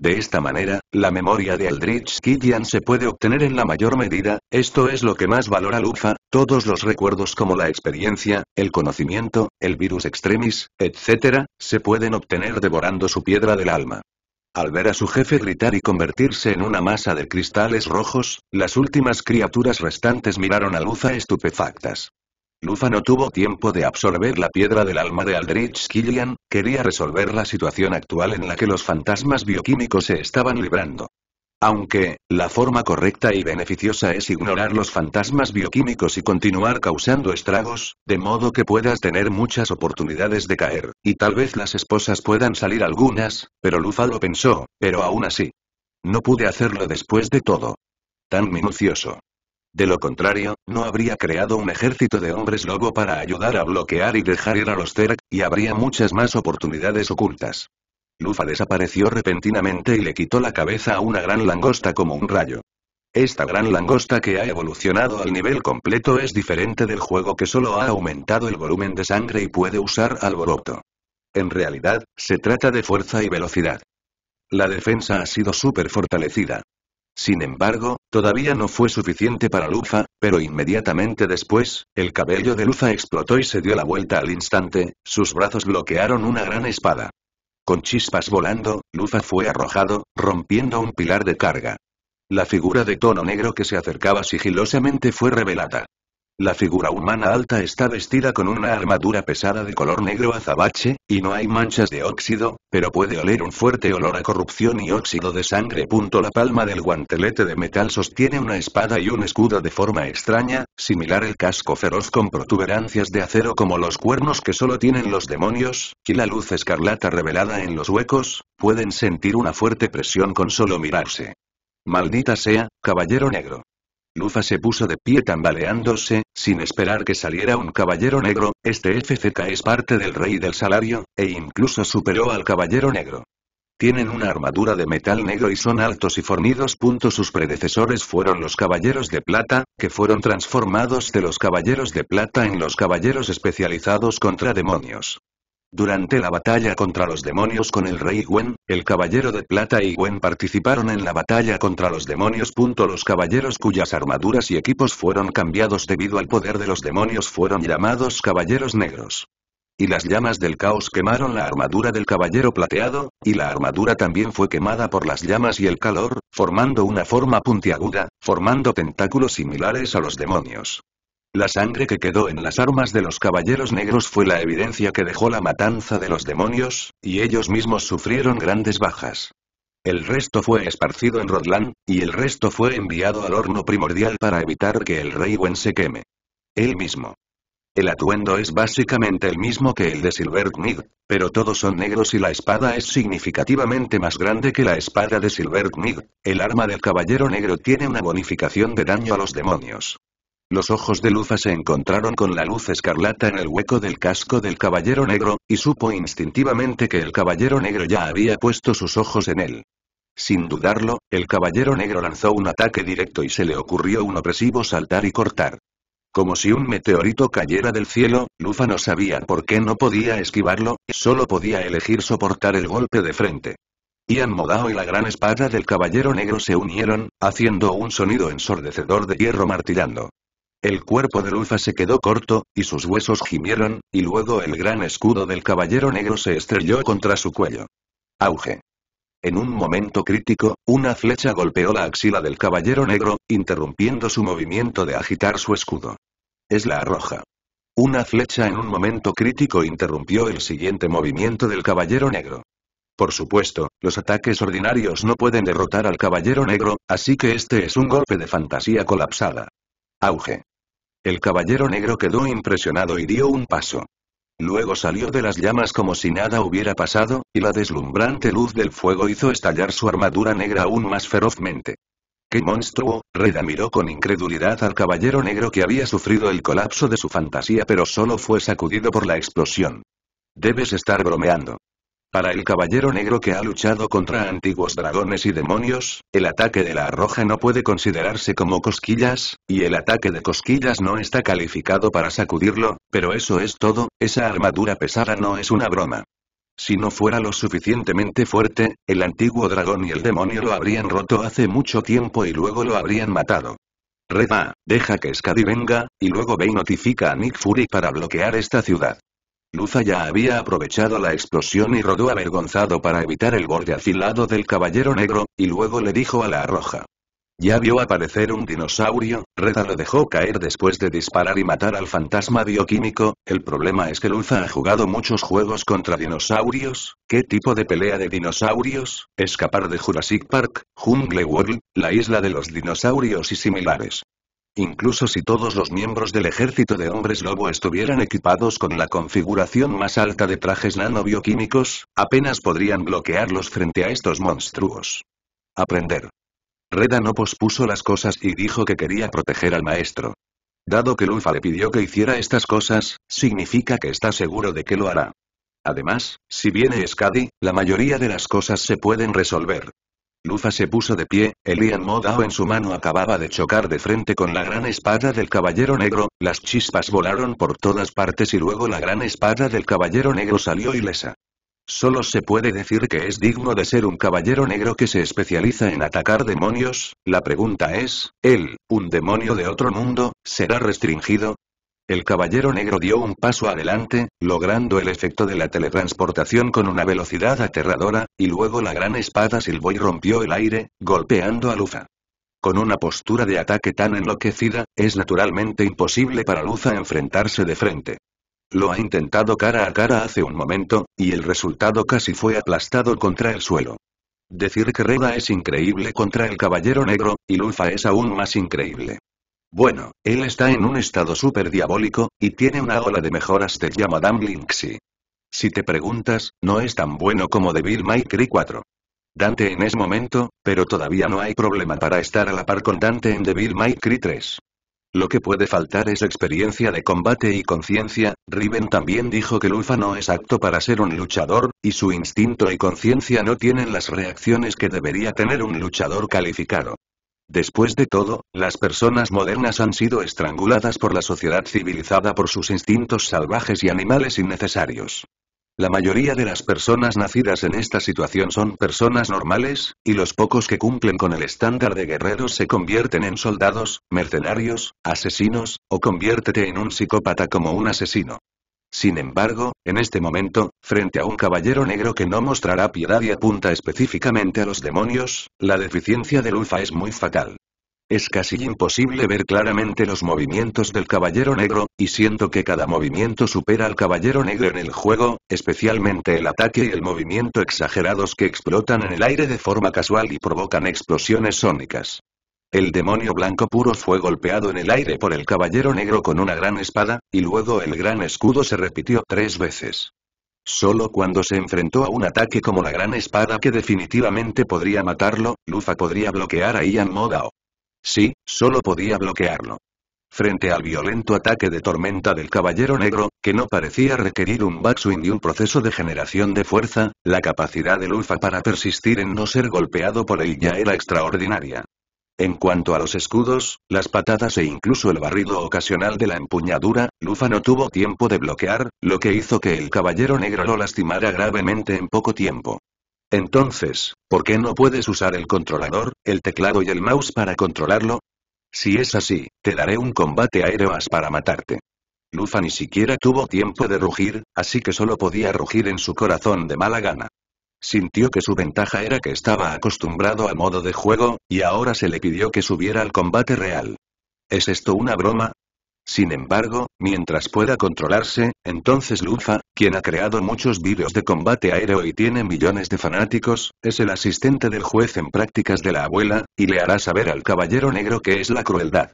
De esta manera, la memoria de Aldrich Killian se puede obtener en la mayor medida, esto es lo que más valora Lufa, todos los recuerdos como la experiencia, el conocimiento, el virus extremis, etc., se pueden obtener devorando su piedra del alma. Al ver a su jefe gritar y convertirse en una masa de cristales rojos, las últimas criaturas restantes miraron a Lufa estupefactas. Lufa no tuvo tiempo de absorber la piedra del alma de Aldrich Killian, quería resolver la situación actual en la que los fantasmas bioquímicos se estaban librando. Aunque, la forma correcta y beneficiosa es ignorar los fantasmas bioquímicos y continuar causando estragos, de modo que puedas tener muchas oportunidades de caer, y tal vez las esposas puedan salir algunas, pero Lufa lo pensó, pero aún así. No pude hacerlo después de todo. Tan minucioso. De lo contrario, no habría creado un ejército de hombres lobo para ayudar a bloquear y dejar ir a los Zerg, y habría muchas más oportunidades ocultas. Lufa desapareció repentinamente y le quitó la cabeza a una gran langosta como un rayo. Esta gran langosta que ha evolucionado al nivel completo es diferente del juego que solo ha aumentado el volumen de sangre y puede usar alboroto. En realidad, se trata de fuerza y velocidad. La defensa ha sido súper fortalecida. Sin embargo, todavía no fue suficiente para Lufa, pero inmediatamente después, el cabello de Lufa explotó y se dio la vuelta al instante, sus brazos bloquearon una gran espada. Con chispas volando, Lufa fue arrojado, rompiendo un pilar de carga. La figura de tono negro que se acercaba sigilosamente fue revelada. La figura humana alta está vestida con una armadura pesada de color negro azabache, y no hay manchas de óxido, pero puede oler un fuerte olor a corrupción y óxido de sangre. La palma del guantelete de metal sostiene una espada y un escudo de forma extraña, similar al casco feroz con protuberancias de acero como los cuernos que solo tienen los demonios, y la luz escarlata revelada en los huecos, pueden sentir una fuerte presión con solo mirarse. Maldita sea, caballero negro. Lufa se puso de pie tambaleándose, sin esperar que saliera un caballero negro, este FCK es parte del rey del salario, e incluso superó al caballero negro. Tienen una armadura de metal negro y son altos y fornidos. Sus predecesores fueron los caballeros de plata, que fueron transformados de los caballeros de plata en los caballeros especializados contra demonios. Durante la batalla contra los demonios con el rey Gwen, el caballero de plata y Gwen participaron en la batalla contra los demonios. Los caballeros cuyas armaduras y equipos fueron cambiados debido al poder de los demonios fueron llamados caballeros negros. Y las llamas del caos quemaron la armadura del caballero plateado, y la armadura también fue quemada por las llamas y el calor, formando una forma puntiaguda, formando tentáculos similares a los demonios. La sangre que quedó en las armas de los caballeros negros fue la evidencia que dejó la matanza de los demonios, y ellos mismos sufrieron grandes bajas. El resto fue esparcido en Rodland, y el resto fue enviado al horno primordial para evitar que el rey Wen se queme. Él mismo. El atuendo es básicamente el mismo que el de Silver pero todos son negros y la espada es significativamente más grande que la espada de Silver El arma del caballero negro tiene una bonificación de daño a los demonios. Los ojos de Lufa se encontraron con la luz escarlata en el hueco del casco del Caballero Negro, y supo instintivamente que el Caballero Negro ya había puesto sus ojos en él. Sin dudarlo, el Caballero Negro lanzó un ataque directo y se le ocurrió un opresivo saltar y cortar. Como si un meteorito cayera del cielo, Lufa no sabía por qué no podía esquivarlo, solo podía elegir soportar el golpe de frente. Ian Modao y la gran espada del Caballero Negro se unieron, haciendo un sonido ensordecedor de hierro martillando. El cuerpo de Lufa se quedó corto, y sus huesos gimieron, y luego el gran escudo del caballero negro se estrelló contra su cuello. Auge. En un momento crítico, una flecha golpeó la axila del caballero negro, interrumpiendo su movimiento de agitar su escudo. Es la arroja. Una flecha en un momento crítico interrumpió el siguiente movimiento del caballero negro. Por supuesto, los ataques ordinarios no pueden derrotar al caballero negro, así que este es un golpe de fantasía colapsada. Auge. El caballero negro quedó impresionado y dio un paso. Luego salió de las llamas como si nada hubiera pasado, y la deslumbrante luz del fuego hizo estallar su armadura negra aún más ferozmente. ¡Qué monstruo! Reda miró con incredulidad al caballero negro que había sufrido el colapso de su fantasía pero solo fue sacudido por la explosión. Debes estar bromeando. Para el caballero negro que ha luchado contra antiguos dragones y demonios, el ataque de la arroja no puede considerarse como cosquillas, y el ataque de cosquillas no está calificado para sacudirlo, pero eso es todo, esa armadura pesada no es una broma. Si no fuera lo suficientemente fuerte, el antiguo dragón y el demonio lo habrían roto hace mucho tiempo y luego lo habrían matado. Reba, deja que Skadi venga, y luego ve y notifica a Nick Fury para bloquear esta ciudad. Luza ya había aprovechado la explosión y rodó avergonzado para evitar el borde afilado del caballero negro, y luego le dijo a la roja. Ya vio aparecer un dinosaurio, Reda lo dejó caer después de disparar y matar al fantasma bioquímico, el problema es que Luza ha jugado muchos juegos contra dinosaurios, ¿qué tipo de pelea de dinosaurios? Escapar de Jurassic Park, Jungle World, la isla de los dinosaurios y similares. Incluso si todos los miembros del ejército de hombres lobo estuvieran equipados con la configuración más alta de trajes nanobioquímicos, apenas podrían bloquearlos frente a estos monstruos. Aprender. Reda no pospuso las cosas y dijo que quería proteger al maestro. Dado que Lufa le pidió que hiciera estas cosas, significa que está seguro de que lo hará. Además, si viene Skadi, la mayoría de las cosas se pueden resolver. Lufa se puso de pie, el Ian Modao en su mano acababa de chocar de frente con la gran espada del Caballero Negro, las chispas volaron por todas partes y luego la gran espada del Caballero Negro salió ilesa. Solo se puede decir que es digno de ser un caballero negro que se especializa en atacar demonios, la pregunta es, ¿él, un demonio de otro mundo, será restringido? El caballero negro dio un paso adelante, logrando el efecto de la teletransportación con una velocidad aterradora, y luego la gran espada silbó y rompió el aire, golpeando a Lufa. Con una postura de ataque tan enloquecida, es naturalmente imposible para Lufa enfrentarse de frente. Lo ha intentado cara a cara hace un momento, y el resultado casi fue aplastado contra el suelo. Decir que Reda es increíble contra el Caballero Negro, y Lufa es aún más increíble. Bueno, él está en un estado súper diabólico, y tiene una ola de mejoras de llamada Madame Linksy. Si te preguntas, no es tan bueno como Devil May Cry 4. Dante en ese momento, pero todavía no hay problema para estar a la par con Dante en Devil May Cry 3. Lo que puede faltar es experiencia de combate y conciencia, Riven también dijo que Lufa no es apto para ser un luchador, y su instinto y conciencia no tienen las reacciones que debería tener un luchador calificado. Después de todo, las personas modernas han sido estranguladas por la sociedad civilizada por sus instintos salvajes y animales innecesarios. La mayoría de las personas nacidas en esta situación son personas normales, y los pocos que cumplen con el estándar de guerreros se convierten en soldados, mercenarios, asesinos, o conviértete en un psicópata como un asesino. Sin embargo, en este momento, frente a un caballero negro que no mostrará piedad y apunta específicamente a los demonios, la deficiencia de Lufa es muy fatal. Es casi imposible ver claramente los movimientos del caballero negro, y siento que cada movimiento supera al caballero negro en el juego, especialmente el ataque y el movimiento exagerados que explotan en el aire de forma casual y provocan explosiones sónicas. El demonio blanco puro fue golpeado en el aire por el caballero negro con una gran espada, y luego el gran escudo se repitió tres veces. Solo cuando se enfrentó a un ataque como la gran espada que definitivamente podría matarlo, Lufa podría bloquear a Ian Modao. Sí, solo podía bloquearlo. Frente al violento ataque de tormenta del Caballero Negro, que no parecía requerir un backswing y un proceso de generación de fuerza, la capacidad de Lufa para persistir en no ser golpeado por él ya era extraordinaria. En cuanto a los escudos, las patadas e incluso el barrido ocasional de la empuñadura, Lufa no tuvo tiempo de bloquear, lo que hizo que el caballero negro lo lastimara gravemente en poco tiempo. Entonces, ¿por qué no puedes usar el controlador, el teclado y el mouse para controlarlo? Si es así, te daré un combate aéreo para matarte. Lufa ni siquiera tuvo tiempo de rugir, así que solo podía rugir en su corazón de mala gana. Sintió que su ventaja era que estaba acostumbrado al modo de juego, y ahora se le pidió que subiera al combate real. ¿Es esto una broma? Sin embargo, mientras pueda controlarse, entonces Lufa, quien ha creado muchos vídeos de combate aéreo y tiene millones de fanáticos, es el asistente del juez en prácticas de la abuela, y le hará saber al caballero negro que es la crueldad.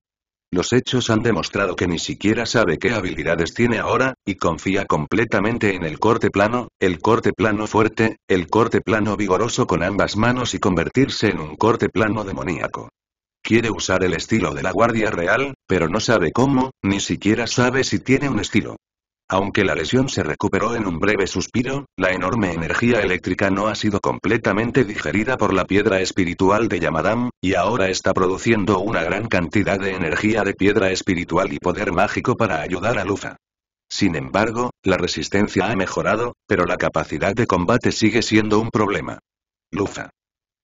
Los hechos han demostrado que ni siquiera sabe qué habilidades tiene ahora, y confía completamente en el corte plano, el corte plano fuerte, el corte plano vigoroso con ambas manos y convertirse en un corte plano demoníaco. Quiere usar el estilo de la Guardia Real, pero no sabe cómo, ni siquiera sabe si tiene un estilo. Aunque la lesión se recuperó en un breve suspiro, la enorme energía eléctrica no ha sido completamente digerida por la piedra espiritual de Yamadam, y ahora está produciendo una gran cantidad de energía de piedra espiritual y poder mágico para ayudar a Lufa. Sin embargo, la resistencia ha mejorado, pero la capacidad de combate sigue siendo un problema. Lufa.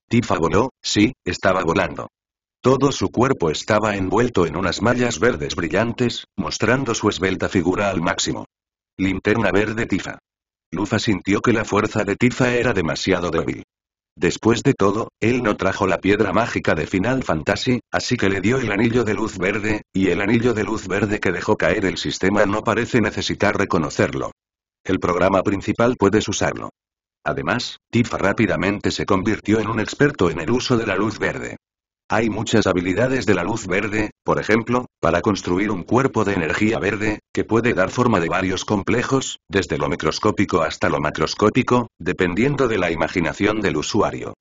Tifa voló, sí, estaba volando. Todo su cuerpo estaba envuelto en unas mallas verdes brillantes, mostrando su esbelta figura al máximo. Linterna verde Tifa. Lufa sintió que la fuerza de Tifa era demasiado débil. Después de todo, él no trajo la piedra mágica de Final Fantasy, así que le dio el anillo de luz verde, y el anillo de luz verde que dejó caer el sistema no parece necesitar reconocerlo. El programa principal puedes usarlo. Además, Tifa rápidamente se convirtió en un experto en el uso de la luz verde. Hay muchas habilidades de la luz verde, por ejemplo, para construir un cuerpo de energía verde, que puede dar forma de varios complejos, desde lo microscópico hasta lo macroscópico, dependiendo de la imaginación del usuario.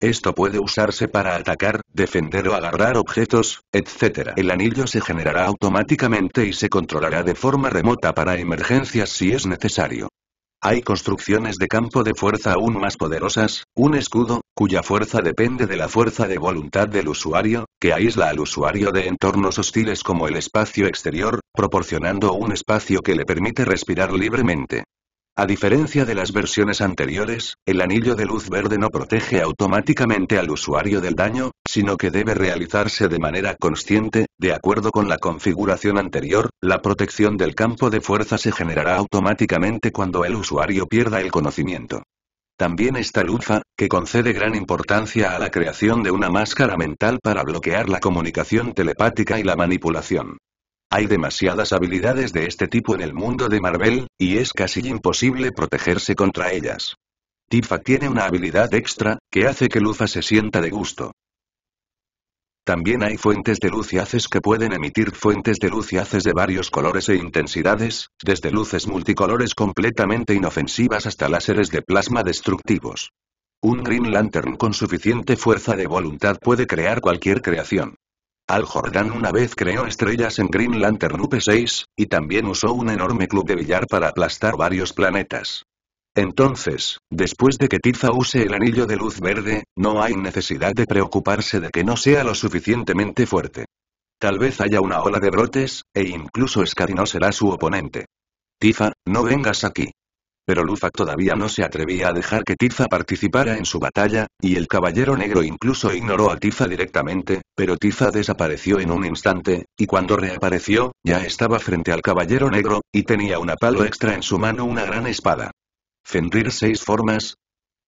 Esto puede usarse para atacar, defender o agarrar objetos, etc. El anillo se generará automáticamente y se controlará de forma remota para emergencias si es necesario. Hay construcciones de campo de fuerza aún más poderosas, un escudo, cuya fuerza depende de la fuerza de voluntad del usuario, que aísla al usuario de entornos hostiles como el espacio exterior, proporcionando un espacio que le permite respirar libremente. A diferencia de las versiones anteriores, el anillo de luz verde no protege automáticamente al usuario del daño, sino que debe realizarse de manera consciente, de acuerdo con la configuración anterior, la protección del campo de fuerza se generará automáticamente cuando el usuario pierda el conocimiento. También está Lufa, que concede gran importancia a la creación de una máscara mental para bloquear la comunicación telepática y la manipulación. Hay demasiadas habilidades de este tipo en el mundo de Marvel, y es casi imposible protegerse contra ellas. Tifa tiene una habilidad extra, que hace que Lufa se sienta de gusto. También hay fuentes de luz y haces que pueden emitir fuentes de luz y haces de varios colores e intensidades, desde luces multicolores completamente inofensivas hasta láseres de plasma destructivos. Un Green Lantern con suficiente fuerza de voluntad puede crear cualquier creación. Al Jordan una vez creó estrellas en Green Lantern UP6, y también usó un enorme club de billar para aplastar varios planetas. Entonces, después de que Tifa use el anillo de luz verde, no hay necesidad de preocuparse de que no sea lo suficientemente fuerte. Tal vez haya una ola de brotes, e incluso Skadi será su oponente. Tifa, no vengas aquí. Pero Lufa todavía no se atrevía a dejar que Tifa participara en su batalla, y el Caballero Negro incluso ignoró a Tifa directamente, pero Tifa desapareció en un instante, y cuando reapareció, ya estaba frente al Caballero Negro, y tenía una palo extra en su mano una gran espada. Fenrir seis formas.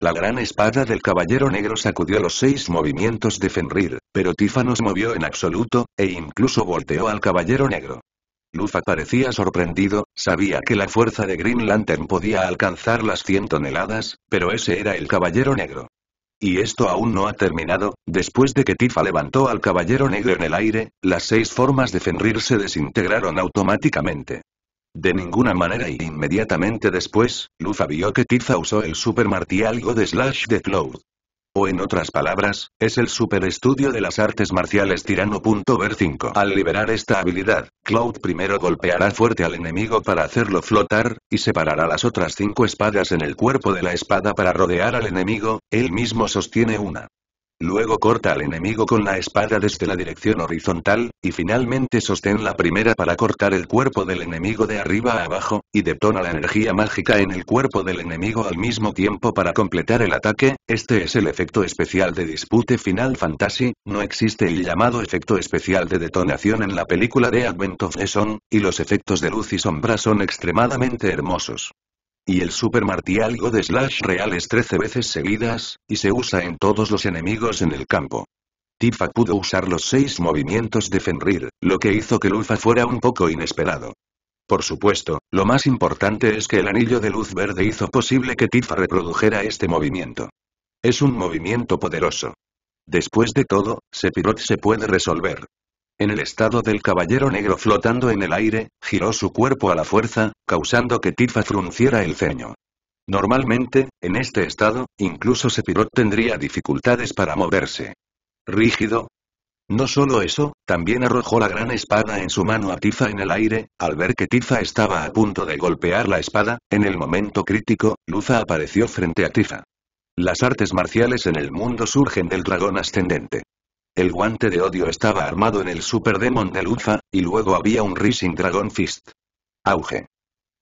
La gran espada del caballero negro sacudió los seis movimientos de Fenrir, pero Tifa no se movió en absoluto, e incluso volteó al caballero negro. Lufa parecía sorprendido, sabía que la fuerza de Green Lantern podía alcanzar las 100 toneladas, pero ese era el caballero negro. Y esto aún no ha terminado, después de que Tifa levantó al caballero negro en el aire, las seis formas de Fenrir se desintegraron automáticamente. De ninguna manera y inmediatamente después, Lufa vio que Tifa usó el Super Martial God Slash de Cloud. O en otras palabras, es el super estudio de las artes marciales Ver 5. Al liberar esta habilidad, Cloud primero golpeará fuerte al enemigo para hacerlo flotar, y separará las otras cinco espadas en el cuerpo de la espada para rodear al enemigo, él mismo sostiene una. Luego corta al enemigo con la espada desde la dirección horizontal, y finalmente sostén la primera para cortar el cuerpo del enemigo de arriba a abajo, y detona la energía mágica en el cuerpo del enemigo al mismo tiempo para completar el ataque, este es el efecto especial de Dispute Final Fantasy, no existe el llamado efecto especial de detonación en la película de Advent of the y los efectos de luz y sombra son extremadamente hermosos. Y el super go de Slash Real es 13 veces seguidas, y se usa en todos los enemigos en el campo. Tifa pudo usar los seis movimientos de Fenrir, lo que hizo que Lufa fuera un poco inesperado. Por supuesto, lo más importante es que el anillo de luz verde hizo posible que Tifa reprodujera este movimiento. Es un movimiento poderoso. Después de todo, Sephiroth se puede resolver. En el estado del caballero negro flotando en el aire, giró su cuerpo a la fuerza, causando que Tifa frunciera el ceño. Normalmente, en este estado, incluso Sephiroth tendría dificultades para moverse. Rígido. No solo eso, también arrojó la gran espada en su mano a Tifa en el aire, al ver que Tifa estaba a punto de golpear la espada, en el momento crítico, Luza apareció frente a Tifa. Las artes marciales en el mundo surgen del dragón ascendente. El guante de odio estaba armado en el Super Demon de Lufa, y luego había un Rising Dragon Fist. Auge.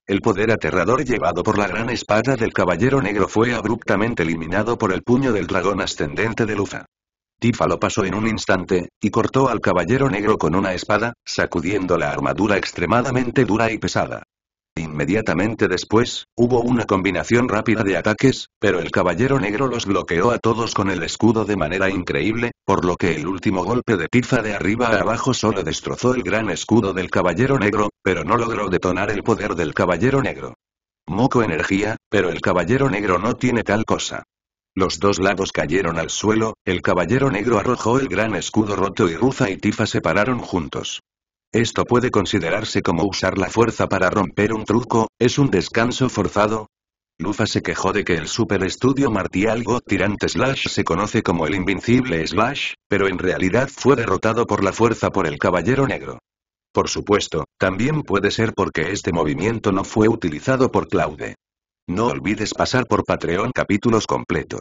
El poder aterrador llevado por la gran espada del Caballero Negro fue abruptamente eliminado por el puño del dragón ascendente de Lufa. Tifa lo pasó en un instante, y cortó al Caballero Negro con una espada, sacudiendo la armadura extremadamente dura y pesada. Inmediatamente después, hubo una combinación rápida de ataques, pero el caballero negro los bloqueó a todos con el escudo de manera increíble, por lo que el último golpe de Tifa de arriba a abajo solo destrozó el gran escudo del caballero negro, pero no logró detonar el poder del caballero negro. Moco energía, pero el caballero negro no tiene tal cosa. Los dos lados cayeron al suelo, el caballero negro arrojó el gran escudo roto y Ruza y Tifa se pararon juntos. Esto puede considerarse como usar la fuerza para romper un truco, ¿es un descanso forzado? Lufa se quejó de que el super estudio martial God Tirante Slash se conoce como el Invincible Slash, pero en realidad fue derrotado por la fuerza por el Caballero Negro. Por supuesto, también puede ser porque este movimiento no fue utilizado por Claude. No olvides pasar por Patreon capítulos completos.